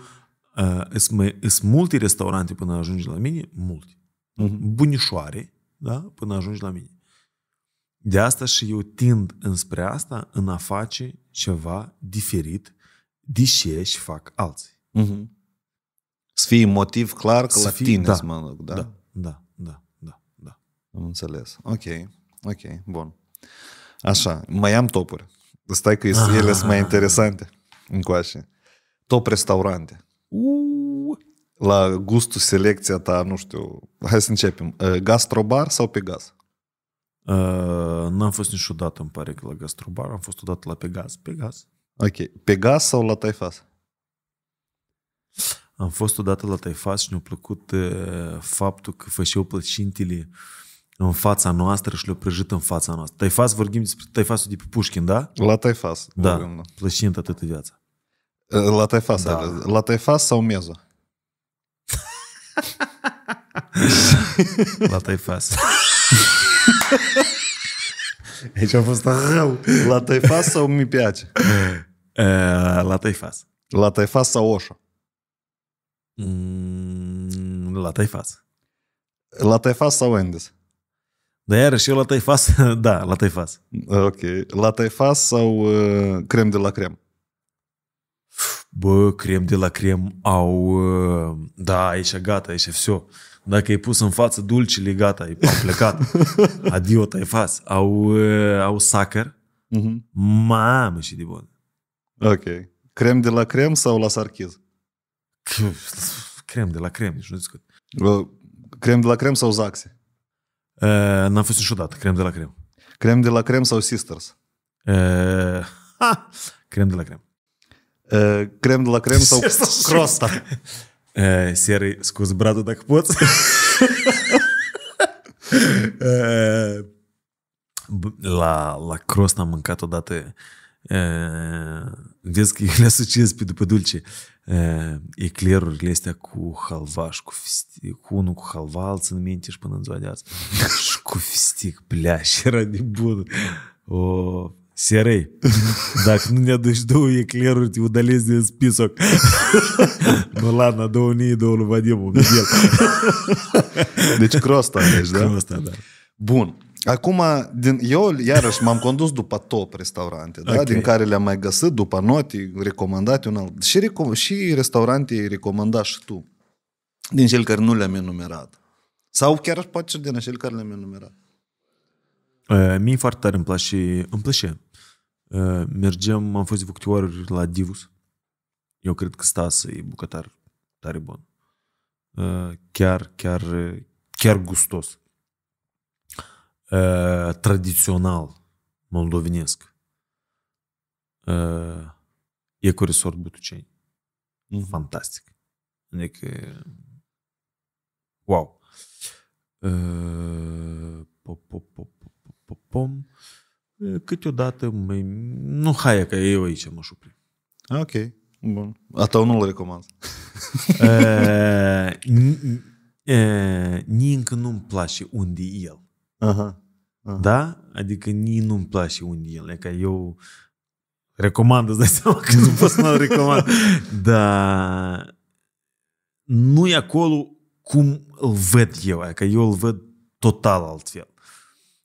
Eh, sunt multe restaurante până ajungi la mine, multe. Uh-huh. Bunișoare, da? Până ajungi la mine. De asta și eu tind înspre asta în a face ceva diferit de ce și fac alții. Uh-huh. Să fie motiv clar că Să la fie, tine da, mă duc, da? Da, da, da, da, da. Am înțeles. Ok, ok, bun. Așa, mai am topuri. Stai că ah. ele sunt mai interesante încoace. Top restaurante. Uuu, la gustul, selecția ta, nu știu. Hai să începem. Uh, gastrobar sau pe gaz? Uh, n-am fost niciodată, îmi pare că la gastrobar. Am fost odată la pe gaz. Pe gaz. Ok. Pe gaz sau la taifas? Am fost odată la taifas și mi a plăcut uh, faptul că făceau plăcintile în fața noastră și le-au prăjit în fața noastră. Taifas, vorbim despre taifasul de pe Pușkin, da? La taifas. Da, vorbim, da. plăcintă toată viața. Eh, latte face, da. latte face ou mezzo? latte face. Aici a fost rău. Latte face sau mi place? Uh, eh, eh, latte face. Latte face sau Osho? Mm, latte face. Latte face sau Andes? Dar iarăși eu la taifas, da, la taifas. Ok. La taifas sau uh, creme de la creme bă, crem de la crem au, ă, da, aici gata, aici все. Dacă ai pus în față dulcele, gata, ai plecat. Adio, ai fas. Au, ă, au sacăr. Uh-huh. Mamă, și de bun. Ok. Crem de la crem sau la sarchiz? Crem de la crem, nici nu discut. Crem de la crem sau zaxe? Uh, n-am fost niciodată, crem de la crem. Crem de la crem sau sisters? Uh, ha! Crem de la crem crem de la crem sau crosta. Serый, scuzi bradul dacă poți. la, la crost am mâncat odată Uh, vezi că eu le asociez pe după dulce uh, eclerurile astea cu halva și cu fistic, unul cu halva îl țin minte și până în ziua de azi și cu fistic, pleaș, era de bun o, Serei, dacă nu ne aduci două ecleruri, te udalezi din spisoc. nu, lana, două nie, două lui Vadimu. deci crosta deci, da? Crosta, da. Bun. Acum, din, eu iarăși m-am condus după top restaurante, da? din care le-am mai găsit după noti, recomandate un alt. Și, recom- și restaurante recomandat și tu, din cel care nu le-am enumerat. Sau chiar poate și din cel care le-am enumerat. Eh, Mie foarte tare îmi place și îmi place. Eh, Mergem, am fost de câte ori la Divus. Eu cred că să e bucătar tare bun. Eh, chiar, chiar, chiar gustos. Tradițional moldovenesc. E cu resort butuceni. Mm-hmm. Fantastic. Adică... Wow. Pop, pop, pop pom, câteodată mai, nu haia că eu aici mă șuprim. Ah, ok. Bun. A tău nu-l recomand. Nici încă nu-mi place unde e el. Aha. Da? Adică nici nu-mi place unde e el. E ca eu recomand, îți dai seama că nu pot să recomand. Da. nu e acolo cum îl văd eu. Adică eu îl văd total altfel.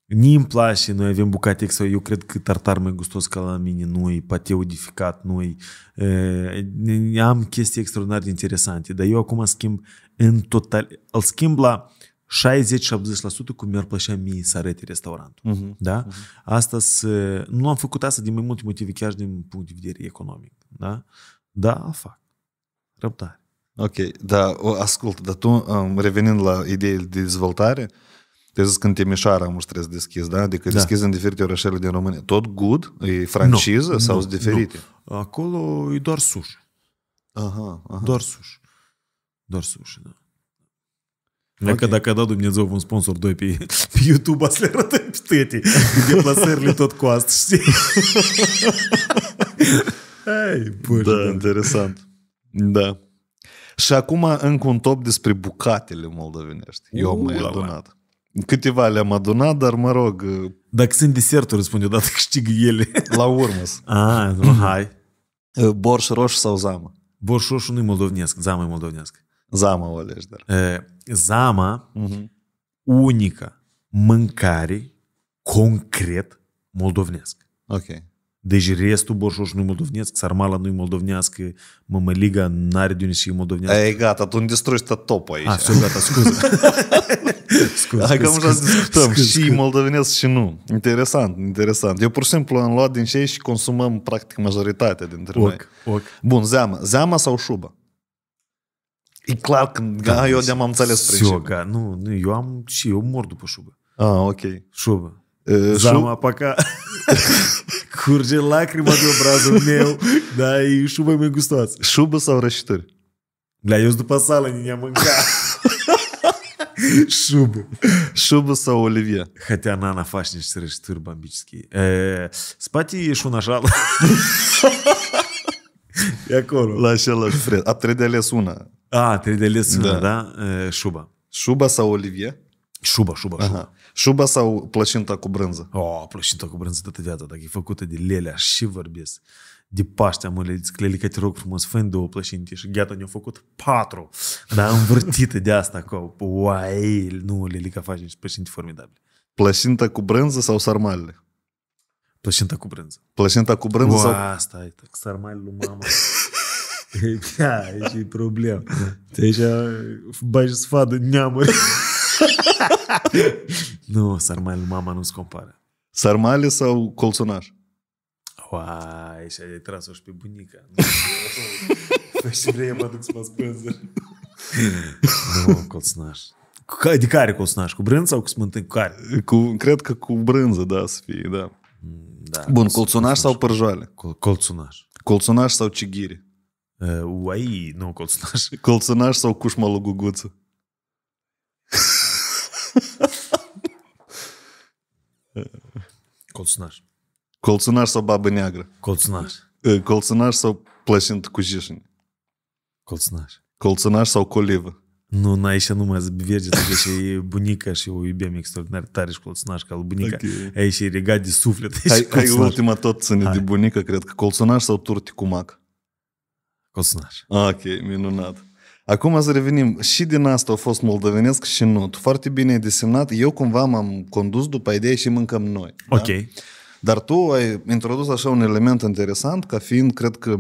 Ni îmi place, noi avem bucate extra. Eu cred că tartar mai gustos ca la mine, noi, pateu dificat, noi. E, am chestii extraordinar de interesante, dar eu acum schimb în total, îl schimb la 60-70% cum mi-ar plăcea mie să arete restaurantul. Uh-huh. Da? Uh-huh. Asta să, nu am făcut asta din mai multe motive, chiar din punct de vedere economic. Da? Da, fac. Răbdare. Ok, da, ascult, dar tu, um, revenind la ideile de dezvoltare, uh, te zis când Timișoara am trebuie să deschizi, da? Adică da. deschizi în diferite orașele din România. Tot good? E franciză nu, sau nu, sunt diferite? Nu. Acolo e doar suș. Aha, aha. Doar suș. Doar suș, da. okay. dacă a dat Dumnezeu un sponsor doi pe, pe YouTube, să le arătă pe tătii. Deplasările tot cu asta, știi? Hai, bă, da, da, interesant. Da. Și acum încă un top despre bucatele moldovenești. Eu am mai adunat. Câteva le-am adunat, dar mă rog... Uh, dacă sunt deserturi, spun spune dacă câștigă ele. La urmă. Ah, nu, hai. Uh, borș roșu sau zamă? Borș roșu nu-i moldovnesc, zamă e moldovnesc. Zama o alegi, dar... zama, uh-huh. unica mâncare concret moldovnesc. Ok. Deci restul nu-i moldovnesc, sarmala nu-i moldovnească, mămăliga n-are de unde și moldovnesc. E gata, tu îmi distrugi tot topul aici. A, ah, gata, scuze. scuze Hai că să discutăm scuze, și scuze. moldovnesc și nu. Interesant, interesant. Eu pur și simplu am luat din cei și consumăm practic majoritatea dintre oc, noi. Oc. Bun, zeama. Zeama sau șubă? E clar că da, da eu de-am înțeles principiul. Nu, nu, eu am și eu mor după șubă. Ah, ok. Șubă. Zama pa cá. Curge lacrima de um braço meu. Daí chuva é bem gostosa. Chuva só rastar. Lá eu do passado, ninguém mancar. Шуба. Шуба са Оливия. Хотя она на фашнич срежиссер бомбический. Э, спати шу нажала. Я кору. Лаша лаш фред. А 3D лес А, 3D лес да? Э, шуба. Шуба са Оливия. Шуба, шуба, шуба. Șuba sau plăcinta cu brânză? O, oh, plăcinta cu brânză toată viața, dacă e făcută de lelea și vorbesc. De Paște am lele că te rog frumos, fă două plăcinte și gata, ne-au făcut patru. Dar învârtită de asta, că, uai, nu, Lelica face nici plăcinte formidabile. Plăcinta cu brânză sau sarmalele? Plăcinta cu brânză. Plăcinta cu brânză Ua, sau... Asta e, sarmalele lui mama. Ia, da, aici e problemă. Deci, bagi sfadă neamuri. nu, sarmale mama nu-ți compară. Sarmale sau colțunaș? Uai, și ai tras-o și pe bunica. Păi și vrei, mă duc să mă spânzăr. nu, colțunaș. De care colțunaș? Cu brânză sau cu smântână? Cu care? Cu, cred că cu brânză, da, să fie, da. Mm, da Bun, colțunaș sau părjoale? Col- colțunaș. sau cigiri? Uh, uai, nu colțunaș. Colțunaș sau cușma lui Guguță? Colțunaș. Colțunaș sau babă neagră? Colțunaș. Colțunaș sau plăcintă cu jișini? Colțunaș. Colțunaș sau colivă? Nu, na, aici nu mai zbiverde, deci e bunica și o iubim extraordinar tare și colțunaș ca bunica. Okay. Aici e regat de suflet. Hai, hai ultima tot ține hai. de bunică, cred că colțunaș sau turte cu mac? Colțunaș. Ah, ok, minunat. Acum să revenim. Și din asta a fost moldovenesc și nu. Foarte bine ai desemnat. Eu cumva m-am condus după ideea și mâncăm noi. Da? Ok. Da? Dar tu ai introdus așa un element interesant ca fiind, cred că,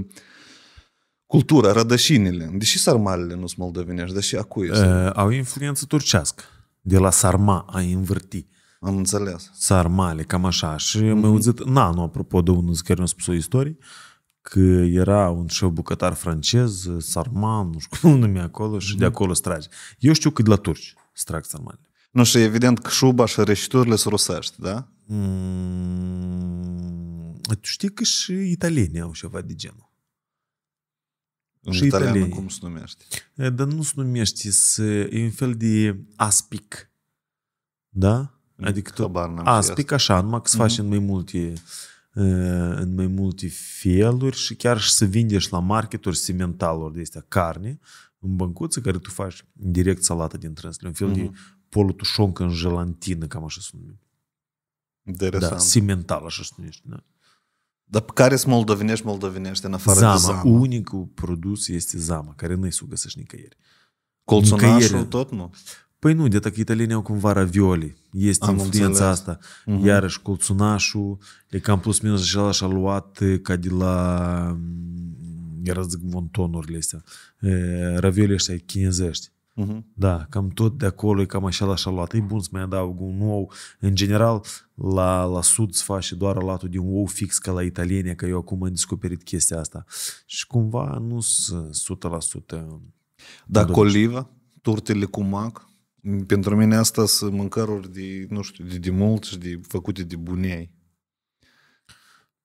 cultura, rădășinile. Deși sarmalele nu sunt moldovenești, dar și acuie. Uh, au influență turcească. De la sarma a inverti. Am înțeles. Sarmale, cam așa. Și mm-hmm. mi-au zis, na, nu, apropo de unul care nu spus o istorie, uh, că era un șef bucătar francez, Sarman, nu știu cum numea acolo, și de mhm. acolo strage. Eu știu că de la turci strag sarman. Nu, știu, evident că șuba și reșiturile sunt rusești, da? Mm, tu știi că și italienii au ceva de genul. În și italiană italienii. cum se numește? Dar nu se numește, e un fel de aspic. Da? Mm, adică tot aspic așa, numai că se face mm-hmm. în mai multe... Uh, Eh, în mai multe feluri și chiar și să vindești la marketuri sementaluri de astea carne în băncuță care tu faci direct salată din trânsle, un fel uh-huh. de mhm. polutușoncă în gelantină, cam așa sunt. Interesant. Da, semental, așa se numește, da. Dar pe care sunt moldovenești, moldovenești, în afară zama. de zama. Unicul produs este zama, care nu-i să nicăieri. Colțonașul nicăieri. tot, nu? Păi nu, de tachitălini au cumva ravioli. Este Am influența înțeles. asta. Uh-huh. Iarăși, colțunașul e cam plus minus așa și-a luat ca de la mm, era zic vontonurile astea, ravioli ăștia chinezești. Uh-huh. Da, cam tot de acolo e cam așa la șalat. E bun să mai adaug un ou. În general, la, la sud se face doar alatul de un ou fix ca la italiene, că eu acum am descoperit chestia asta. Și cumva nu sunt 100%. Dar coliva? Turtele cu mac? Pentru mine asta sunt mâncăruri de, nu știu, de, de mult și de, făcute de bunei.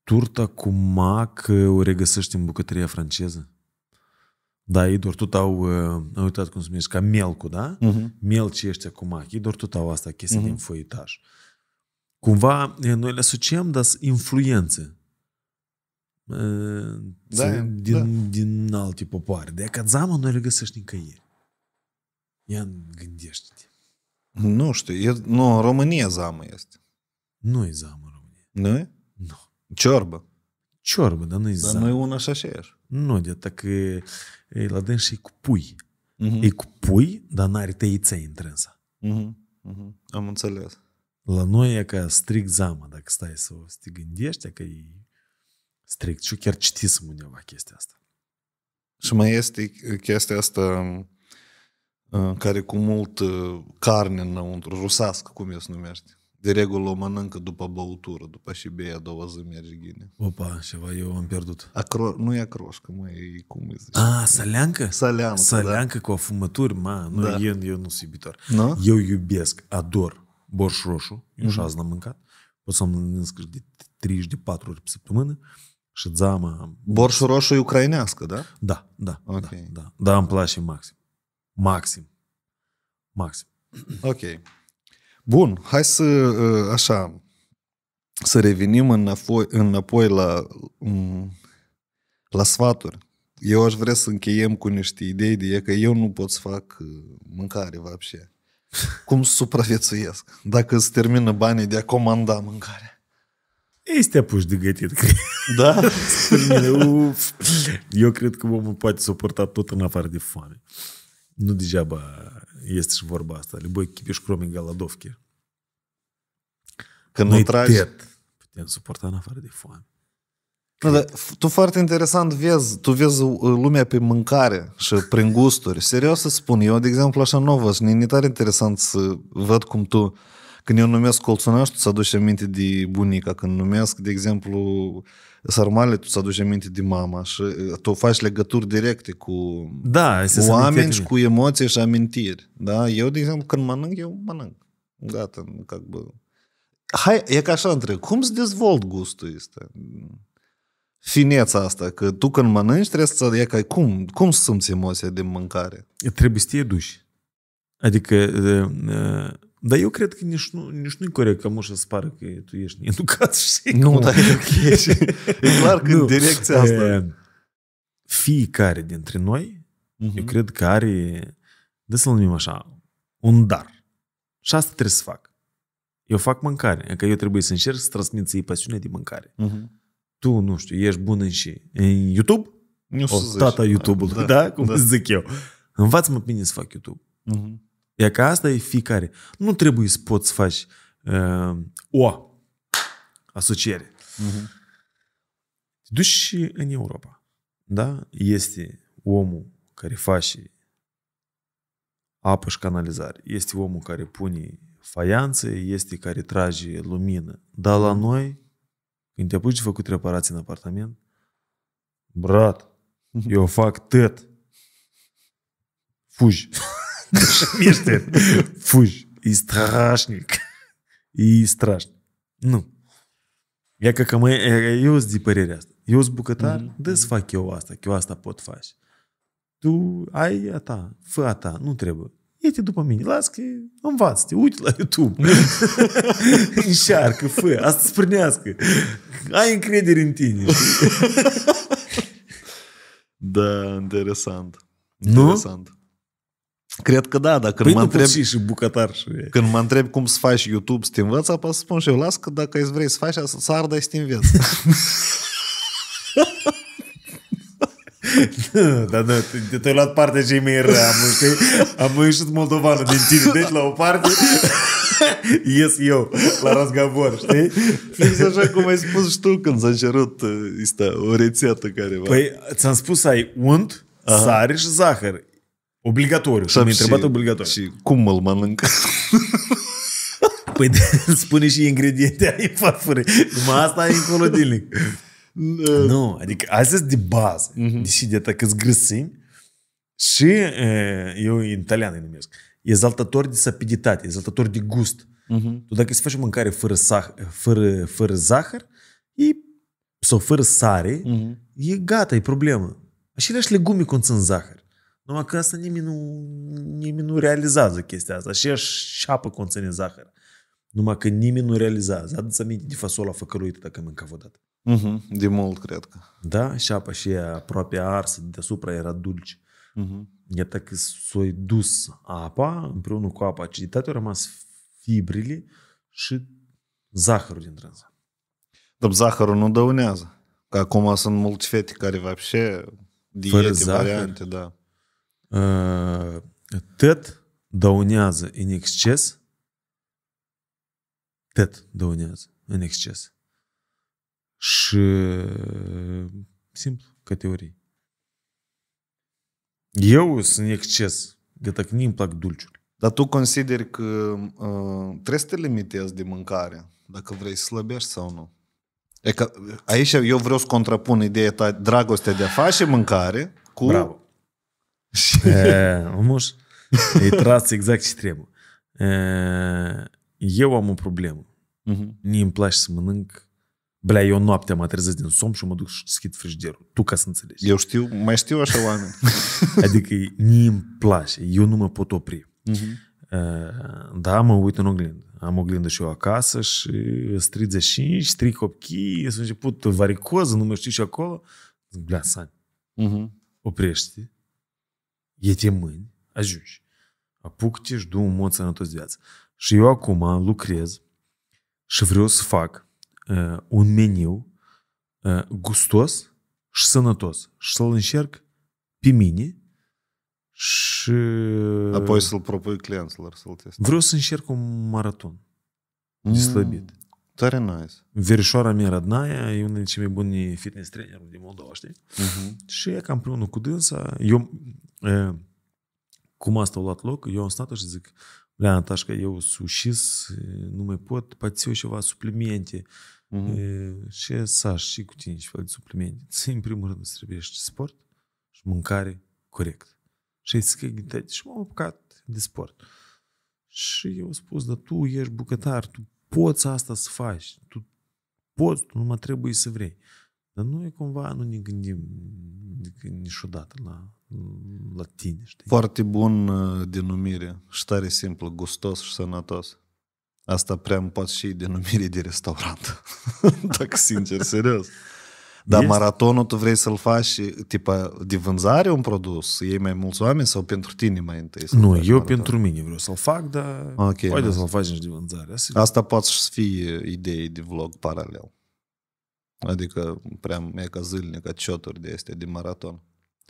Turta cu mac uh, o regăsești în bucătăria franceză? Da, ei doar tot au, uh, au uitat cum se numește, ca melcu, da? Uh-huh. Mhm. Melcii ăștia cu mac, ei doar tot au asta, chestia uh-huh. Mhm. din foietaj. Cumva noi le asociem, dar influențe da, din, da. din alte popoare. De aia că zama noi le găsești nicăieri. Ia gândește-te. Nu știu, e, nu, România zamă este. Nu e zamă în România. Nu e? Nu. Ciorbă. Ciorbă, dar nu e zamă. Dar noi una și aceeași. Nu, de atac că, e la dâns și cu pui. Uh-huh. E cu pui, dar n-are tăiței intrânsă. Uh-huh. Uh-huh. Am înțeles. La noi e ca strict zamă, dacă stai să, o te gândești, că e strict. Și chiar citisem undeva chestia asta. Și mai este chestia asta Uh, care cu mult uh, carne înăuntru, rusească, cum e să numește. De regulă o mănâncă după băutură, după și bea a doua zi merge ghine. Opa, ceva, eu am pierdut. Acro... Nu e acroșcă, mă, e cum îi zice. A, saleancă? Saleancă, Saleancă da. cu afumături, mă, nu, da. eu, eu nu sunt iubitor. No? Eu iubesc, ador borș roșu, eu mm-hmm. și azi n-am mâncat, pot să-mi mănânc de 30 de 4 ori pe săptămână, și zama... Borș roșu e ucrainească, da? Da, da, okay. da, da, da, îmi place maxim. Maxim. Maxim. Ok. Bun, hai să, uh, așa, să revenim înapoi, înapoi la, mm, la sfaturi. Eu aș vrea să încheiem cu niște idei de că eu nu pot să fac uh, mâncare, vapșe. Cum supraviețuiesc? Dacă îți termină banii de a comanda mâncare. Ei să de gătit. Da? eu cred că omul poate suporta tot în afară de foame nu degeaba este și vorba asta. Любой кипиш, кроме голодовки. Când Noi tragi... tet putem suporta în afară de foame. Da, da, tu foarte interesant vezi, tu vezi uh, lumea pe mâncare și prin gusturi. Serios să spun, eu de exemplu așa nu văd și e tare interesant să văd cum tu uh, când eu numesc colțunaș, tu ți-aduci aminte de bunica. Când numesc, de exemplu, sarmale, tu ți-aduci aminte de mama și uh, tu faci legături directe cu, da, cu oameni și cu emoții și amintiri. Da? Eu, de exemplu, când mănânc, eu mănânc. Gata, как бы... Hai, e ca așa întreb, cum se dezvolt gustul ăsta? fineța asta, că tu când mănânci trebuie să e ca cum, cum simți emoția de mâncare? Trebuie să te duci. Adică uh, uh, dar eu cred că nici, nu, nici nu e corect că mușa să pară că tu ești needucat, știi? Nu, dar e, ok. e clar că nu. direcția asta... E, fiecare dintre noi, uh-huh. eu cred că are, de să-l numim așa, un dar. Și asta trebuie să fac. Eu fac mâncare, că eu trebuie să încerc să transmit să pasiunea de mâncare. Uh-huh. Tu, nu știu, ești bun în și în YouTube? Nu o, tata YouTube-ului, da, da? cum da. zic eu. Învață-mă pe mine să fac YouTube. Uh-huh. E că asta e fiecare. Nu trebuie să poți să faci uh, o asociere. Uh-huh. Duci și în Europa. Da? Este omul care face apă și canalizare. Este omul care pune faianță, este care trage lumină. Dar la mhm. noi, când te apuci de făcut reparații în apartament, brat, eu fac tăt. Fugi. Міштин. Фуш. И страшник. И страшник. Ну. Я как мы, eu sunt dipărerea Eu sunt bucătar, mm-hmm. dă-ți fac eu asta, că eu asta pot face. Tu ai a ta, fă a ta, nu trebuie. Ia-te după mine, las că învață-te, uite la YouTube. Înșarcă, fă, asta îți prânească. Ai încredere în tine. da, interesant. Nu? Interesant. Cred că da, dar când păi mă întreb... Și, și bucătar și... Când mă întreb cum să faci YouTube, să te învăț, apă să spun și eu, las că dacă îți vrei să faci, să ardă și te Da, da, te, ai luat parte cei mai rea, am, știi? Am ieșit moldovană din tine, deci la o parte ies eu la razgabor, știi? Fix așa cum ai spus și tu când s-a cerut uh, o rețetă care. Păi ți-am spus să ai unt, Aha. sare și zahăr. Obligatoriu. Să-mi întrebat obligatoriu. Și cum îl mănânc? Păi spune și ingrediente ai farfurii. Mă asta e încolotilnic. nu, adică asta sunt de bază. Uh-huh. Deși de atât câți grăsimi și eu în italian îi numesc. Exaltători de sapiditate, exaltători de gust. Uh-huh. Tu dacă îți faci mâncare fără, sah- fără, fără zahăr e, sau fără sare, mhm. e gata, e problemă. Aceleași legume conțin zahăr. Numai că asta nimeni nu, nimeni nu realizează chestia asta. Și și apă conține zahăr. Numai că nimeni nu realizează. Adă-ți aminte de fasola făcăruită dacă mânca odată. Uh-huh. Mhm, de mult, cred că. Da? Și apa și ea aproape arsă, deasupra era dulce. Uh-huh. Iată că s-a dus apa împreună cu apa aciditate, au rămas fibrile și zahărul din trânsa. Dar zahărul nu dăunează. Că acum sunt mulți fete care vă fără diete, zahăr, variante, da. TET dăunează în exces. TET dăunează în exces. Și simplu, categorii. Eu sunt în exces. De că nu-mi plac dulciuri. Dar tu consideri că uh, trebuie să te limitezi de mâncare dacă vrei să slăbești sau nu? E că aici eu vreau să contrapun ideea ta dragostea de a face mâncare cu Bravo. Moș, e tras exact ce trebuie. Eu am o problemă. Mhm. Mie îmi place să mănânc Blea, eu noaptea mă trezesc din somn și mă duc și deschid frigiderul. Tu ca să înțelegi. Eu știu, mai știu așa oameni. adică mie îmi place, eu nu mă pot opri. Uh-huh. Da, mă uit în oglindă. Am oglindă și eu acasă și sunt 35, stric ochii, sunt început varicoză, nu mai știu și acolo. Blea, Sani, uh-huh. Mhm. oprește iei te mâini, ajungi. Apucă-te și du un mod sănătos de viață. Și eu acum lucrez și vreau să fac uh, un meniu uh, gustos și sănătos. Și să-l încerc pe mine și... Apoi să-l propui clienților să-l testez. Vreau să încerc un maraton de slăbit. Tare nice. Verișoara mea radnaia, e unul dintre cei mai buni fitness trainer din Moldova, știi? Uh-huh. Și e cam împreună cu dânsa. Eu, e, cum asta a luat loc, eu am stat și zic, Lea Natașca, eu sușis, nu mai pot, pățiu ceva suplimente. Uh-huh. E, și Saș, și cu tine ceva de suplimente. Ți, în primul rând, îți trebuie și sport și mâncare corect. Și ai scăghitate. Și deci m-am apucat de sport. Și eu spus, dar tu ești bucătar, tu poți asta să faci, tu poți, tu numai trebuie să vrei. Dar noi cumva nu ne gândim niciodată la, la tine, știi? Foarte bun uh, denumire și tare simplu, gustos și sănătos. Asta prea poate și denumire de restaurant, dacă sincer, serios. Dar este? maratonul tu vrei să-l faci tipa, de vânzare un produs? Ei mai mulți oameni sau pentru tine mai întâi? Nu, eu maraton? pentru mine vreau să-l fac, dar okay, poate să-l faci și de vânzare. Asta, Asta poate să fie idei de vlog paralel. Adică, prea e ca zilnic, cioturi de este de maraton.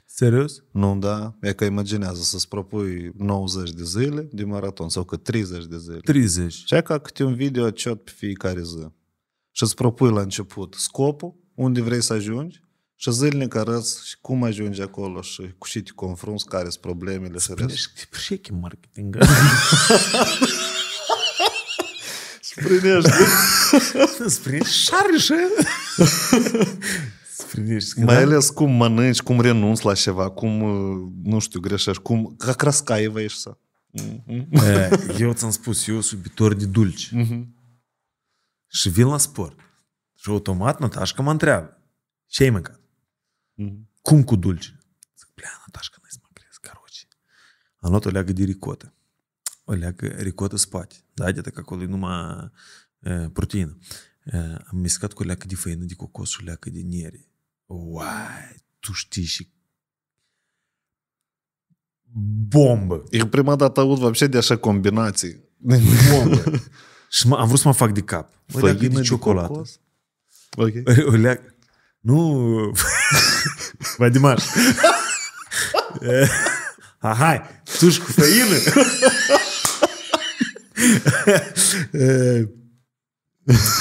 Serios? Nu, da. E că imaginează să-ți propui 90 de zile de maraton sau că 30 de zile. 30. Și ca câte un video ciot pe fiecare zi. Și îți propui la început scopul, unde vrei să ajungi și zilnic arăți și cum ajungi acolo și cu ce te confrunți, care sunt problemele. Sprești marketing. și marketing. șarșă. Sprinești. Mai da. ales cum mănânci, cum renunți la ceva, cum, uh, nu știu, greșești, cum, ca să. Eu ți-am spus, eu sunt iubitor de dulci. Mhm. Și vin la sport. Și automat Natașca mă întreabă. Ce ai mâncat? Mm-hmm. Cum cu dulce? Zic, plea, Natașca, n-ai să mă crezi, caroci. Am luat o leagă de ricotă. O leagă ricotă spate. Da, de că acolo e numai e, proteină. E, am miscat cu o leagă de făină de cocos și o leagă de niere. Uai, tu știi și bombă. E prima dată aud вообще de așa combinații. Bombă. și am vrut să mă fac de cap. Făină de, de ciocolată. cocos? Ok. Олег, ну, Вадимар. Ага, тушь tu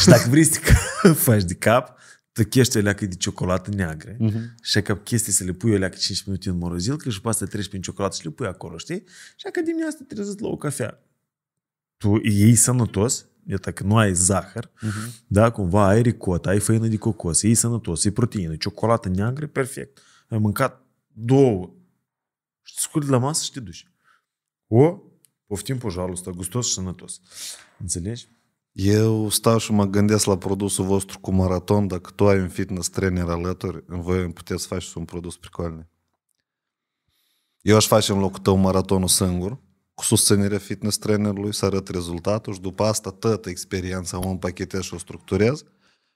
și dacă vrei să te faci de cap, tăchește o leacă de ciocolată neagră uh-huh. și că chestii să le pui o leacă 5 minute în că și după asta treci prin ciocolată și le pui acolo, știi? Și că dimineața te trezesc la o cafea. Tu iei sănătos, iată că nu ai zahăr, uh-huh. da, cumva ai ricotă, ai făină de cocos, e sănătos, e proteină, ciocolată neagră, perfect. Ai mâncat două și te scuri la masă și te duci. O, poftim pojarul ăsta, gustos și sănătos. Înțelegi? Eu stau și mă gândesc la produsul vostru cu maraton, dacă tu ai un fitness trainer alături, voi îmi puteți face un produs pricolnic. Eu aș face în locul tău maratonul singur, cu susținerea fitness trainerului, să arăt rezultatul și după asta toată experiența o împachetez și o structurez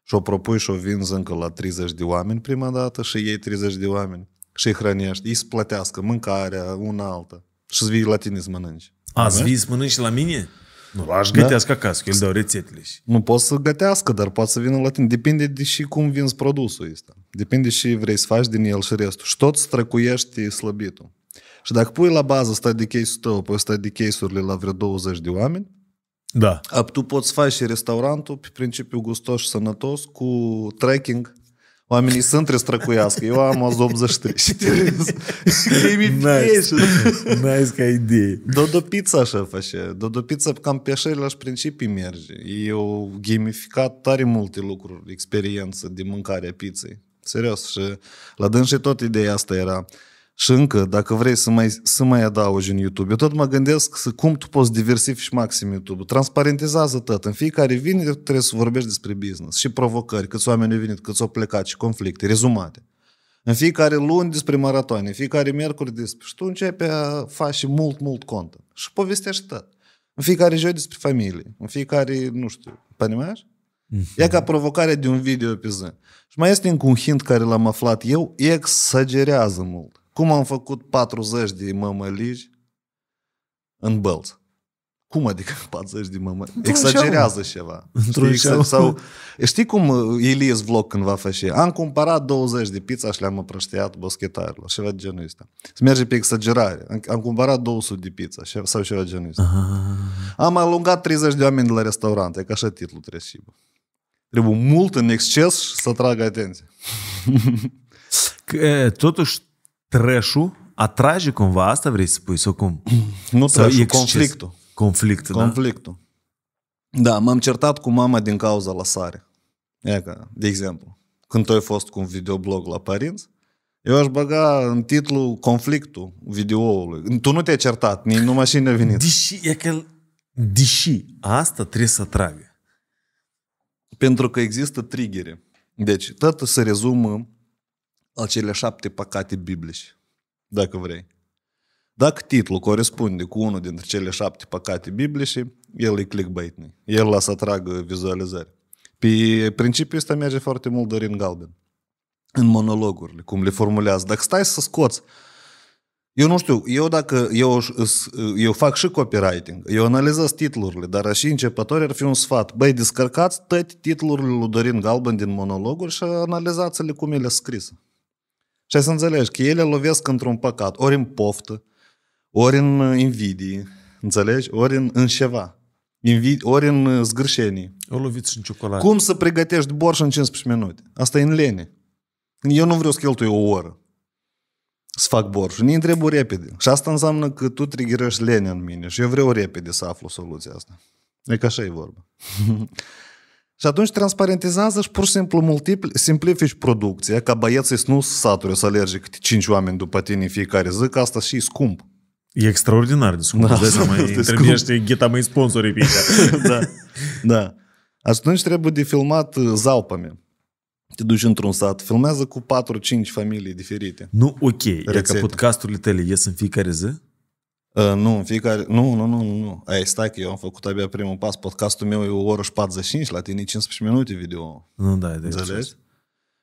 și o propui și o vinzi încă la 30 de oameni prima dată și ei 30 de oameni și îi hrănești, îi plătească mâncarea una alta și îți vii la tine să mănânci. A, îți vii să mănânci la mine? Nu, aș da? gătească acasă, că dau rețetele. Și... Nu poți să gătească, dar poate să vină la tine. Depinde de și cum vinzi produsul ăsta. Depinde și vrei să faci din el și restul. Și tot străcuiești slăbitul. Și dacă pui la bază study case-ul tău, pui study case-urile la vreo 20 de oameni, da. tu poți face și restaurantul pe principiu gustos și sănătos cu tracking Oamenii sunt restrăcuiască. Eu am azi 83 și Nice. nice ca idee. Dodo pizza așa face. Dodo pizza cam pe aceleași principii merge. Eu gamificat tare multe lucruri, experiență de a pizzei. Serios. Și la dâns și tot ideea asta era și încă, dacă vrei să mai, să mai adaugi în YouTube, eu tot mă gândesc să, cum tu poți diversifici maxim YouTube. Transparentizează tot. În fiecare vine trebuie să vorbești despre business și provocări, câți oameni au venit, câți au plecat și conflicte, rezumate. În fiecare luni despre maratoane, în fiecare miercuri despre... Și tu începi a faci mult, mult content. Și povestești tot. În fiecare joi despre familie, în fiecare, nu știu, понимаешь? Mhm. E ca provocarea de un video pe zi. Și mai este încă un hint care l-am aflat eu, exagerează mult. Cum am făcut 40 de mămăligi în bălți? Cum adică 40 de mămă? Exagerează ceva. Știi, exact, sau, știi cum Elias uh, Vlog va face? Am cumpărat 20 de pizza și le-am împrăștiat boschetarilor. Ceva de genul ăsta. Se merge pe exagerare. Am cumpărat 200 de pizza sau ceva de genul ăsta. Ah. Am alungat 30 de oameni de la restaurante. E ca așa titlul trebuie și Trebuie mult în exces să tragă atenție. Că, totuși, trash atrage cumva, asta vrei să spui, sau cum? Nu trash conflictul. Conflictul, Conflictul. Da, da m-am certat cu mama din cauza lăsare. Eca, ca, de exemplu, când tu ai fost cu un videoblog la părinți, eu aș băga în titlu conflictul videoului. Tu nu te-ai certat, nici nu mașină a venit. Deși, e că, deși asta trebuie să tragă. Pentru că există triggere. Deci, tot se rezumă acele șapte păcate biblice, dacă vrei. Dacă titlul corespunde cu unul dintre cele șapte păcate biblice, el e clickbait -nic. El lasă atragă vizualizări. Pe principiul ăsta merge foarte mult Dorin Galben. În monologurile, cum le formulează. Dacă stai să scoți eu nu știu, eu dacă eu, eu fac și copywriting, eu analizez titlurile, dar și începători ar fi un sfat. Băi, descărcați toate titlurile lui Dorin Galben din monologuri și analizați-le cum ele scrise. Și să înțelegi că ele lovesc într-un păcat, ori în poftă, ori în uh, invidie, înțelegi? Ori în, în ceva. Invid, ori în uh, zgârșenie. O loviți și în ciocolată. Cum să pregătești borș în 15 minute? Asta e în lene. Eu nu vreau să cheltui o oră să fac borș. Ne întrebu repede. Și asta înseamnă că tu triggerești lene în mine și eu vreau repede să aflu soluția asta. E că așa e vorba. Și atunci transparentizează și pur și simplu multipli, simplifici producția, ca băieții nu saturi să alerge câte cinci oameni după tine fiecare zi, că asta și e scump. E extraordinar de scump. Da, de seama, întâlnește gheta mai sponsorii pe da. da. Atunci trebuie de filmat uh, zaupame. Te duci într-un sat, filmează cu 4-5 familii diferite. Nu, ok. Rețete. E ca podcasturile tale ies în fiecare zi? Ă, nu, în fiecare... Nu, nu, nu, nu. Ai stai că eu am făcut abia primul pas. Podcastul meu e o oră și 45, la tine 15 minute video. Nu, da, de Înțelegi?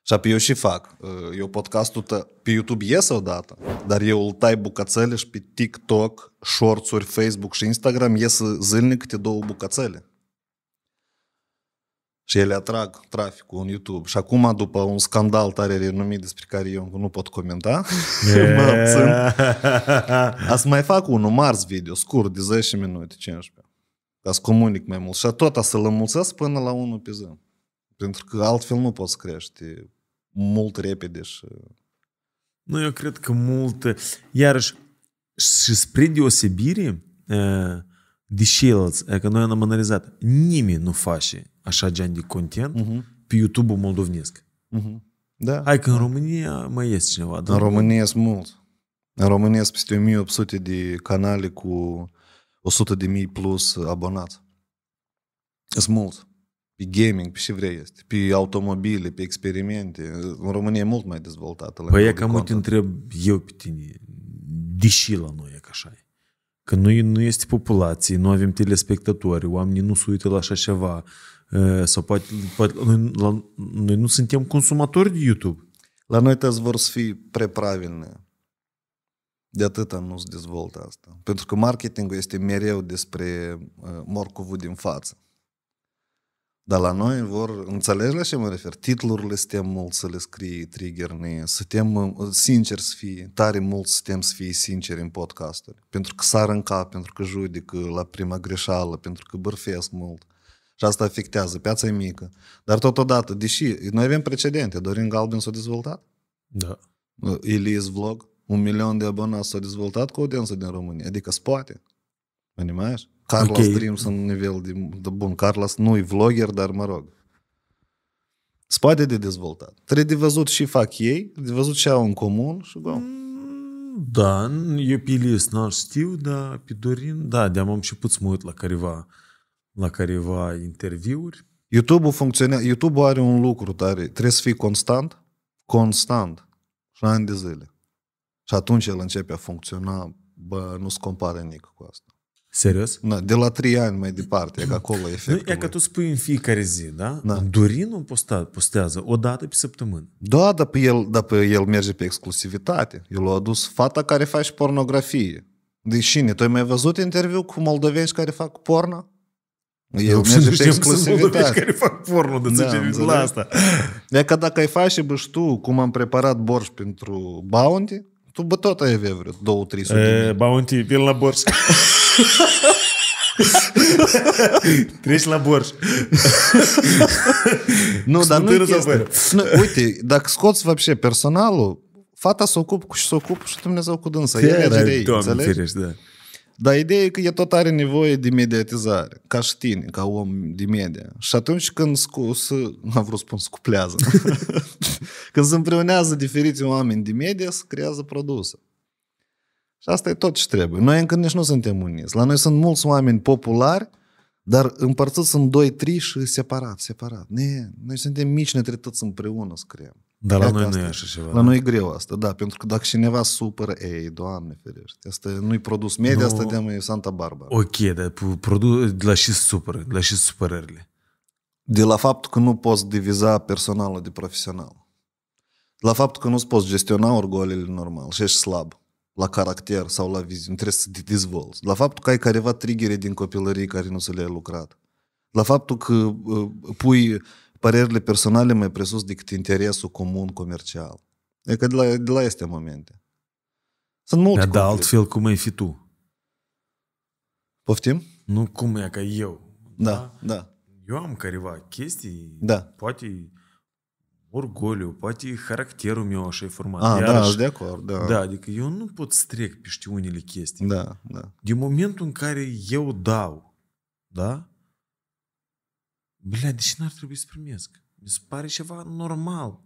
Și apoi eu și fac. Ă, eu podcastul tă, pe YouTube o odată, dar eu îl tai bucățele și pe TikTok, shorts-uri, Facebook și Instagram ies zilnic câte două bucățele și ele atrag traficul în YouTube. Și acum, după un scandal tare renumit despre care eu nu pot comenta, yeah. mă A să mai fac unul mars video, scurt, de 10 minute, 15. Ca să comunic mai mult. Și tot să-l înmulțesc până la 1 pe zi. Pentru că altfel nu poți crește mult repede și... Nu, eu cred că mult... Iarăși, și spre deosebire, uh de ceilalți, că noi am analizat, nimeni nu face așa gen de content uh-huh. pe YouTube-ul moldovnesc. Uh-huh. Da. Hai că în da. România mai este cineva. Dar... În da. România sunt mult. În România sunt peste 1800 de canale cu 100 de mii plus abonați. Sunt mult. Pe gaming, pe ce vrei este. Pe automobile, pe experimente. În România e mult mai dezvoltată. Păi e cam te întreb eu pe tine. Deși la noi e ca așa e. Că nu, nu este populație, nu avem telespectatori, oamenii nu se uită la așa ceva. Sau poate, poate noi, la, noi nu suntem consumatori de YouTube. La noi te vor să fie prepravilne. De atâta nu se dezvoltă asta. Pentru că marketingul este mereu despre uh, morcovul din față. Dar la noi vor, înțelegi la ce mă refer? Titlurile suntem mult să le scrii trigger suntem sinceri să fie tare mult suntem să fie sinceri în podcasturi. Pentru că sar în cap, pentru că judecă la prima greșeală, pentru că bărfesc mult. Și asta afectează, piața e mică. Dar totodată, deși noi avem precedente, Dorin Galben s-a dezvoltat. Da. Elias Vlog, un milion de abonați s-a dezvoltat cu audiență din România. Adică spate. Mă Carlos okay. Dreams în nivel de, de bun. Carlos nu e vlogger, dar mă rog. Spate de dezvoltat. Trebuie de văzut și fac ei, de văzut ce au în comun și go. Mm, da, eu pe list n știu, dar pe Dorin, da, de-am am și puț mă uit la careva, la careva interviuri. YouTube-ul funcționează, youtube are un lucru tare, trebuie să fii constant, constant, și ani de zile. Și atunci el începe a funcționa, bă, nu se compare nici cu asta. Serios? Na, de la 3 ani mai departe, e că acolo efectul. e că tu spui în fiecare zi, da? da. Dorin nu, posta, postează o dată pe săptămână. Da, dar pe el, dar pe el merge pe exclusivitate. El a adus fata care face pornografie. Deci cine? Tu ai mai văzut interviu cu moldoveni care fac porno? Eu nu știu sunt exclusivitate. care fac porno, de da, ce la asta. E deci, că dacă ai face și băștu, cum am preparat borș pentru Bounty, tu bă tot ai avea vreo două, trei sute. Bounty, vin la borș. Treci la borș. nu, dar nu nu, Uite, dacă scoți вообще personalul, fata se s-o ocupă cu și se s-o ocupă și Dumnezeu cu dânsa. Chiar, El e da. Dar ideea e că e tot are nevoie de mediatizare, ca și tine, ca om de media. Și atunci când scu- să, am vrut să spun scuplează, când se împreunează diferiți oameni de media, se creează produsă. Și asta e tot ce trebuie. Noi încă nici nu suntem uniți. La noi sunt mulți oameni populari, dar împărțiți sunt doi, trei și separat, separat. Ne, noi suntem mici, ne trebuie toți împreună să creăm. Dar la noi asta. nu e așa ceva. La da? noi e greu asta, da, pentru că dacă cineva supără, ei, doamne ferește, asta nu-i produs media, asta de e Santa Barbara. Ok, dar produ, de la și supără, de la și supărările. De la faptul că nu poți diviza personalul de profesional. De la faptul că nu-ți poți gestiona orgolele normal și ești slab la caracter sau la viziune, trebuie să te dezvolți. De la faptul că ai careva trigere din copilărie care nu se le-ai lucrat. De la faptul că uh, pui părerile personale mai presus decât interesul comun comercial. E că de la, de la este momente. Sunt multe Dar da, altfel cum ai fi tu. Poftim? Nu cum e ca eu. Da, da. da. Eu am careva chestii, da. poate orgoliu, poate caracterul meu așa e format. Ah, A, da, Iarăși, da, de acord, da. Da, adică eu nu pot strec trec peste unele chestii. Da, da. Din momentul în care eu dau, da, Bля, de ce n-ar trebui să primesc? Mi se pare ceva normal.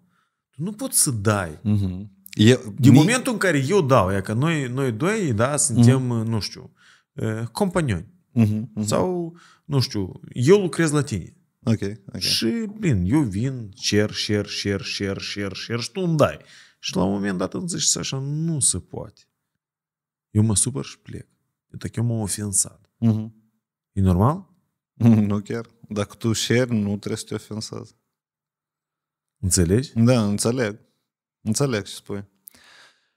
Tu nu poți să dai. Uh-huh. Mhm. Eu, Din mi... momentul în care eu dau, e că noi, noi doi, da, suntem, uh-huh. nu știu, eh, companioni. Uh-huh, uh-huh. Sau, nu știu, eu lucrez la tine. ok. okay. Și, bine, eu vin, cer, cer, cer, cer, cer, cer și tu îmi dai. Și la un moment dat îmi zici așa, nu se poate. Eu mă supăr și plec. Pentru că eu m-am ofensat. Uh-huh. E normal? Nu chiar. Dacă tu șeri, nu trebuie să te ofensezi. Înțelegi? Da, înțeleg. Înțeleg ce spui.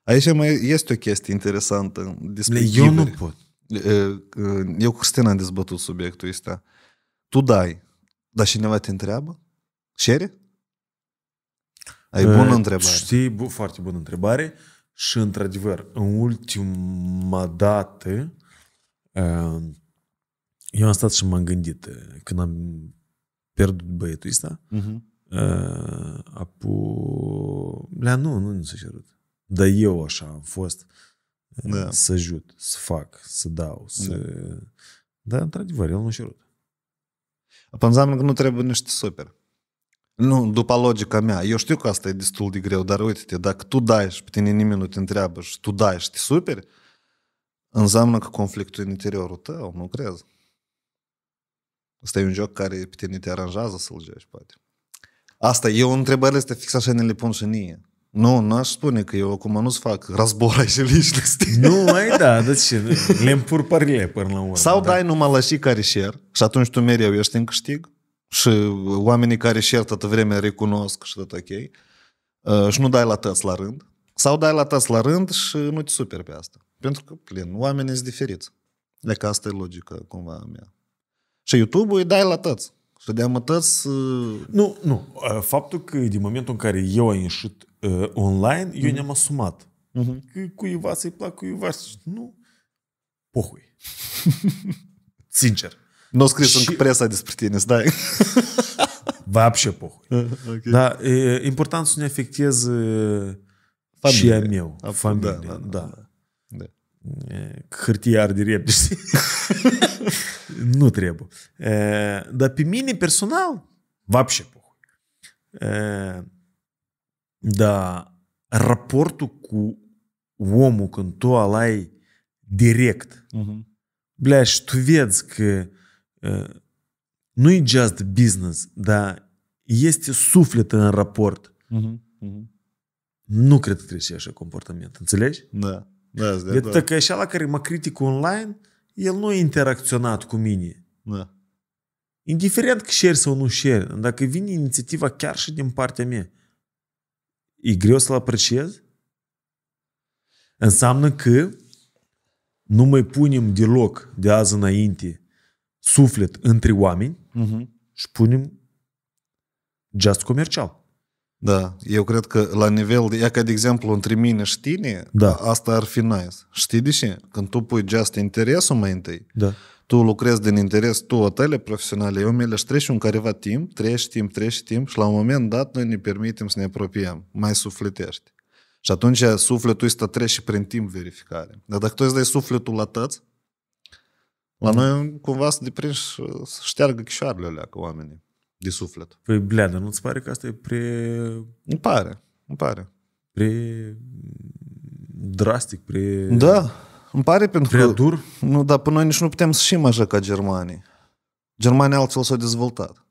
Aici mai este o chestie interesantă despre Eu nu pot. Eu cu Cristina am dezbătut subiectul ăsta. Tu dai, dar cineva te întreabă? Share? Ai bună întrebare. Știi, bu- foarte bună întrebare. Și, într-adevăr, în ultima dată, eu am stat și m-am gândit eh, când am pierdut băietul ăsta, uh-huh. uh, apu... Lea, nu, nu, nu s-a cerut. Dar eu așa am fost eh, da. să ajut, să fac, să dau, să... Da. Dar, într-adevăr, el nu și rut. Apa înseamnă că nu trebuie niște super. Nu, după logica mea, eu știu că asta e destul de greu, dar uite-te, dacă tu dai și pe tine nimeni nu te întreabă și tu dai și te superi, înseamnă că conflictul în interiorul tău, nu crezi? Ăsta e un joc care pe tine te aranjează să-l joci, poate. Asta, eu întrebare, este fix așa ne le pun și nie. Nu, nu aș spune că eu acum nu-ți fac razbora și lișnosti. Nu, mai da, dar ce, le împur pările până la urmă. Sau da. dai numai la și care share și atunci tu mereu ești în câștig și oamenii care share toată vremea recunosc și tot ok. Uh, și nu dai la tăți la rând. Sau dai la tăți la rând și nu te superi pe asta. Pentru că, plin, oamenii sunt diferiți. Deci asta e logica cumva a mea și YouTube-ul îi dai la tăți. Și de amătăți... Uh, nu, nu. Faptul că din momentul în care eu am ieșit uh, online, eu mhm. ne-am asumat. Mm-hmm. Că cuiva să-i plac, cuiva să... Nu. Pohui. Sincer. Nu au scris și... încă presa despre tine, stai. Вообще pohui. okay. Dar e important să ne afecteze familia. Uh, și a meu, familia. Da, da, da. da. da hârtie arde repede, nu trebuie. Dar pe mine personal, vapșe pohui. Dar raportul cu omul când tu alai direct, uh-huh. Bля, și tu vezi just business, dar este suflet în raport. Uh-huh. Uh-huh. Nu cred că trece așa comportament, Da. Da, de da, da. că așa la care mă critic online, el nu a interacționat cu mine. Da. Indiferent că share sau nu share, dacă vine inițiativa chiar și din partea mea, e greu să-l apreciez? Înseamnă că nu mai punem deloc de azi înainte suflet între oameni uh-huh. și punem just comercial. Da, eu cred că la nivel de, ea ca de exemplu între mine și tine, da. asta ar fi nice. Știi de ce? Când tu pui just interesul mai întâi, da. tu lucrezi din interes, tu tale profesionale, eu mi și treci un careva timp, treci timp, treci timp și la un moment dat noi ne permitem să ne apropiem, mai sufletești. Și atunci sufletul ăsta trece și prin timp verificare. Dar dacă tu îți dai sufletul la tăți, la da. noi cumva să deprinși, să șteargă chișoarele alea cu oamenii de suflet. Păi, bleadă, nu-ți pare că asta e pre... Îmi pare, îmi pare. Pre... drastic, pre... Da, îmi pare pentru prea că... dur? Nu, dar până noi nici nu putem să șim așa ca germanii. Germanii altfel s-au dezvoltat.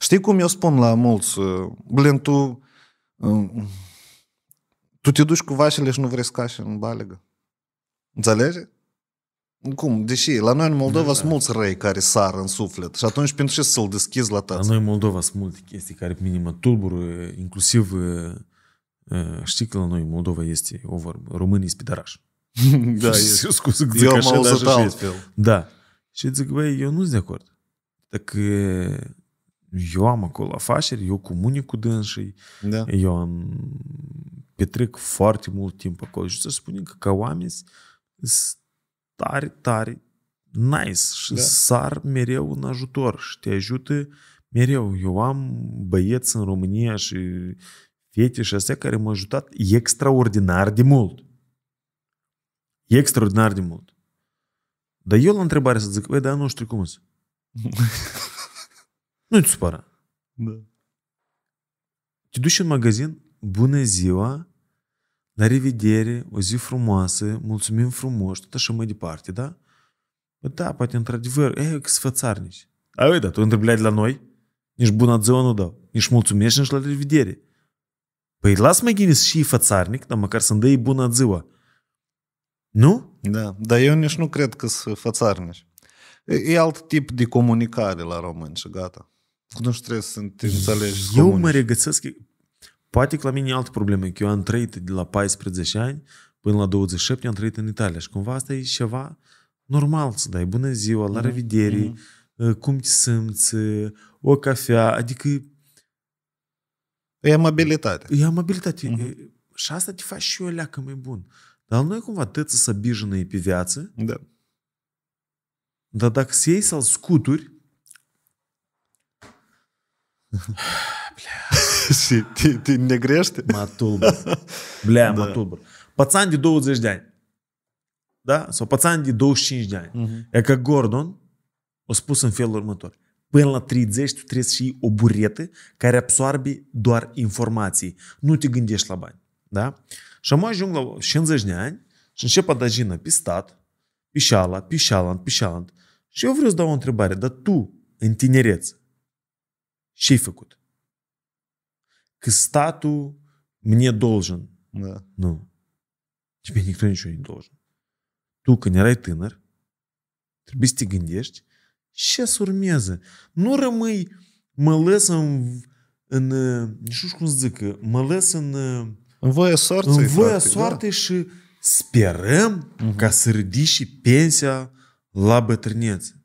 Știi cum eu spun la mulți, Blin, uh, tu, uh, tu te duci cu vașele și nu vrei să cași în balegă. Înțelegi? Cum? Deși la noi în Moldova da, sunt da. mulți răi care sar în suflet și atunci pentru ce să-l deschizi la tață? La noi în Moldova sunt multe chestii care pe mine inclusiv uh, uh, știi că la noi în Moldova este o vorbă, românii spidaraș. da, este. Scuze, zic eu am auzit altfel. Da. Și zic, băi, eu nu sunt de acord. Dacă eu am acolo afaceri, eu comunic cu dânșii, da. eu am petrec foarte mult timp acolo și să spunem că ca oameni sunt tare, tare nice și da. sar mereu în ajutor și te ajută mereu. Eu am băieți în România și fete și astea care m-au ajutat extraordinar de mult. Extraordinar de mult. Dar eu la întrebare să zic, băi, dar nu știu cum să. Nu-ți supăra. Da. Te duci în magazin, bună ziua, la revedere, o zi frumoasă, mulțumim frumos, tot așa mai departe, da? Bă, da, poate într-adevăr, e, că sfățarnici. A, uite, tu întrebi de la noi, nici bună ziua nu dau, nici mulțumesc, nici la revedere. Păi las mai gine și fățarnic, dar măcar să-mi dai bună ziua. Nu? Da, dar eu nici nu cred că sunt fățarnici. E alt tip de comunicare la români și gata. Nu știu, trebuie să înțelegi. Eu comunici. mă regăsesc Poate că la mine e altă problemă, că eu am trăit de la 14 ani până la 27 am trăit în Italia și cumva asta e ceva normal să dai bună ziua, la mm-hmm. revedere, mm-hmm. Ă, cum te simți, ă, o cafea, adică... E amabilitate. E amabilitate. Mm-hmm. Și asta te face și o leacă mai bun. Dar noi cumva tăță să bijină pe viață. Da. Dar dacă se iei să-l scuturi... Bля și te, te negrește? Mă tulbă. Blea, da. mă tulbă. Pățan de 20 de ani. Da? Sau pățan de 25 de ani. Uh-huh. E că Gordon a spus în felul următor. Până la 30 tu trebuie să iei o buretă care absorbe doar informații. Nu te gândești la bani. Da? Și am ajuns la 50 de ani și încep adagină pe stat, pe șala, pe șalant, pe șalant. Și eu vreau să dau o întrebare, dar tu, în tinereț, ce-ai făcut? că statul мне должен. Да. Ну, тебе никто ничего не должен. Tu, când erai tânăr, trebuie să te gândești ce să urmeze. Nu rămâi, mă lăs în, în nu știu cum să zic, mă lăs în, în voia soartei, în voia da. soartei da. și sperăm uh ca să pensia la bătrânețe.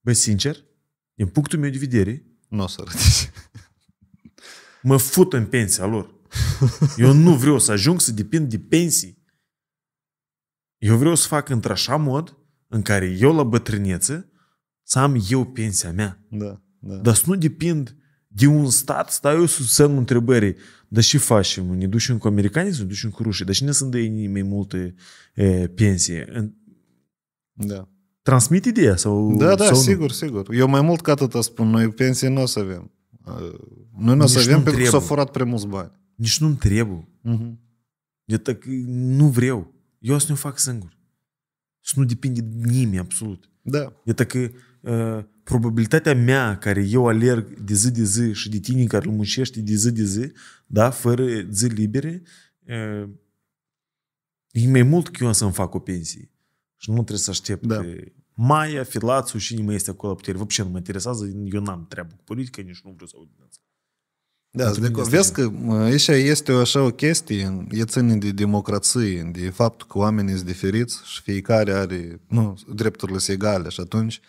Băi, sincer, din de vedere, nu o mă fut în pensia lor. Eu nu vreau să ajung să depind de pensii. Eu vreau să fac într-așa mod în care eu la bătrânețe să am eu pensia mea. Da, da. Dar să nu depind de un stat, stau eu sub semnul întrebării. Dar ce facem? Ne ducem cu americanii ne ducem cu rușii? Dar cine sunt de ei mai multe e, pensie? Da. Transmit ideea sau Da, da, sau sigur, nu? sigur. Eu mai mult ca atât spun, noi pensie nu o să avem. Noi nu o să avem pentru că s-au furat prea mulți bani. Nici nu-mi trebuie. Uh-huh. Eu tăc, nu vreau. Eu să nu fac singur. Să nu depinde de nimeni, absolut. Da. Iată că uh, probabilitatea mea care eu alerg de zi de zi și de tine care îl muncește de zi de zi, da, fără zi libere, uh, e mai mult că eu să-mi fac o pensie. Și nu trebuie să aștept da. Maia, Filațu și nimeni este acolo putere. Vă nu mă interesează, eu n-am treabă cu politică, nici nu vreau să aud din asta. Da, de, vezi că aici este o, așa o chestie, e ține de democrație, de faptul că oamenii sunt diferiți și fiecare are nu, drepturile se egale și atunci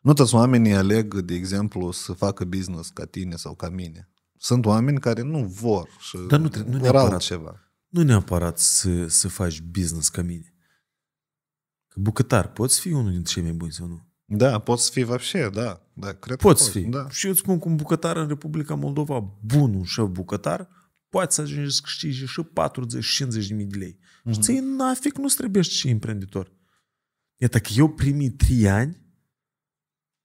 nu toți oamenii aleg, de exemplu, să facă business ca tine sau ca mine. Sunt oameni care nu vor și Dar nu, nu neapărat, altceva. Nu neapărat să, să faci business ca mine bucătar, poți fi unul dintre cei mai buni sau nu? Da, poți fi вообще, da. da cred poți că fi. Da. Și eu îți spun cum bucătar în Republica Moldova, bun un șef bucătar, poate să ajungi să câștigi și 40-50 de mii de lei. Mm-hmm. Și mhm. ție nafic nu trebuie și imprenditor. Iată că eu primi 3 ani,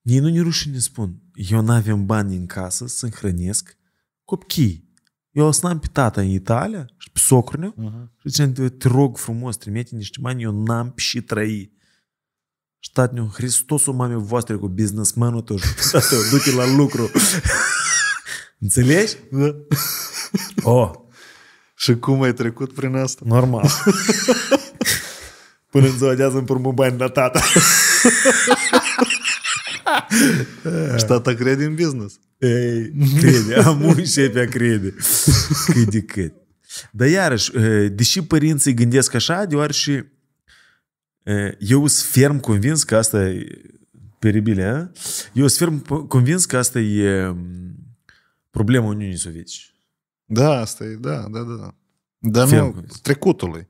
ei nu ne rușine spun, eu n avem bani în casă să-mi hrănesc copchii. Eu o sunam pe tata în Italia și pe socrune uh-huh. și ziceam, te rog frumos, trimite niște bani, eu n-am pe și trăi. Și tatăl Hristosul mame voastră cu businessmanul tău și tată, du-te la lucru. Înțelegi? Da. Oh. Și cum ai trecut prin asta? Normal. Până în ziua de azi împărmânt bani la tata. Tata crede în business. Ei, crede, am începea crede. Cât de cât. Dar iarăși, deși părinții gândesc așa, deoarece eu sunt ferm convins că asta e peribile, eu sunt ferm convins că asta e problema Uniunii Sovietice. Da, asta e, da, da, da. Dar nu, trecutului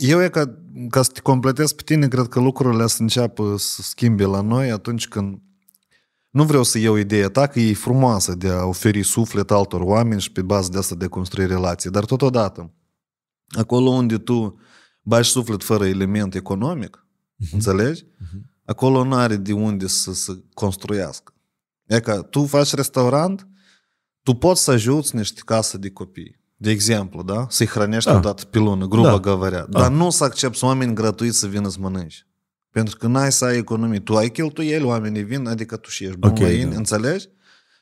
eu e ca, ca să te completez pe tine, cred că lucrurile să înceapă să schimbe la noi atunci când nu vreau să iau ideea ta că e frumoasă de a oferi suflet altor oameni și pe bază de asta de a construi relații, dar totodată, acolo unde tu bași suflet fără element economic, uh-huh. înțelegi? Uh-huh. Acolo nu are de unde să, se construiască. E ca tu faci restaurant, tu poți să ajuți niște case de copii de exemplu, da? Să-i hrănești da. o dată pe lună, grubă da. găvărea. Da. Dar nu să accepti oameni gratuit să vină să mănânci. Pentru că n-ai să ai economii. Tu ai cheltuieli, oamenii vin, adică tu și ești bun okay, da. înțelegi?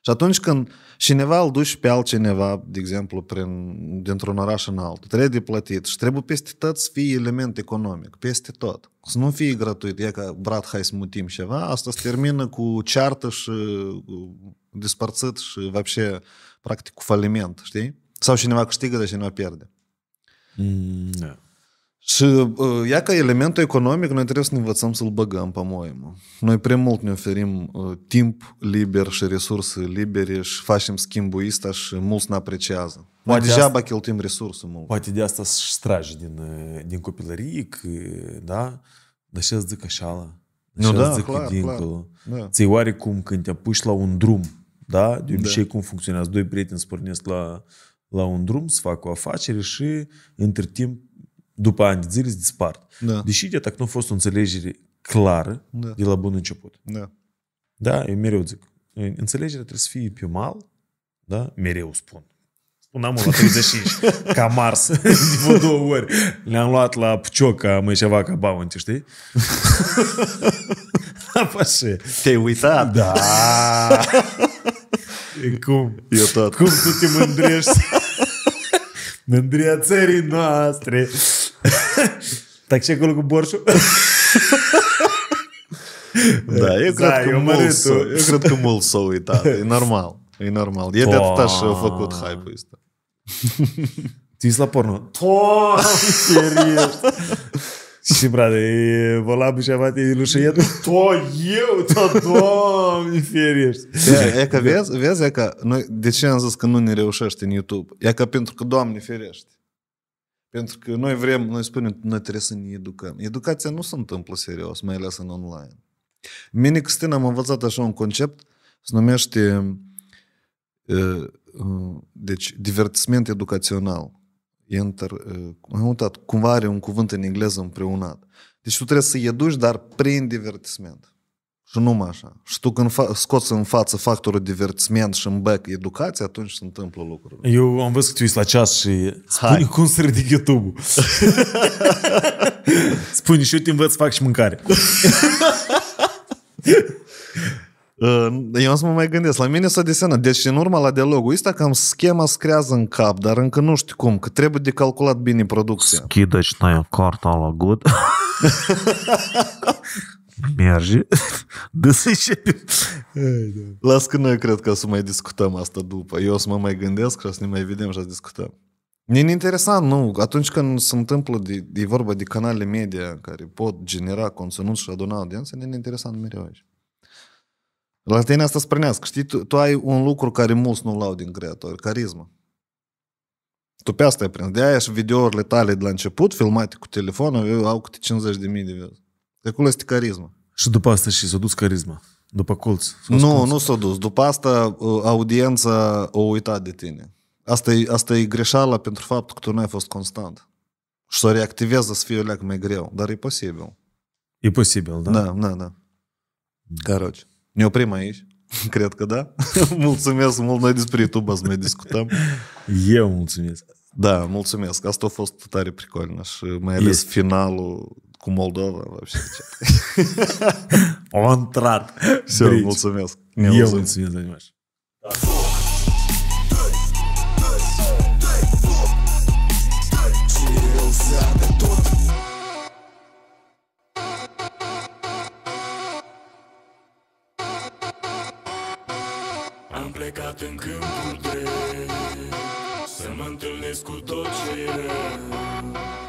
Și atunci când cineva îl duci pe altcineva, de exemplu, prin, dintr-un oraș în altul, trebuie de plătit și trebuie peste tot să fie element economic, peste tot. Să nu fie gratuit, e ca brat, hai să mutim ceva, asta se termină cu ceartă și cu despărțit și, вообще, practic, cu faliment, știi? Sau cineva câștigă, dar cineva pierde. Mm, da. Și uh, ea ca elementul economic, noi trebuie să ne învățăm să-l băgăm, по-моему. Noi prea mult ne oferim uh, timp liber și resurse libere și facem schimbul ăsta și mulți ne apreciază. Poate noi degeaba asta, cheltuim resurse mult. Poate de asta și stragi din, uh, din copilărie, că, da? Dar și zic așa, nu, da, zic clar, dincolo. Clar, da. Ți oarecum când te apuci la un drum, da? De da. obicei da. cum funcționează? Doi prieteni spornesc la la un drum, să fac o afacere și între timp, după ani de zile, se dispart. Da. Deși de atac nu a fost o înțelegere clară da. de la bun început. Da. Da, eu mereu zic. Înțelegerea trebuie să fie pe mal, da? Mereu spun. Spuneam la 35, ca Mars, de două ori. Le-am luat la Pucioc, ca mai ceva ca Bounty, știi? Apașe, Te-ai uitat? Da. E cum? Eu tot. Cum tu te mândrești? Mândria țării noastre. Taxi acolo cu borșul. Da, eu cred, da, că mult s-o, eu cred că mult s-a uitat. E normal. E normal. E de atâta și au făcut hype-ul ăsta. Ți la porno. Doamne, și, brate, volabul și abate lușăietul. To eu, to doamne ferești. E, e că vezi, vezi, e că noi, de ce am zis că nu ne reușește în YouTube? E că pentru că, doamne feriești. Pentru că noi vrem, noi spunem, noi trebuie să ne educăm. Educația nu se întâmplă serios, mai ales în online. Mine, Cristina, am învățat așa un concept, se numește deci, divertisment educațional e uh, am uitat, cumva are un cuvânt în engleză împreunat. Deci tu trebuie să-i educi, dar prin divertisment. Și numai așa. Și tu când fa- scoți în față factorul divertisment și în back educație, atunci se întâmplă lucrurile. Eu am văzut că tu ești la ceas și spune Hai. cum să ridic YouTube-ul. spune și eu te învăț să fac și mâncare. Ă, eu să mă mai gândesc. La mine s-a desenat. Deci, în urma la dialogul ăsta, cam schema screază în cap, dar încă nu știu cum, că trebuie de calculat bine producția. și tăia carta la gut. Merge. să Las că noi cred că o să mai discutăm asta după. Eu o să mă mai gândesc și o să ne mai vedem și o să discutăm. E interesant, nu? Atunci când se întâmplă, de, de vorba de canale media care pot genera conținut și aduna audiență, e interesant mereu aici. La tine asta sprânească. Știi, tu, tu ai un lucru care mulți nu-l au din creator, carisma. Tu pe asta ai prins. De-aia și videourile tale de la început, filmate cu telefonul, au câte 50 de mii de views. De acolo este carisma. Și după asta și s-a dus carisma. După colț. Nu, colț. nu s-a dus. După asta uh, audiența o uitat de tine. Asta e, asta e greșeala pentru faptul că tu nu ai fost constant. Și să reactivezi să fie o leac mai greu. Dar e posibil. E posibil, da? Da, da, da. Caroci. neoprima-aici, cred că da. mulțumesc mult, noi despre YouTube azi mai discutam. Eu mulțumesc. Da, mulțumesc. Asta a fost tare pricolnă și mai ales este. finalul cu Moldova. Вообще, Он трат. Все, mulțumesc. Ne Eu mulțumesc, Animaș. Da. plecat în câmpul drept Să mă întâlnesc cu tot ce e rău